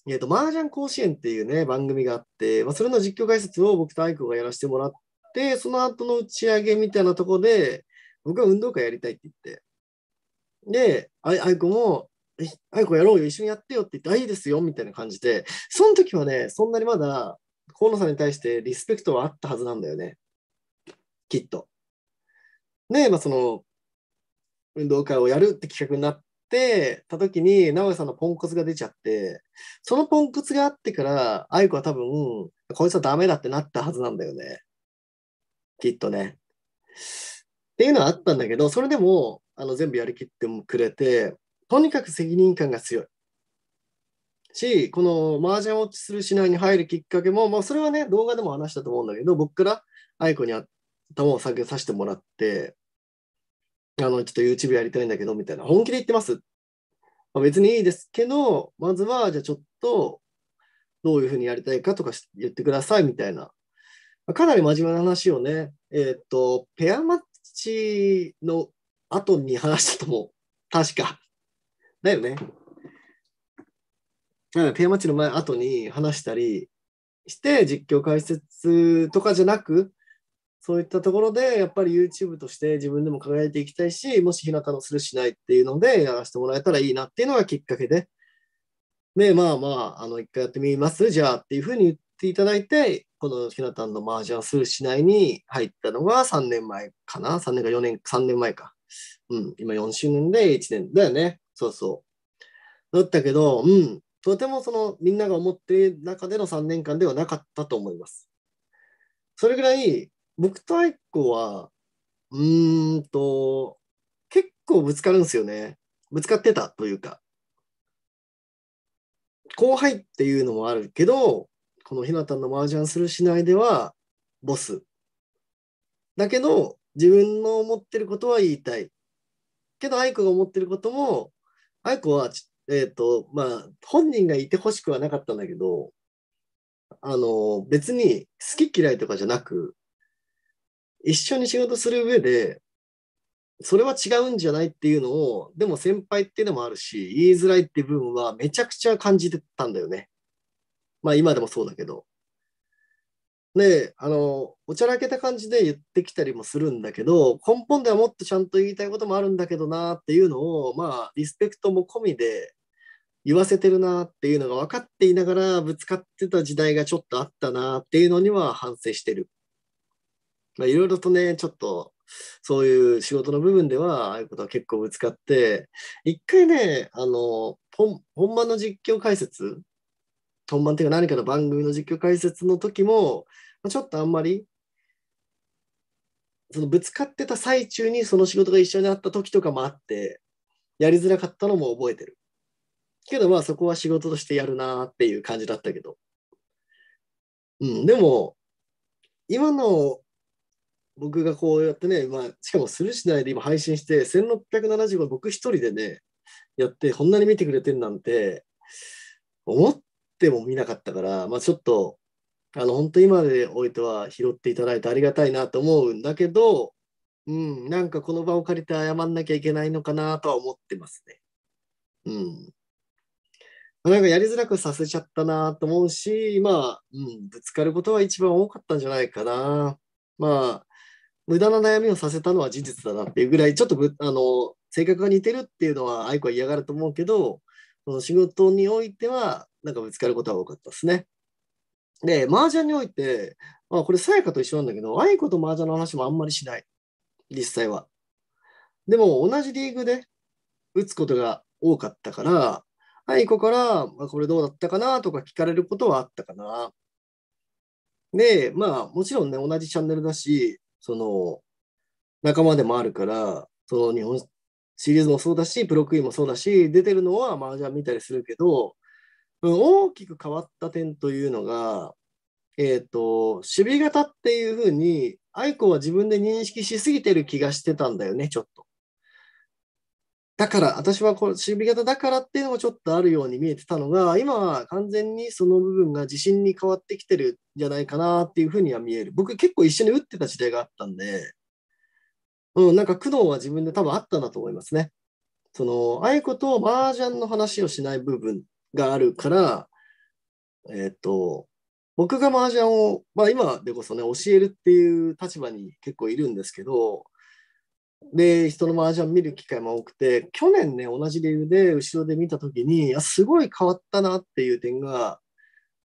えっ、ー、と、麻雀甲子園っていうね、番組があって、まあ、それの実況解説を僕と愛子がやらせてもらって、その後の打ち上げみたいなとこで、僕は運動会やりたいって言って。で、愛子も、あいこやろうよ、一緒にやってよって言って、あ、いいですよ、みたいな感じで、その時はね、そんなにまだ、河野さんに対してリスペクトはあったはずなんだよね。きっと。で、まあ、その、運動会をやるって企画になってた時に、直江さんのポンコツが出ちゃって、そのポンコツがあってから、あいこは多分、こいつはダメだってなったはずなんだよね。きっとね。っていうのはあったんだけど、それでも、あの、全部やりきってくれて、とにかく責任感が強い。し、このマージャンウォッチするしないに入るきっかけも、まあ、それはね、動画でも話したと思うんだけど、僕から愛子に頭を下げさせてもらって、あの、ちょっと YouTube やりたいんだけど、みたいな、本気で言ってます。まあ、別にいいですけど、まずは、じゃあちょっと、どういうふうにやりたいかとか言ってください、みたいな。まあ、かなり真面目な話をね、えっ、ー、と、ペアマッチの後に話したと思う。確か。だよね。なんで、テーマ値の前後に話したりして、実況解説とかじゃなく、そういったところで、やっぱり YouTube として自分でも輝いていきたいし、もし日向のするしないっていうので、やらせてもらえたらいいなっていうのがきっかけで。で、まあまあ、あの、一回やってみます、じゃあっていうふうに言っていただいて、このひなたんの麻雀するしないに入ったのが3年前かな ?3 年か4年、3年前か。うん、今4周年で1年だよね。そうそう。だったけど、うん、とてもそのみんなが思っている中での3年間ではなかったと思います。それぐらい、僕と愛子は、うーんと、結構ぶつかるんですよね。ぶつかってたというか。後輩っていうのもあるけど、このひなたの麻雀するしないでは、ボス。だけど、自分の思ってることは言いたい。けど、愛子が思ってることも愛子は、えっ、ー、と、まあ、本人がいてほしくはなかったんだけど、あの、別に好き嫌いとかじゃなく、一緒に仕事する上で、それは違うんじゃないっていうのを、でも先輩っていうのもあるし、言いづらいっていう部分はめちゃくちゃ感じてたんだよね。まあ今でもそうだけど。ね、あの、おちゃらけた感じで言ってきたりもするんだけど、根本ではもっとちゃんと言いたいこともあるんだけどなっていうのを、まあ、リスペクトも込みで言わせてるなっていうのが分かっていながらぶつかってた時代がちょっとあったなっていうのには反省してる。まあ、いろいろとね、ちょっと、そういう仕事の部分では、ああいうことは結構ぶつかって、一回ね、あの、本番の実況解説本番ていうか何かの番組の実況解説の時も、ちょっとあんまり、そのぶつかってた最中にその仕事が一緒になった時とかもあって、やりづらかったのも覚えてる。けどまあそこは仕事としてやるなっていう感じだったけど。うん、でも、今の僕がこうやってね、まあ、しかもするしないで今配信して、1675僕一人でね、やって、こんなに見てくれてるなんて、思っっても見なかったから、まあ、ちょっと、あの、本当今でおいては拾っていただいてありがたいなと思うんだけど、うん、なんかこの場を借りて謝んなきゃいけないのかなとは思ってますね。うん。なんかやりづらくさせちゃったなと思うし、まあ、うん、ぶつかることは一番多かったんじゃないかな。まあ、無駄な悩みをさせたのは事実だなっていうぐらい、ちょっとぶあの性格が似てるっていうのは愛子は嫌がると思うけど、その仕事においては、なんかぶつかることは多かったですね。で、麻雀において、まあ、これ、さやかと一緒なんだけど、愛子と麻雀の話もあんまりしない、実際は。でも、同じリーグで打つことが多かったから、愛子から、まあ、これどうだったかなとか聞かれることはあったかな。で、まあ、もちろんね、同じチャンネルだし、その、仲間でもあるから、その日本シリーズもそうだし、プロクイーンもそうだし、出てるのは麻雀見たりするけど、大きく変わった点というのが、えーと、と守備型っていうふうに愛子は自分で認識しすぎてる気がしてたんだよねちょっと。だから、私はこの守備型だからっていうのもちょっとあるように見えてたのが、今は完全にその部分が自信に変わってきてるんじゃないかなっていうふうには見える。僕結構一緒に打ってた時代があったんで、うん、なんか苦悩は自分で多分あったんだと思いますね。その、愛子と麻雀の話をしない部分があるから、えっ、ー、と、僕が麻雀を、まあ今でこそね、教えるっていう立場に結構いるんですけど、で、人の麻雀見る機会も多くて、去年ね、同じ理由で後ろで見た時に、あ、すごい変わったなっていう点が、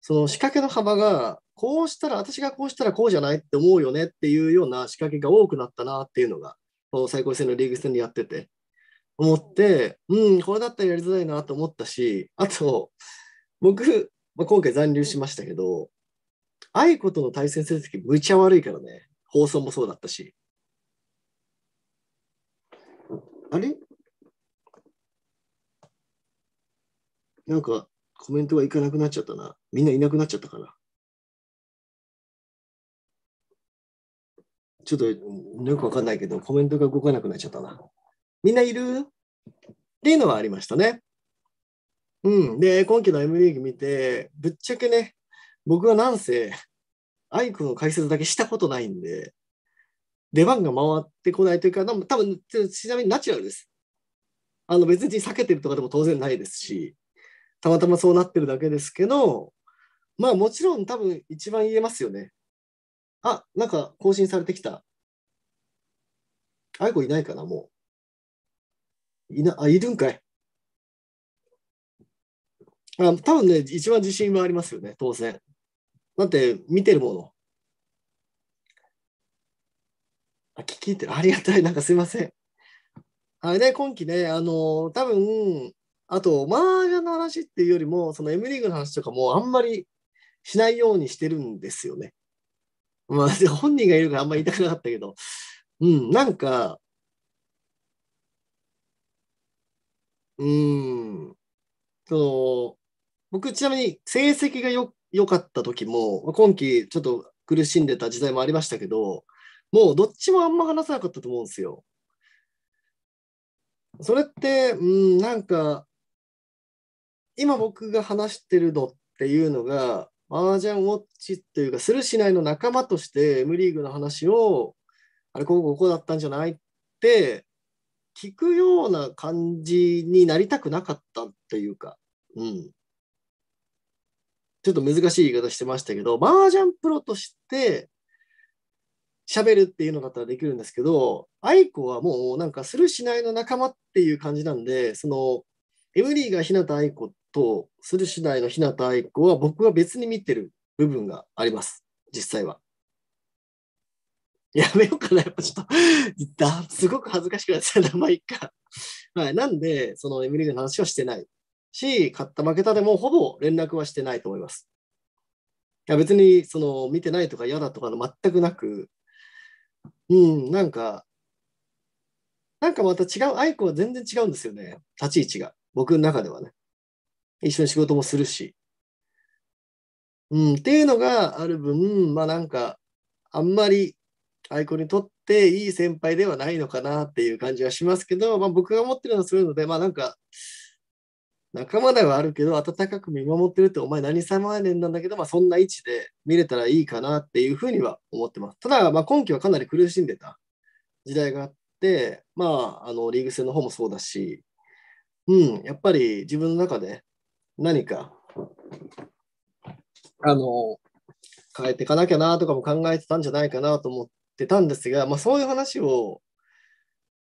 その仕掛けの幅が、こうしたら、私がこうしたらこうじゃないって思うよねっていうような仕掛けが多くなったなっていうのが、この最高戦のリーグ戦でやってて、思って、うん、これだったらやりづらいなと思ったし、あと、僕、まあ、今回残留しましたけど、愛子との対戦成績むちゃ悪いからね、放送もそうだったし。あれなんかコメントがいかなくなっちゃったな。みんないなくなっちゃったかな。ちょっとよくわかんないけど、コメントが動かなくなっちゃったな。みんないるっていうのはありましたね。うん、で、今季の M リーグ見て、ぶっちゃけね、僕はなんせ、アイクの解説だけしたことないんで、出番が回ってこないというか、多分ちなみにナチュラルです。あの別に避けてるとかでも当然ないですし、たまたまそうなってるだけですけど、まあもちろん多分一番言えますよね。あ、なんか更新されてきた。アイコいないかな、もう。いな、あ、いるんかい。あ多分ね、一番自信はありますよね、当然。だって、見てるもの。あ、聞いてる。ありがたい。なんかすいません。あれね、今期ね、あの多分あと、マージャンの話っていうよりも、その M リーグの話とかもあんまりしないようにしてるんですよね。まあ、本人がいるからあんまり言いたくなかったけど、うん、なんか、うん。その、僕ちなみに成績がよ、良かった時も、今期ちょっと苦しんでた時代もありましたけど、もうどっちもあんま話さなかったと思うんですよ。それって、うん、なんか、今僕が話してるのっていうのが、麻雀ウォッチというか、するしないの仲間として M リーグの話を、あれ、こここうだったんじゃないって聞くような感じになりたくなかったっていうか、うん。ちょっと難しい言い方してましたけど、麻雀プロとして喋るっていうのだったらできるんですけど、愛子はもうなんかするしないの仲間っていう感じなんで、その MD が日向愛子とするしないの日向愛子は僕は別に見てる部分があります、実際は。やめようかな、やっぱちょっとだ、すごく恥ずかしくなってた名前一はい。なんで、その M リーグの話はしてないし、勝った負けたでもほぼ連絡はしてないと思います。いや、別に、その、見てないとか嫌だとかの全くなく、うん、なんか、なんかまた違う、アイコは全然違うんですよね。立ち位置が。僕の中ではね。一緒に仕事もするし。うん、っていうのがある分、まあなんか、あんまりアイコンにとっていい先輩ではないのかなっていう感じはしますけど、まあ、僕が思ってるのはそういうので、まあなんか、仲間ではあるけど、温かく見守ってるって、お前何様やねんなんだけど、まあそんな位置で見れたらいいかなっていうふうには思ってます。ただ、まあ今季はかなり苦しんでた時代があって、まあ、あの、リーグ戦の方もそうだし、うん、やっぱり自分の中で何か、あの、変えていかなきゃなとかも考えてたんじゃないかなと思っってたんですが、まあ、そういう話を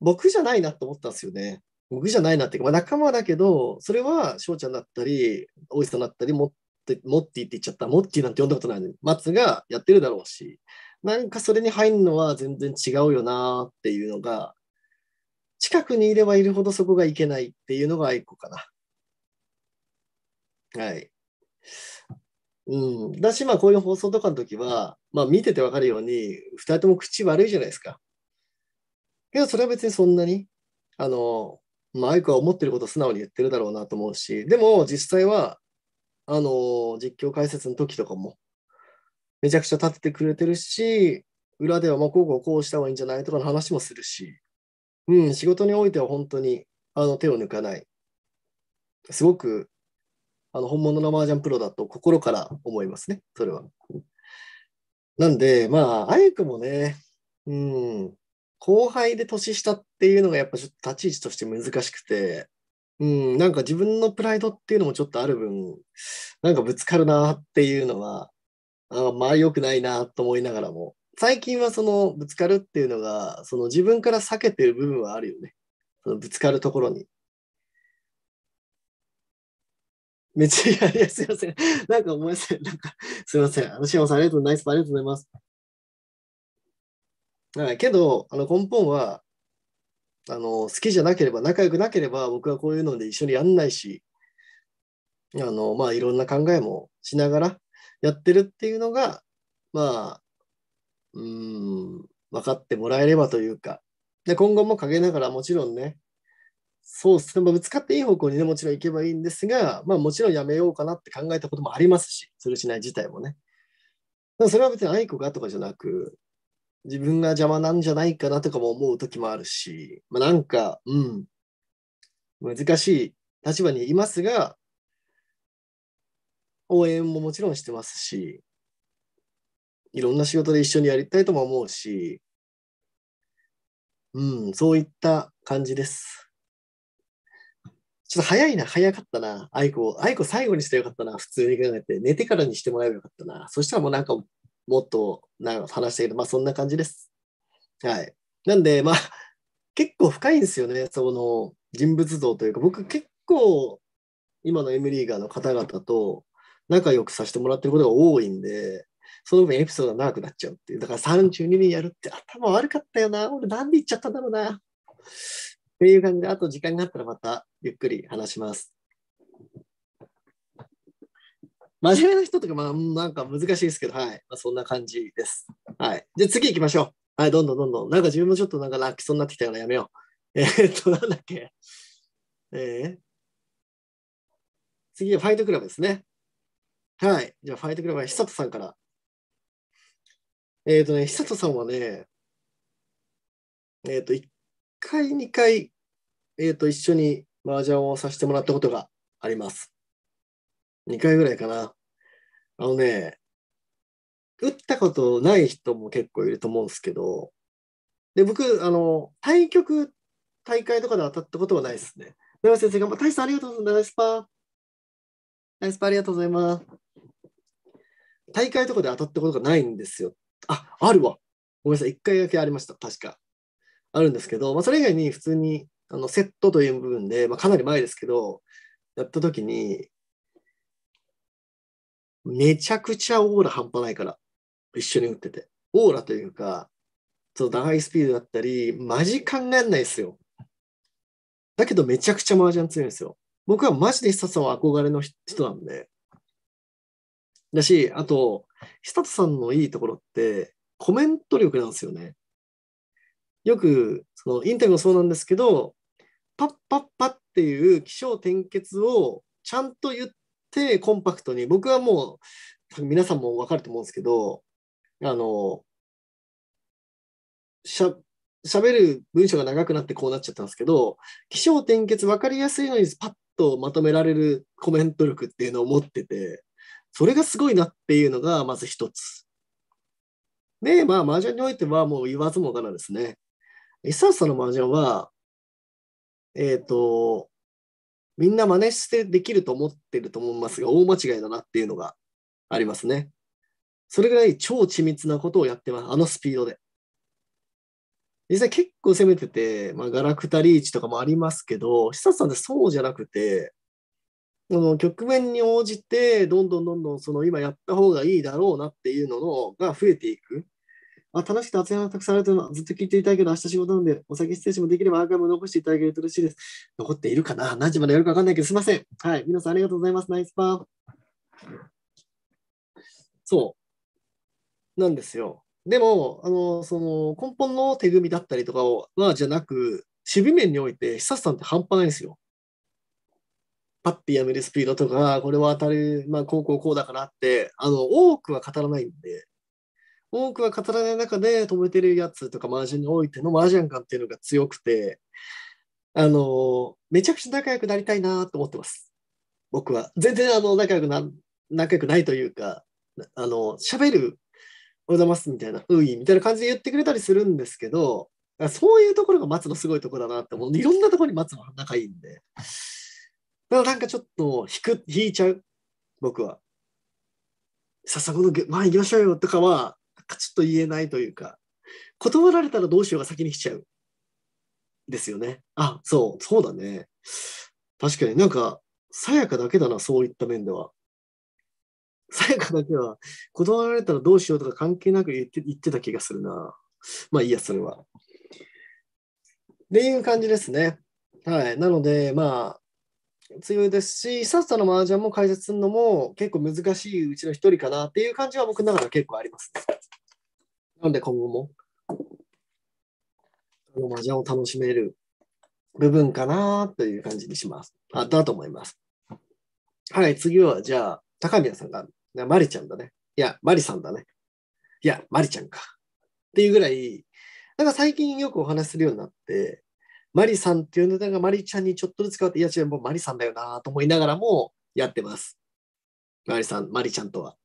僕じゃないなと思ったんですよね。僕じゃないなっていうか、まあ、仲間だけど、それは翔ちゃんだったり、大石さんだったり、モッティって言っちゃった、モッティなんて呼んだことないのに、松がやってるだろうし、なんかそれに入るのは全然違うよなっていうのが、近くにいればいるほどそこがいけないっていうのが愛子かな。はい。うん、だし、まあ、こういう放送とかの時は、まあ、見てて分かるように、2人とも口悪いじゃないですか。けど、それは別にそんなに、あの、まあ、相イクは思ってることを素直に言ってるだろうなと思うし、でも、実際は、あの、実況解説の時とかも、めちゃくちゃ立ててくれてるし、裏では、まあ、こうこうこうした方がいいんじゃないとかの話もするし、うん、仕事においては本当に、あの、手を抜かない。すごくあの本物の麻雀プロだと心から思いますね、それは。なんで、まあ、あゆくもね、うん、後輩で年下っていうのがやっぱちょっと立ち位置として難しくて、うん、なんか自分のプライドっていうのもちょっとある分、なんかぶつかるなっていうのは、あまあ良くないなと思いながらも、最近はそのぶつかるっていうのが、その自分から避けてる部分はあるよね。そのぶつかるところに。めっちゃ、いやいや、すいません。なんか思いません。なんか、すいません。あの、シオンさん、ありがとうございます。ありがとうございます。はい、けど、あの、根本は、あの、好きじゃなければ、仲良くなければ、僕はこういうので一緒にやんないし、あの、まあ、いろんな考えもしながらやってるっていうのが、まあ、うん、分かってもらえればというか、で今後も陰ながらもちろんね、そうですね、まあ、ぶつかっていい方向にね、もちろん行けばいいんですが、まあ、もちろんやめようかなって考えたこともありますし、するしない自体もね。それは別に愛子がとかじゃなく、自分が邪魔なんじゃないかなとかも思う時もあるし、まあ、なんか、うん、難しい立場にいますが、応援ももちろんしてますし、いろんな仕事で一緒にやりたいとも思うし、うん、そういった感じです。ちょっと早いな、早かったな、アイコ。アイコ最後にしてよかったな、普通に考えて。寝てからにしてもらえばよかったな。そしたらもうなんか、もっとなんか話したけど、まあそんな感じです。はい。なんで、まあ、結構深いんですよね、その人物像というか、僕結構、今の M リーガーの方々と仲良くさせてもらってることが多いんで、その分エピソードが長くなっちゃうっていう。だから32人やるって頭悪かったよな。俺なんで言っちゃったんだろうな。っていう感じで、あと時間があったらまたゆっくり話します。真面目な人とか、まあ、なんか難しいですけど、はい。まあ、そんな感じです。はい。じゃあ次行きましょう。はい、どんどんどんどん。なんか自分もちょっとなんか楽きそうになってきたからやめよう。えー、っと、なんだっけ。えー、次はファイトクラブですね。はい。じゃあ、ファイトクラブは久人さんから。えっ、とね、久人さんはね、えっ、と、1回、2回、えっ、と、一緒に麻雀をさせてもらったことがあります。2回ぐらいかな。あのね、打ったことない人も結構いると思うんですけど、で、僕、あの、対局、大会とかで当たったことはないですね。長瀬先生が、まあ、大さんありがとうございます。ナイスパー。ナイスパーありがとうございます。大会とかで当たったことがないんですよ。あ、あるわ。ごめんなさい。1回だけありました。確か。あるんですけど、まあ、それ以外に普通にあのセットという部分で、まあ、かなり前ですけど、やった時に、めちゃくちゃオーラ半端ないから、一緒に打ってて。オーラというか、その長いスピードだったり、マジ考えないですよ。だけどめちゃくちゃ麻雀強いんですよ。僕はマジで久里さんは憧れの人なんで。だし、あと、久里さんのいいところって、コメント力なんですよね。よく、そのインタビューもそうなんですけど、パッパッパッっていう起承転結をちゃんと言ってコンパクトに僕はもう皆さんも分かると思うんですけどあのしゃ喋る文章が長くなってこうなっちゃったんですけど起承転結分かりやすいのにパッとまとめられるコメント力っていうのを持っててそれがすごいなっていうのがまず一つ。で、まあ、麻雀においてはもう言わずもがなですね。伊っさんの麻雀は、えっ、ー、と、みんな真似してできると思ってると思いますが、大間違いだなっていうのがありますね。それぐらい超緻密なことをやってます。あのスピードで。実際結構攻めてて、まあ、ガラクタリーチとかもありますけど、久さんってそうじゃなくて、その局面に応じて、どんどんどんどんその今やった方がいいだろうなっていうのが増えていく。あ楽しくて熱い話たくさんあるというのはずっと聞いていたいけど、明日仕事なんで、お先失礼しもできればアーカイブ残していただけると嬉しいです。残っているかな何時までやるか分かんないけど、すいません。はい。皆さんありがとうございます。ナイスパー。そう。なんですよ。でも、あの、その、根本の手組みだったりとかを、まあ、じゃなく、守備面において、久さんって半端ないですよ。パッてやめるスピードとか、これは当たる、まあ、こうこうこうだからって、あの、多くは語らないんで、多くは語らない中で止めてるやつとかマャンにおいてのマージャン感っていうのが強くて、あの、めちゃくちゃ仲良くなりたいなと思ってます。僕は。全然あの仲良くな、仲良くないというか、あの、喋る、おはようございますみたいな、ういみたいな感じで言ってくれたりするんですけど、そういうところが松のすごいところだなって思う。いろんなところに松の仲いいんで。だからなんかちょっと引く、引いちゃう。僕は。ささこの前行きましょうよとかはカチッと言えないというか、断られたらどうしようが先に来ちゃう。ですよね。あ、そう、そうだね。確かになんか、さやかだけだな、そういった面では。さやかだけは、断られたらどうしようとか関係なく言って言ってた気がするな。まあいいや、それは。っていう感じですね。はい。なので、まあ、強いですし、さっさの麻雀も解説するのも結構難しいうちの一人かなっていう感じは僕の中では結構あります、ね。なんで今後も、あの、麻雀を楽しめる部分かなという感じにします。あ、だと思います。はい、次は、じゃあ、高宮さんが、マリちゃんだね。いや、マリさんだね。いや、マリちゃんか。っていうぐらい、なんか最近よくお話しするようになって、マリさんっていうのがマリちゃんにちょっとずつ変わって、いや違う、もうマリさんだよなと思いながらもやってます。マリさん、マリちゃんとは。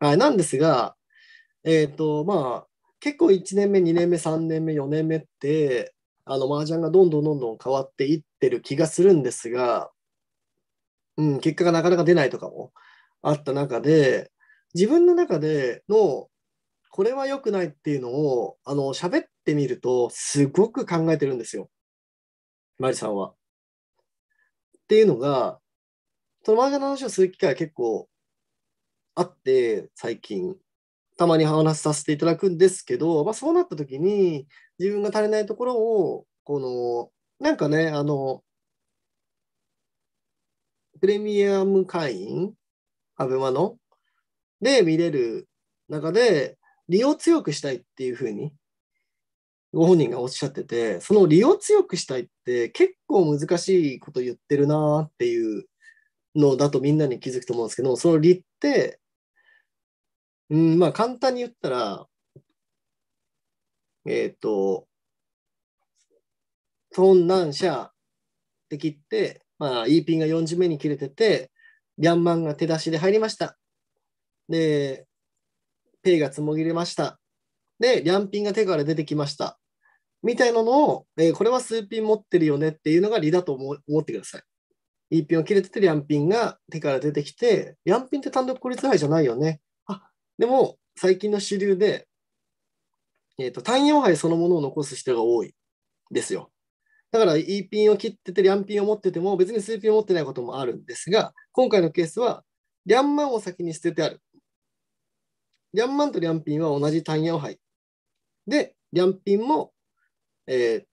はい、なんですが、えっ、ー、と、まあ、結構1年目、2年目、3年目、4年目って、あの、麻雀がどんどんどんどん変わっていってる気がするんですが、うん、結果がなかなか出ないとかもあった中で、自分の中での、これは良くないっていうのを、あの、喋ってみると、すごく考えてるんですよ。マリさんは。っていうのが、その漫画の話をする機会は結構あって、最近。たまに話させていただくんですけど、まあ、そうなった時に自分が足りないところをこのなんかねあのプレミアム会員アベマので見れる中で利用強くしたいっていうふうにご本人がおっしゃっててその利を強くしたいって結構難しいこと言ってるなっていうのだとみんなに気づくと思うんですけどその利ってうん、まあ簡単に言ったら、えっ、ー、と、トン・ナン・シャーって切って、まあ、E ピンが40目に切れてて、リャンマンが手出しで入りました。で、ペイがつもぎれました。で、リャンピンが手から出てきました。みたいなのを、えー、これは数ピン持ってるよねっていうのが理だと思ってください。E ピンを切れてて、リャンピンが手から出てきて、リャンピンって単独孤立杯じゃないよね。でも、最近の主流で、えーと、単4杯そのものを残す人が多いですよ。だから E ピンを切ってて、リャンピンを持ってても、別に数ピンを持ってないこともあるんですが、今回のケースは、リャンマンを先に捨ててある。リャンマンとリャンピンは同じ単4杯。で、リャンピンも、え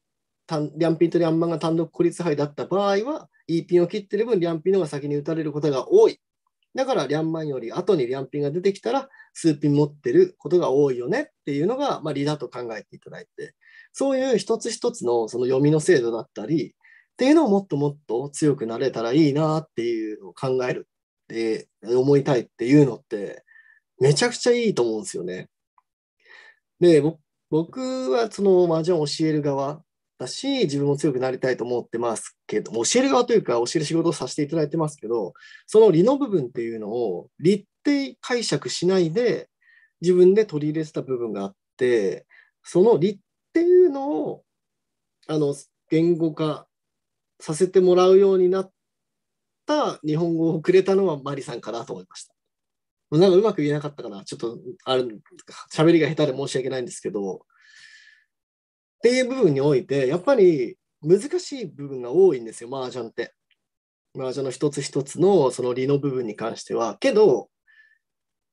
ー、リャンピンとリャンマンが単独孤立杯だった場合は、E ピンを切ってる分、リャンピンの方が先に打たれることが多いだから、リャンマンより後にリャンピンが出てきたら、スーピン持ってることが多いよねっていうのが、まあ、理だと考えていただいて、そういう一つ一つのその読みの精度だったり、っていうのをもっともっと強くなれたらいいなっていうのを考えるって思いたいっていうのってめちゃくちゃいいと思うんですよね。で僕はその麻雀を教える側たし、自分も強くなりたいと思ってますけど、教える側というか、教える仕事をさせていただいてますけど、その理の部分っていうのを立体解釈しないで、自分で取り入れてた部分があって、その理っていうのを、あの、言語化させてもらうようになった日本語をくれたのはマリさんかなと思いました。なんかうまく言えなかったかな。ちょっと、あれ、喋りが下手で申し訳ないんですけど、っていう部分において、やっぱり難しい部分が多いんですよ、麻雀って。麻雀の一つ一つのその理の部分に関しては。けど、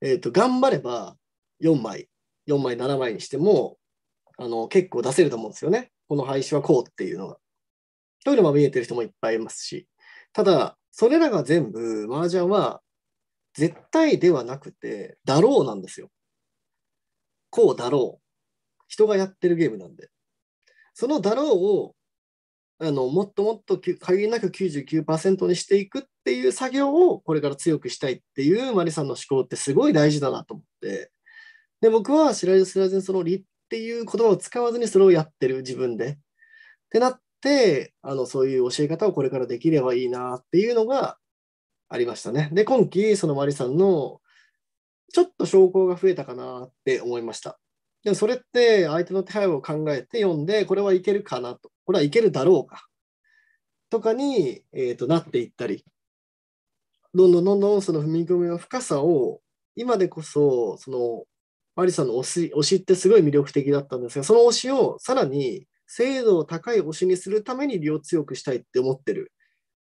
えーと、と頑張れば4枚、4枚、7枚にしてもあの結構出せると思うんですよね。この廃止はこうっていうのが。というのも見えてる人もいっぱいいますし。ただ、それらが全部、麻雀は絶対ではなくて、だろうなんですよ。こうだろう。人がやってるゲームなんで。そのだろうをあのもっともっと限りなく99%にしていくっていう作業をこれから強くしたいっていうマリさんの思考ってすごい大事だなと思ってで僕は知らず知らずにその「理」っていう言葉を使わずにそれをやってる自分でってなってあのそういう教え方をこれからできればいいなっていうのがありましたねで今期そのマリさんのちょっと証拠が増えたかなって思いましたでもそれって相手の手配を考えて読んで、これはいけるかなと、これはいけるだろうかとかに、えーと、なっていったり、どんどんどんどんその踏み込みの深さを、今でこそ、そのマリさんの推し推しってすごい魅力的だったんですが、その推しをさらに精度を高い推しにするために利を強くしたいって思ってる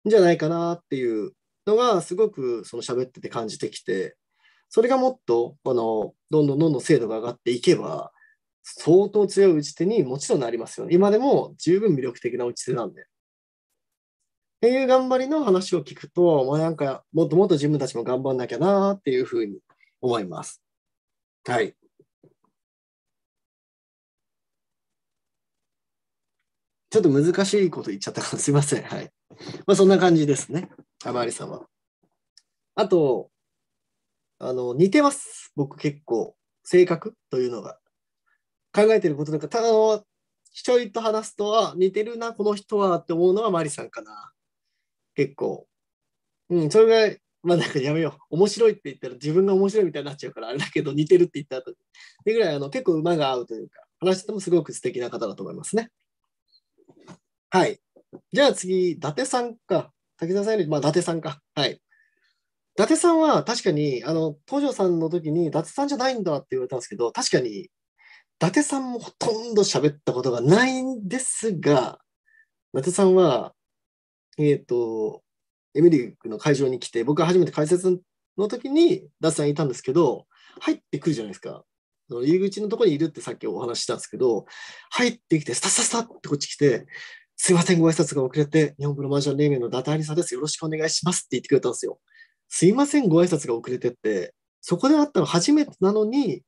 んじゃないかなっていうのが、すごくその喋ってて感じてきて、それがもっと、この、どんどんどんどん精度が上がっていけば、相当強い打ち手にもちろんなりますよね。今でも十分魅力的な打ち手なんで。っていう頑張りの話を聞くと、まあ、なんか、もっともっと自分たちも頑張んなきゃなっていうふうに思います。はい。ちょっと難しいこと言っちゃったからすいません。はい。まあ、そんな感じですね。あまりさんは。あと、あの、似てます。僕結構、性格というのが。考えてることなんか、ただの、ちょいと話すとは、似てるな、この人はって思うのはマリさんかな。結構。うん、それぐらい、まあなんかやめよう。面白いって言ったら自分が面白いみたいになっちゃうから、あれだけど似てるって言った後に。でぐらい、あの、結構馬が合うというか、話してもすごく素敵な方だと思いますね。はい。じゃあ次、伊達さんか。滝沢さんより、まあ伊達さんか。はい。伊達さんは確かに、あの、東條さんの時に、伊達さんじゃないんだって言われたんですけど、確かに、伊達さんもほとんど喋ったことがないんですが、伊達さんは、えっ、ー、と、エミリーの会場に来て、僕が初めて解説の時に伊達さんいたんですけど、入ってくるじゃないですか。入り口のところにいるってさっきお話したんですけど、入ってきて、スタスタスタってこっち来て、すいません、ご挨拶が遅れて、日本プロマージャン連盟の伊達有沙です。よろしくお願いしますって言ってくれたんですよ。すいません、ご挨拶が遅れてって、そこで会ったの初めてなのに、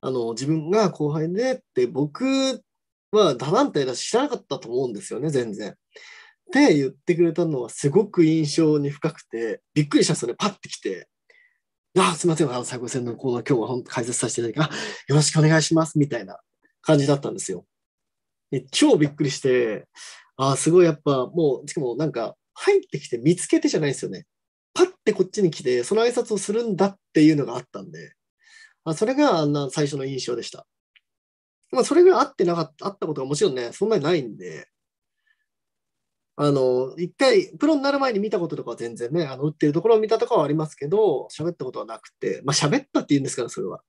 あの自分が後輩でって、僕は他団体だし知らなかったと思うんですよね、全然。って言ってくれたのはすごく印象に深くて、びっくりしたんですよね、パッて来て。あすみません、あの最後戦のコーナー、今日は解説させていただきあ、よろしくお願いします、みたいな感じだったんですよ。で超びっくりして、あすごいやっぱもう、しかもなんか入ってきて見つけてじゃないですよね。パッてこっちに来て、その挨拶をするんだっていうのがあったんで、あそれがあんな最初の印象でした。まあ、それぐらい会ってなかった、会ったことがもちろんね、そんなにないんで、あの、一回、プロになる前に見たこととかは全然ね、あの、打ってるところを見たとかはありますけど、喋ったことはなくて、まあ、喋ったって言うんですから、それは。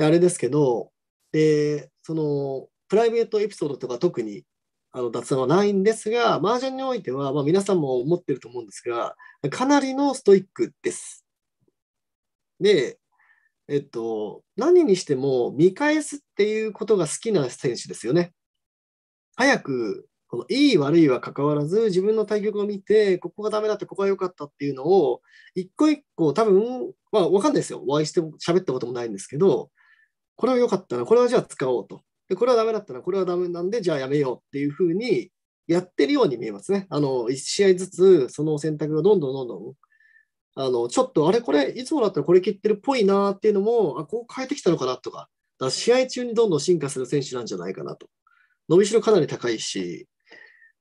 あれですけど、で、その、プライベートエピソードとか特にあの脱炭はないんですが、麻雀においては、まあ、皆さんも思ってると思うんですが、かなりのストイックです。で、えっと、何にしても見返すっていうことが好きな選手ですよね。早く、このいい悪いは関わらず、自分の対局を見て、ここがダメだって、ここが良かったっていうのを、一個一個、多分まあ、わかんないですよ。お会いしても、喋ったこともないんですけど、これは良かったな、これはじゃあ使おうと。でこれはダメだったらこれはダメなんでじゃあやめようっていうふうにやってるように見えますね。あの1試合ずつその選択がどんどんどんどんあのちょっとあれこれいつもだったらこれ切ってるっぽいなっていうのもあこう変えてきたのかなとかだ試合中にどんどん進化する選手なんじゃないかなと伸びしろかなり高いしっ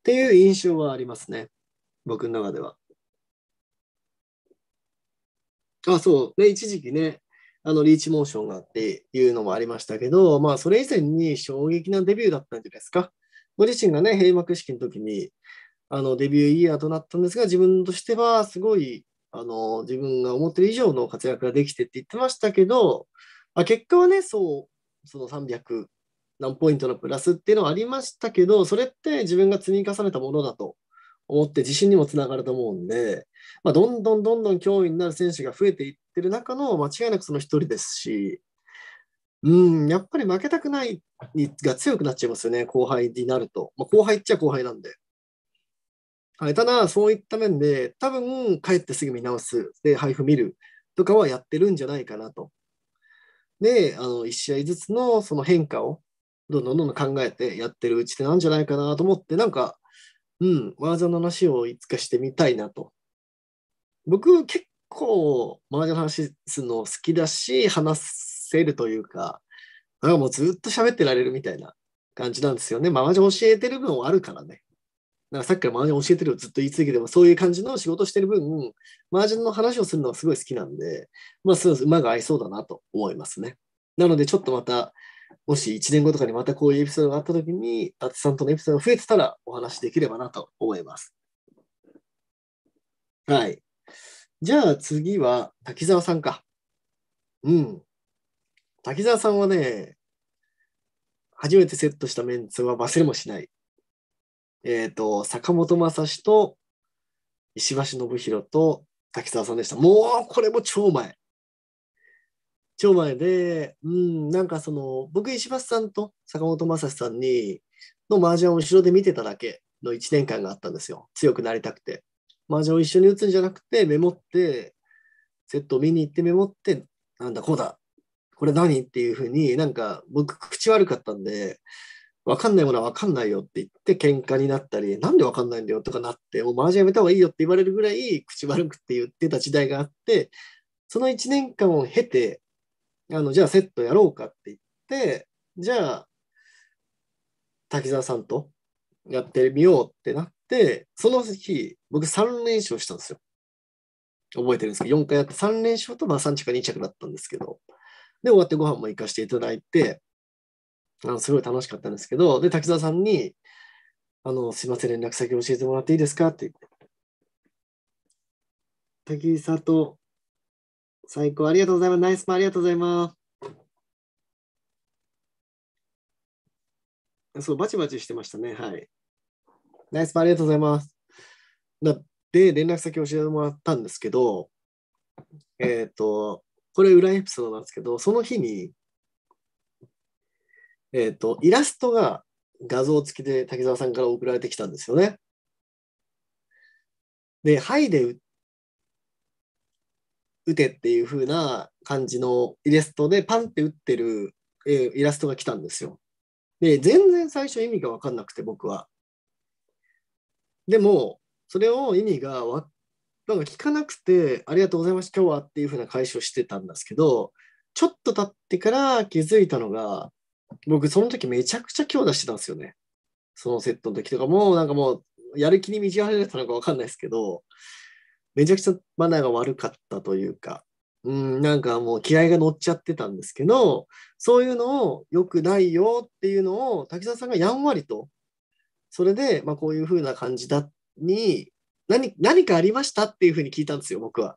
ていう印象はありますね僕の中では。あそうね一時期ねあのリーチモーションがあっていうのもありましたけど、まあ、それ以前に衝撃なデビューだったんじゃないですか。ご自身がね、閉幕式の時に、あのデビューイヤーとなったんですが、自分としてはすごいあの自分が思ってる以上の活躍ができてって言ってましたけど、まあ、結果はね、そう、その300何ポイントのプラスっていうのはありましたけど、それって自分が積み重ねたものだと思って自信にもつながると思うんで、まあ、どんどんどんどん脅威になる選手が増えていって、ってる中の間違いなくその一人ですし、うん、やっぱり負けたくないが強くなっちゃいますよね、後輩になると。まあ、後輩っちゃ後輩なんで。はい、ただ、そういった面で、多分帰ってすぐ見直す、で、配布見るとかはやってるんじゃないかなと。で、あの1試合ずつのその変化をどんどんどんどん考えてやってるうちってなんじゃないかなと思って、なんか、うん、技の話をいつかしてみたいなと。僕、結構、麻雀の話するの好きだし、話せるというか、なんかもうずっと喋ってられるみたいな感じなんですよね。ージ麻雀教えてる分はあるからね。なんかさっきから麻雀教えてるをずっと言い続けても、そういう感じの仕事してる分、麻雀の話をするのはすごい好きなんで、まあ、そう馬が合いそうだなと思いますね。なので、ちょっとまた、もし1年後とかにまたこういうエピソードがあった時に、た達さんとのエピソードが増えてたらお話できればなと思います。はい。じゃあ次は滝沢さんか。うん。滝沢さんはね、初めてセットしたメンツは忘れもしない。えっ、ー、と、坂本正史と石橋信弘と滝沢さんでした。もう、これも超前。超前で、うん、なんかその、僕、石橋さんと坂本正史さんに、の麻雀を後ろで見てただけの1年間があったんですよ。強くなりたくて。マージャンを一緒に打つんじゃなくて、メモって、セットを見に行ってメモって、なんだこうだ、これ何っていうふうになんか僕口悪かったんで、わかんないものはわかんないよって言って喧嘩になったり、なんでわかんないんだよとかなって、もうャンやめた方がいいよって言われるぐらい口悪くって言ってた時代があって、その1年間を経て、あの、じゃあセットやろうかって言って、じゃあ、滝沢さんとやってみようってなって、その日、僕3連勝したんですよ。覚えてるんですけど、4回やって3連勝とまあ3着か2着だったんですけど、で、終わってご飯も行かせていただいて、あのすごい楽しかったんですけど、で、滝沢さんに、あの、すいません、連絡先教えてもらっていいですかって。滝里、最高、ありがとうございます。ナイスパン、ありがとうございます。そう、バチバチしてましたね。はい。ナイスパン、ありがとうございます。なで、連絡先を教えてもらったんですけど、えっ、ー、と、これ裏エピソードなんですけど、その日に、えっ、ー、と、イラストが画像付きで滝沢さんから送られてきたんですよね。で、はいで打てっていう風な感じのイラストでパンって打ってる、えイラストが来たんですよ。で、全然最初意味が分かんなくて僕は。でも、それを意味がわなんか聞かなくて、ありがとうございます、今日はっていうふうな解消してたんですけど、ちょっと経ってから気づいたのが、僕その時めちゃくちゃ強打してたんですよね。そのセットの時とかも、なんかもう、やる気に満ち溢れてたのかわかんないですけど、めちゃくちゃマナーが悪かったというか、うん、なんかもう気合が乗っちゃってたんですけど、そういうのを良くないよっていうのを、滝沢さんがやんわりと、それで、まあこういう風な感じだっに何何かありましたっていうふうに聞いたんですよ、僕は。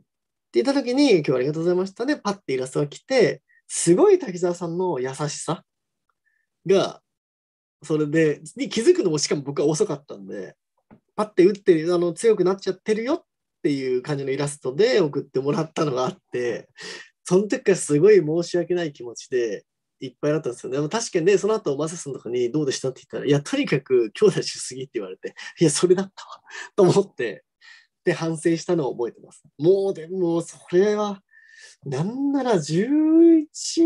って言った時に、今日はありがとうございましたで、ね、パッてイラストが来て、すごい滝沢さんの優しさが、それで、に気づくのもしかも僕は遅かったんで、パッて打ってあの強くなっちゃってるよっていう感じのイラストで送ってもらったのがあって、その時からすごい申し訳ない気持ちで、いっぱいあったんですよ。でも確かにね、その後、マサさんとかにどうでしたって言ったら、いや、とにかく兄弟しすぎって言われて、いや、それだったわと思って、で、反省したのを覚えてます。もう、でも、それは、なんなら11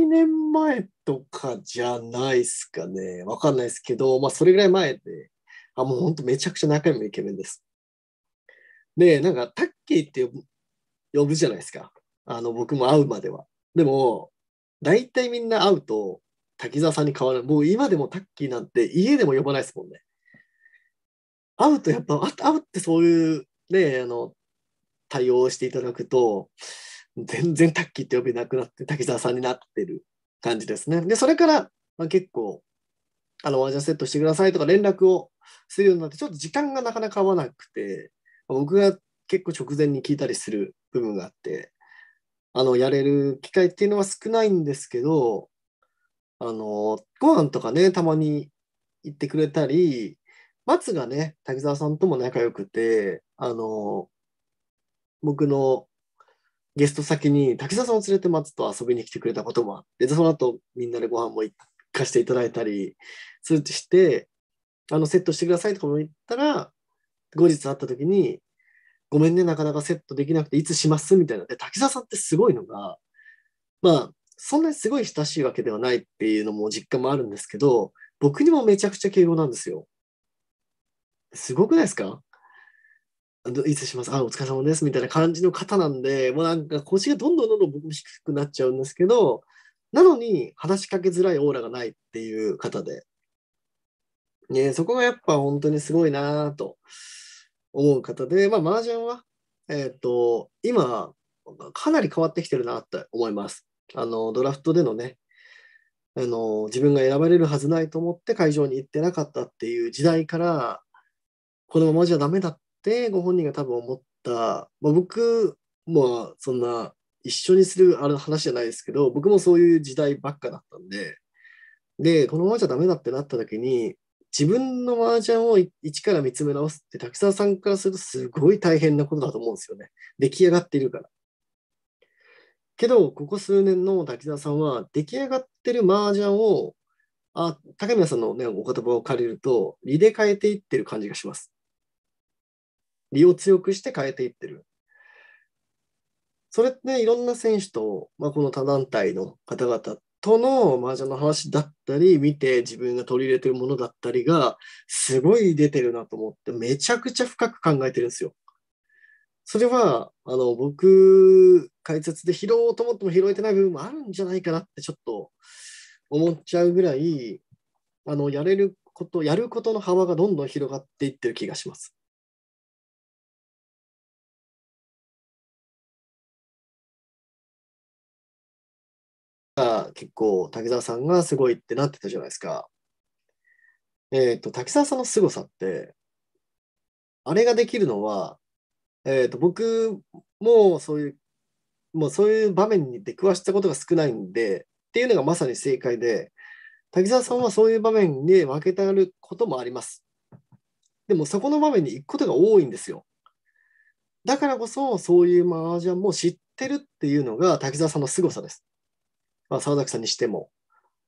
年前とかじゃないですかね。わかんないですけど、まあ、それぐらい前で、あ、もうほんとめちゃくちゃ仲良いイケメンです。で、なんか、タッキーって呼ぶじゃないですか。あの、僕も会うまでは。でも、大体みんな会うと、滝沢さんに変わい。もう今でもタッキーなんて家でも呼ばないですもんね。会うとやっぱ、会うってそういう、ね、あの、対応していただくと、全然タッキーって呼べなくなって、滝沢さんになってる感じですね。で、それから、まあ、結構、あの、ワンジャンセットしてくださいとか連絡をするようになって、ちょっと時間がなかなか合わなくて、僕が結構直前に聞いたりする部分があって、あの、やれる機会っていうのは少ないんですけど、あの、ご飯とかね、たまに行ってくれたり、松がね、滝沢さんとも仲良くて、あの、僕のゲスト先に滝沢さんを連れて松と遊びに来てくれたこともあって、その後みんなでご飯も行かせていただいたりして、あの、セットしてくださいとかも言ったら、後日会った時に、ごめんね、なかなかセットできなくて、いつしますみたいな。で、滝沢さんってすごいのが、まあ、そんなにすごい親しいわけではないっていうのも実感もあるんですけど、僕にもめちゃくちゃ敬語なんですよ。すごくないですかいつしますあ、お疲れ様ですみたいな感じの方なんで、もうなんか腰がどんどんどんどん僕も低くなっちゃうんですけど、なのに話しかけづらいオーラがないっていう方で、ね、そこがやっぱ本当にすごいなと思う方で、まあ、マージャンは、えっ、ー、と、今、かなり変わってきてるなって思います。あの、ドラフトでのね、あの、自分が選ばれるはずないと思って会場に行ってなかったっていう時代から、このままじゃダメだってご本人が多分思った、まあ、僕もそんな一緒にするあれの話じゃないですけど僕もそういう時代ばっかだったんででこのままじゃダメだってなった時に自分の麻雀を一から見つめ直すって、たくさんからするとすごい大変なことだと思うんですよね。出来上がっているから。けど、ここ数年の滝沢さんは、出来上がってる麻雀を、あ高宮さんの、ね、お言葉を借りると、利で変えていってる感じがします。利を強くして変えていってる。それって、ね、いろんな選手と、まあ、この他団体の方々との麻雀の話だったり、見て自分が取り入れてるものだったりが、すごい出てるなと思って、めちゃくちゃ深く考えてるんですよ。それは、あの、僕、解説で拾おうと思っても拾えてない部分もあるんじゃないかなってちょっと思っちゃうぐらい、あの、やれること、やることの幅がどんどん広がっていってる気がします。結構滝沢さんがすごいってなってたじゃないですか。えっ、ー、と、滝沢さんの凄さって、あれができるのは、えっ、ー、と、僕もそういう、もうそういう場面に出くわしたことが少ないんで、っていうのがまさに正解で、滝沢さんはそういう場面で負けてあることもあります。でもそこの場面に行くことが多いんですよ。だからこそそういう麻雀も知ってるっていうのが滝沢さんの凄さです。まあ、沢崎さんにしても。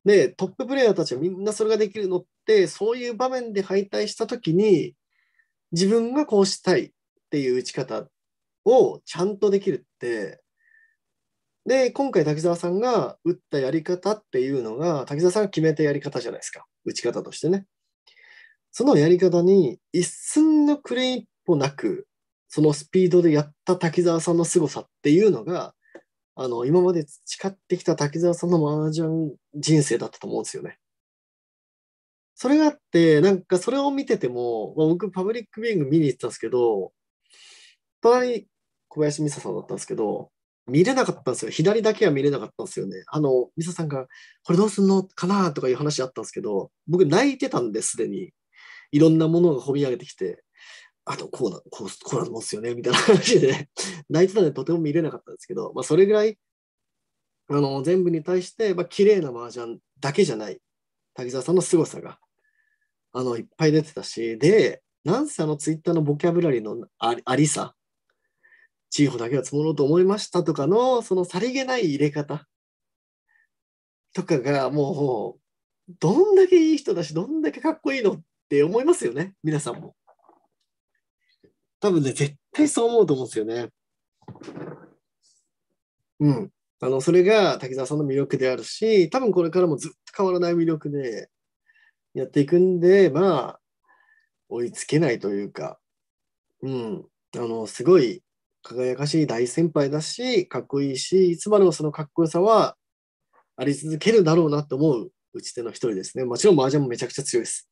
で、トッププレーヤーたちはみんなそれができるのって、そういう場面で敗退したときに、自分がこうしたいっていう打ち方をちゃんとできるって、で、今回滝沢さんが打ったやり方っていうのが、滝沢さんが決めたやり方じゃないですか。打ち方としてね。そのやり方に一寸のクレイ一歩なく、そのスピードでやった滝沢さんの凄さっていうのが、あの、今まで培ってきた滝沢さんのマージャン人生だったと思うんですよね。それがあって、なんかそれを見てても、まあ、僕パブリックビューイング見に行ったんですけど、隣小林美沙さんだったんですけど、見れなかったんですよ。左だけは見れなかったんですよね。あの、美サさんが、これどうすんのかなとかいう話あったんですけど、僕泣いてたんです、すでに。いろんなものがこみ上げてきて。あとこうな、こう、こうなんですよね、みたいな話で、泣いてたんでとても見れなかったんですけど、まあ、それぐらい、あの、全部に対して、まあ、綺麗な麻雀だけじゃない、滝沢さんの凄さが、あの、いっぱい出てたし、で、なんせあの、ツイッターのボキャブラリーのありありさ、地方だけは積もろうと思いましたとかの、そのさりげない入れ方とかが、もう、どんだけいい人だし、どんだけかっこいいのって思いますよね、皆さんも。多分ね、絶対そう思うと思うんですよね。うん。あの、それが滝沢さんの魅力であるし、多分これからもずっと変わらない魅力でやっていくんで、まあ、追いつけないというか、うん。あの、すごい輝かしい大先輩だし、かっこいいし、いつまでもそのかっこよさはあり続けるだろうなと思う打ち手の一人ですね。もちろん麻雀もめちゃくちゃ強いです。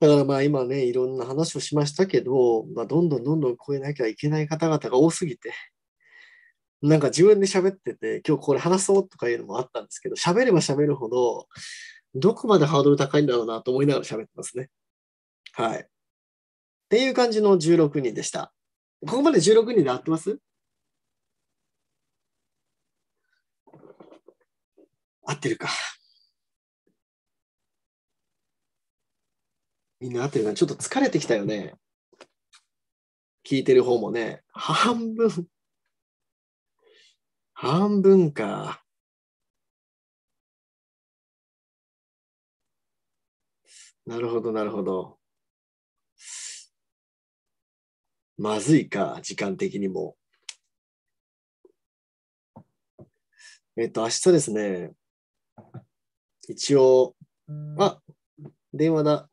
だからまあ今ね、いろんな話をしましたけど、まあ、どんどんどんどん超えなきゃいけない方々が多すぎて、なんか自分で喋ってて、今日これ話そうとかいうのもあったんですけど、喋れば喋るほど、どこまでハードル高いんだろうなと思いながら喋ってますね。はい。っていう感じの16人でした。ここまで16人で合ってます合ってるか。みんな合ってるかなちょっと疲れてきたよね。聞いてる方もね。半分。半分か。なるほど、なるほど。まずいか、時間的にも。えっと、明日ですね。一応、あ電話だ。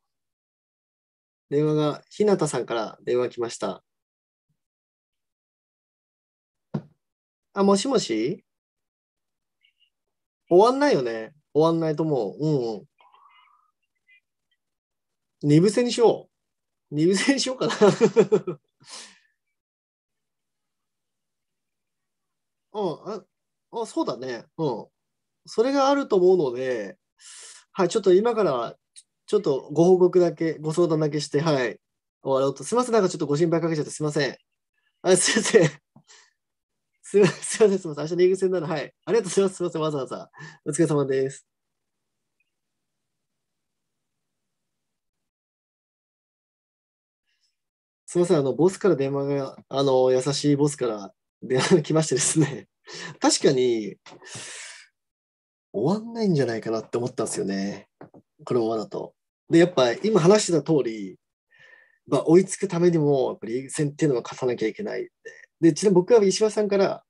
電話が、日向さんから電話来ました。あ、もしもし終わんないよね。終わんないと思う。うんうん。二部制にしよう。二部制にしようかな うん、あ、あ、そうだね。うん。それがあると思うので、はい、ちょっと今からちょっとご報告だけ、ご相談だけして、はい、終わろうと。すみません、なんかちょっとご心配かけちゃって、すみません。あ、すみ ません。すみません、すみません。明日リーグ戦なら、はい。ありがとうございます。すみません、わざわざ。お疲れ様です。すみません、あの、ボスから電話が、あの、優しいボスから電話が 来ましてですね。確かに、終わんないんじゃないかなって思ったんですよね。このままだと。で、やっぱ今話してた通り、まあ、追いつくためにも、やっぱリーグ戦っていうのは勝たなきゃいけないで。で、ちなみに僕は石破さんから、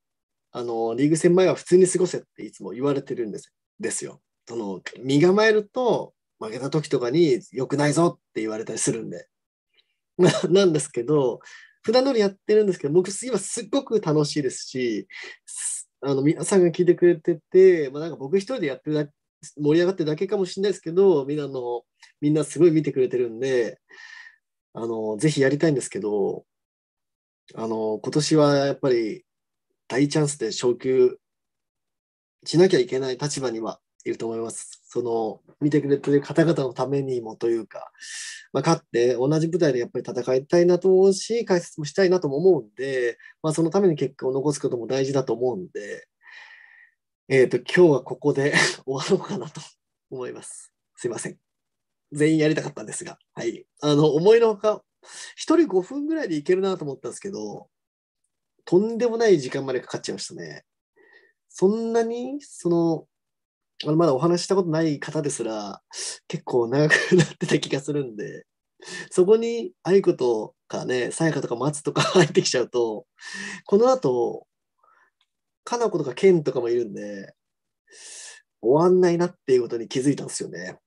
あの、リーグ戦前は普通に過ごせっていつも言われてるんですですよ。その、身構えると、負けた時とかに良くないぞって言われたりするんで。なんですけど、普段通りやってるんですけど、僕今すっごく楽しいですし、あの皆さんが聞いてくれてて、まあ、なんか僕一人でやってる盛り上がってるだけかもしれないですけど、みんなの、みんなすごい見てくれてるんで、あの、ぜひやりたいんですけど、あの、今年はやっぱり大チャンスで昇級しなきゃいけない立場にはいると思います。その、見てくれてる方々のためにもというか、まあ、勝って同じ舞台でやっぱり戦いたいなと思うし、解説もしたいなとも思うんで、まあ、そのために結果を残すことも大事だと思うんで、えっ、ー、と、今日はここで 終わろうかなと思います。すいません。全員やりたかったんですが、はい。あの、思いのほか、一人5分ぐらいでいけるなと思ったんですけど、とんでもない時間までかかっちゃいましたね。そんなに、その、あのまだお話したことない方ですら、結構長くなってた気がするんで、そこに愛子とかね、さやかとか松とか入ってきちゃうと、この後、かなことかケンとかもいるんで、終わんないなっていうことに気づいたんですよね。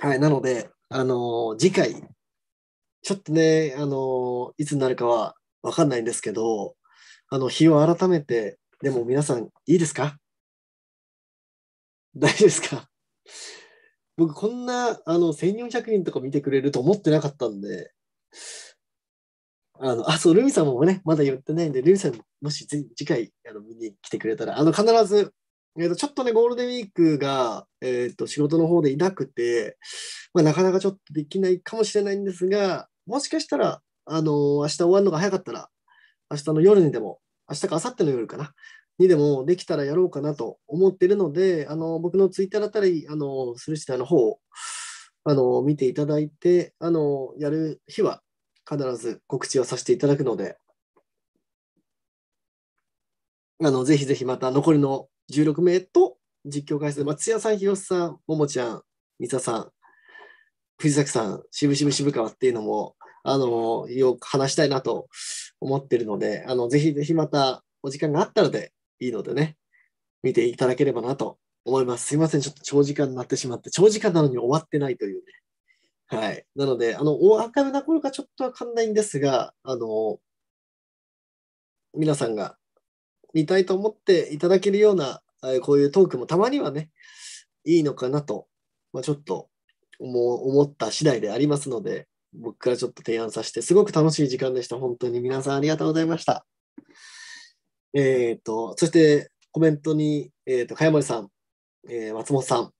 はい、なので、あのー、次回、ちょっとね、あのー、いつになるかはわかんないんですけど、あの、日を改めて、でも皆さん、いいですか 大丈夫ですか僕、こんな、あの、1400人とか見てくれると思ってなかったんで、あの、あ、そう、ルミさんもね、まだ言ってないんで、ルミさんもし次回あの見に来てくれたら、あの、必ず、えー、とちょっとね、ゴールデンウィークが、えー、と仕事の方でいなくて、まあ、なかなかちょっとできないかもしれないんですが、もしかしたら、あのー、明日終わるのが早かったら、明日の夜にでも、明日か明後日の夜かな、にでもできたらやろうかなと思ってるので、あのー、僕のツイッターだったり、あのー、スルシタの方を、あの見ていただいて、あのやる日は必ず告知をさせていただくので、あの、ぜひぜひまた残りの16名と実況解説、松屋さん、広瀬さん、ももちゃん、三田さん、藤崎さん、渋々渋川っていうのも、あの、よく話したいなと思ってるので、あの、ぜひぜひまたお時間があったのでいいのでね、見ていただければなと思います。すいません、ちょっと長時間になってしまって、長時間なのに終わってないというね。はい。なので、あの、大赤カなブ残るかちょっとわかんないんですが、あの、皆さんが見たいと思っていただけるような、こういうトークもたまにはね、いいのかなと、まあ、ちょっと思った次第でありますので、僕からちょっと提案させて、すごく楽しい時間でした。本当に皆さんありがとうございました。えっ、ー、と、そしてコメントに、えっ、ー、と、かやもりさん、えー、松本さん、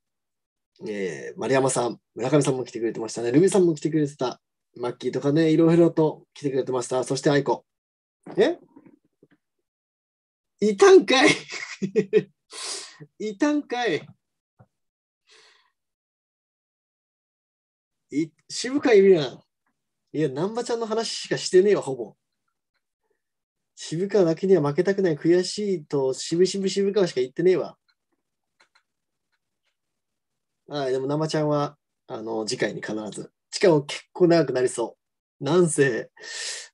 えー、丸山さん、村上さんも来てくれてましたね。ルミさんも来てくれてた。マッキーとかね、いろいろと来てくれてました。そして愛子。えいたんかいいたんかいい渋川いるやん。いや、南波ちゃんの話しかしてねえわ、ほぼ。渋川だけには負けたくない悔しいと、渋々渋川しか言ってねえわ。はい、でも生ちゃんは、あの、次回に必ず。しかも結構長くなりそう。なんせ、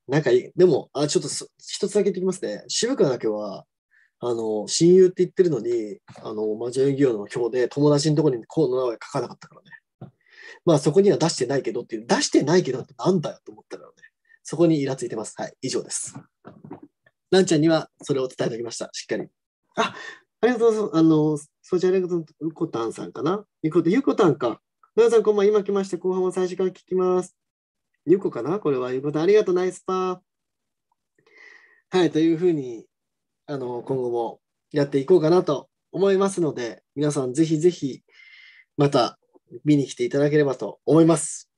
なんかいい、でも、あ、ちょっと一つだけ言ってきますね。渋川だけは、あの、親友って言ってるのに、あの、魔女遊戯王の表で友達のところにこうの名前書かなかったからね。まあそこには出してないけどっていう、出してないけどってなんだよと思ったからね。そこにイラついてます。はい、以上です。ランちゃんにはそれを伝えておきました。しっかり。あ、ありがとうございます。あの、そうじゃこたんさんかなこたんか。なさん、こんばん今来ました。後半は最初から聞きます。ゆこかなこれはゆこたん。ありがとう、ナイスパー。はい、というふうに、あの、今後もやっていこうかなと思いますので、皆さんぜひぜひ、また見に来ていただければと思います。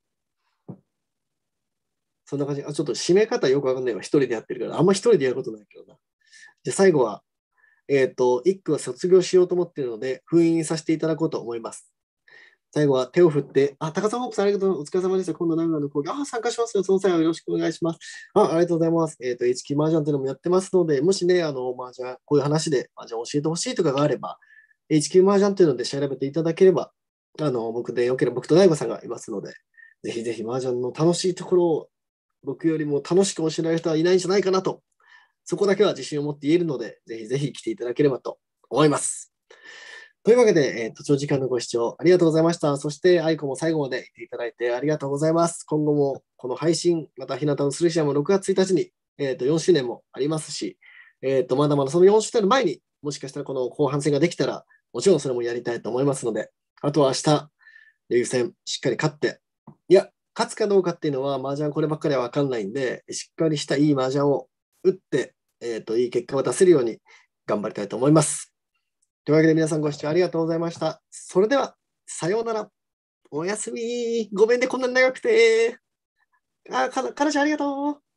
そんな感じ。あ、ちょっと締め方よくわかんないわ。一人でやってるから。あんま一人でやることないけどな。じゃあ最後は、えっ、ー、と、一句は卒業しようと思っているので、封印させていただこうと思います。最後は手を振って、あ、高さスありがとう。お疲れ様でした。今度長野の講義、あ、参加しますよ。その際はよろしくお願いします。あ、ありがとうございます。えっ、ー、と、ージ麻雀というのもやってますので、もしね、あの、麻雀、こういう話で麻雀教えてほしいとかがあれば、HQ 麻雀というので調べていただければ、あの、僕でよければ、僕と大悟さんがいますので、ぜひぜひ麻雀の楽しいところを、僕よりも楽しく教えられる人はいないんじゃないかなとそこだけは自信を持って言えるので、ぜひぜひ来ていただければと思います。というわけで、えっ、と、長時間のご視聴ありがとうございました。そして、アイコも最後までいていただいてありがとうございます。今後もこの配信、また、日向のスルシアも6月1日に、えっ、と、4周年もありますし、えっ、と、まだまだその4周年の前に、もしかしたらこの後半戦ができたら、もちろんそれもやりたいと思いますので、あとは明日、レビュー戦、しっかり勝って、いや、勝つかどうかっていうのは、麻雀こればっかりはわかんないんで、しっかりしたいい麻雀を打って、えーと、いい結果を出せるように頑張りたいと思います。というわけで皆さんご視聴ありがとうございました。それでは、さようなら。おやすみ。ごめんね、こんなに長くて。あ、彼な、ありがとう。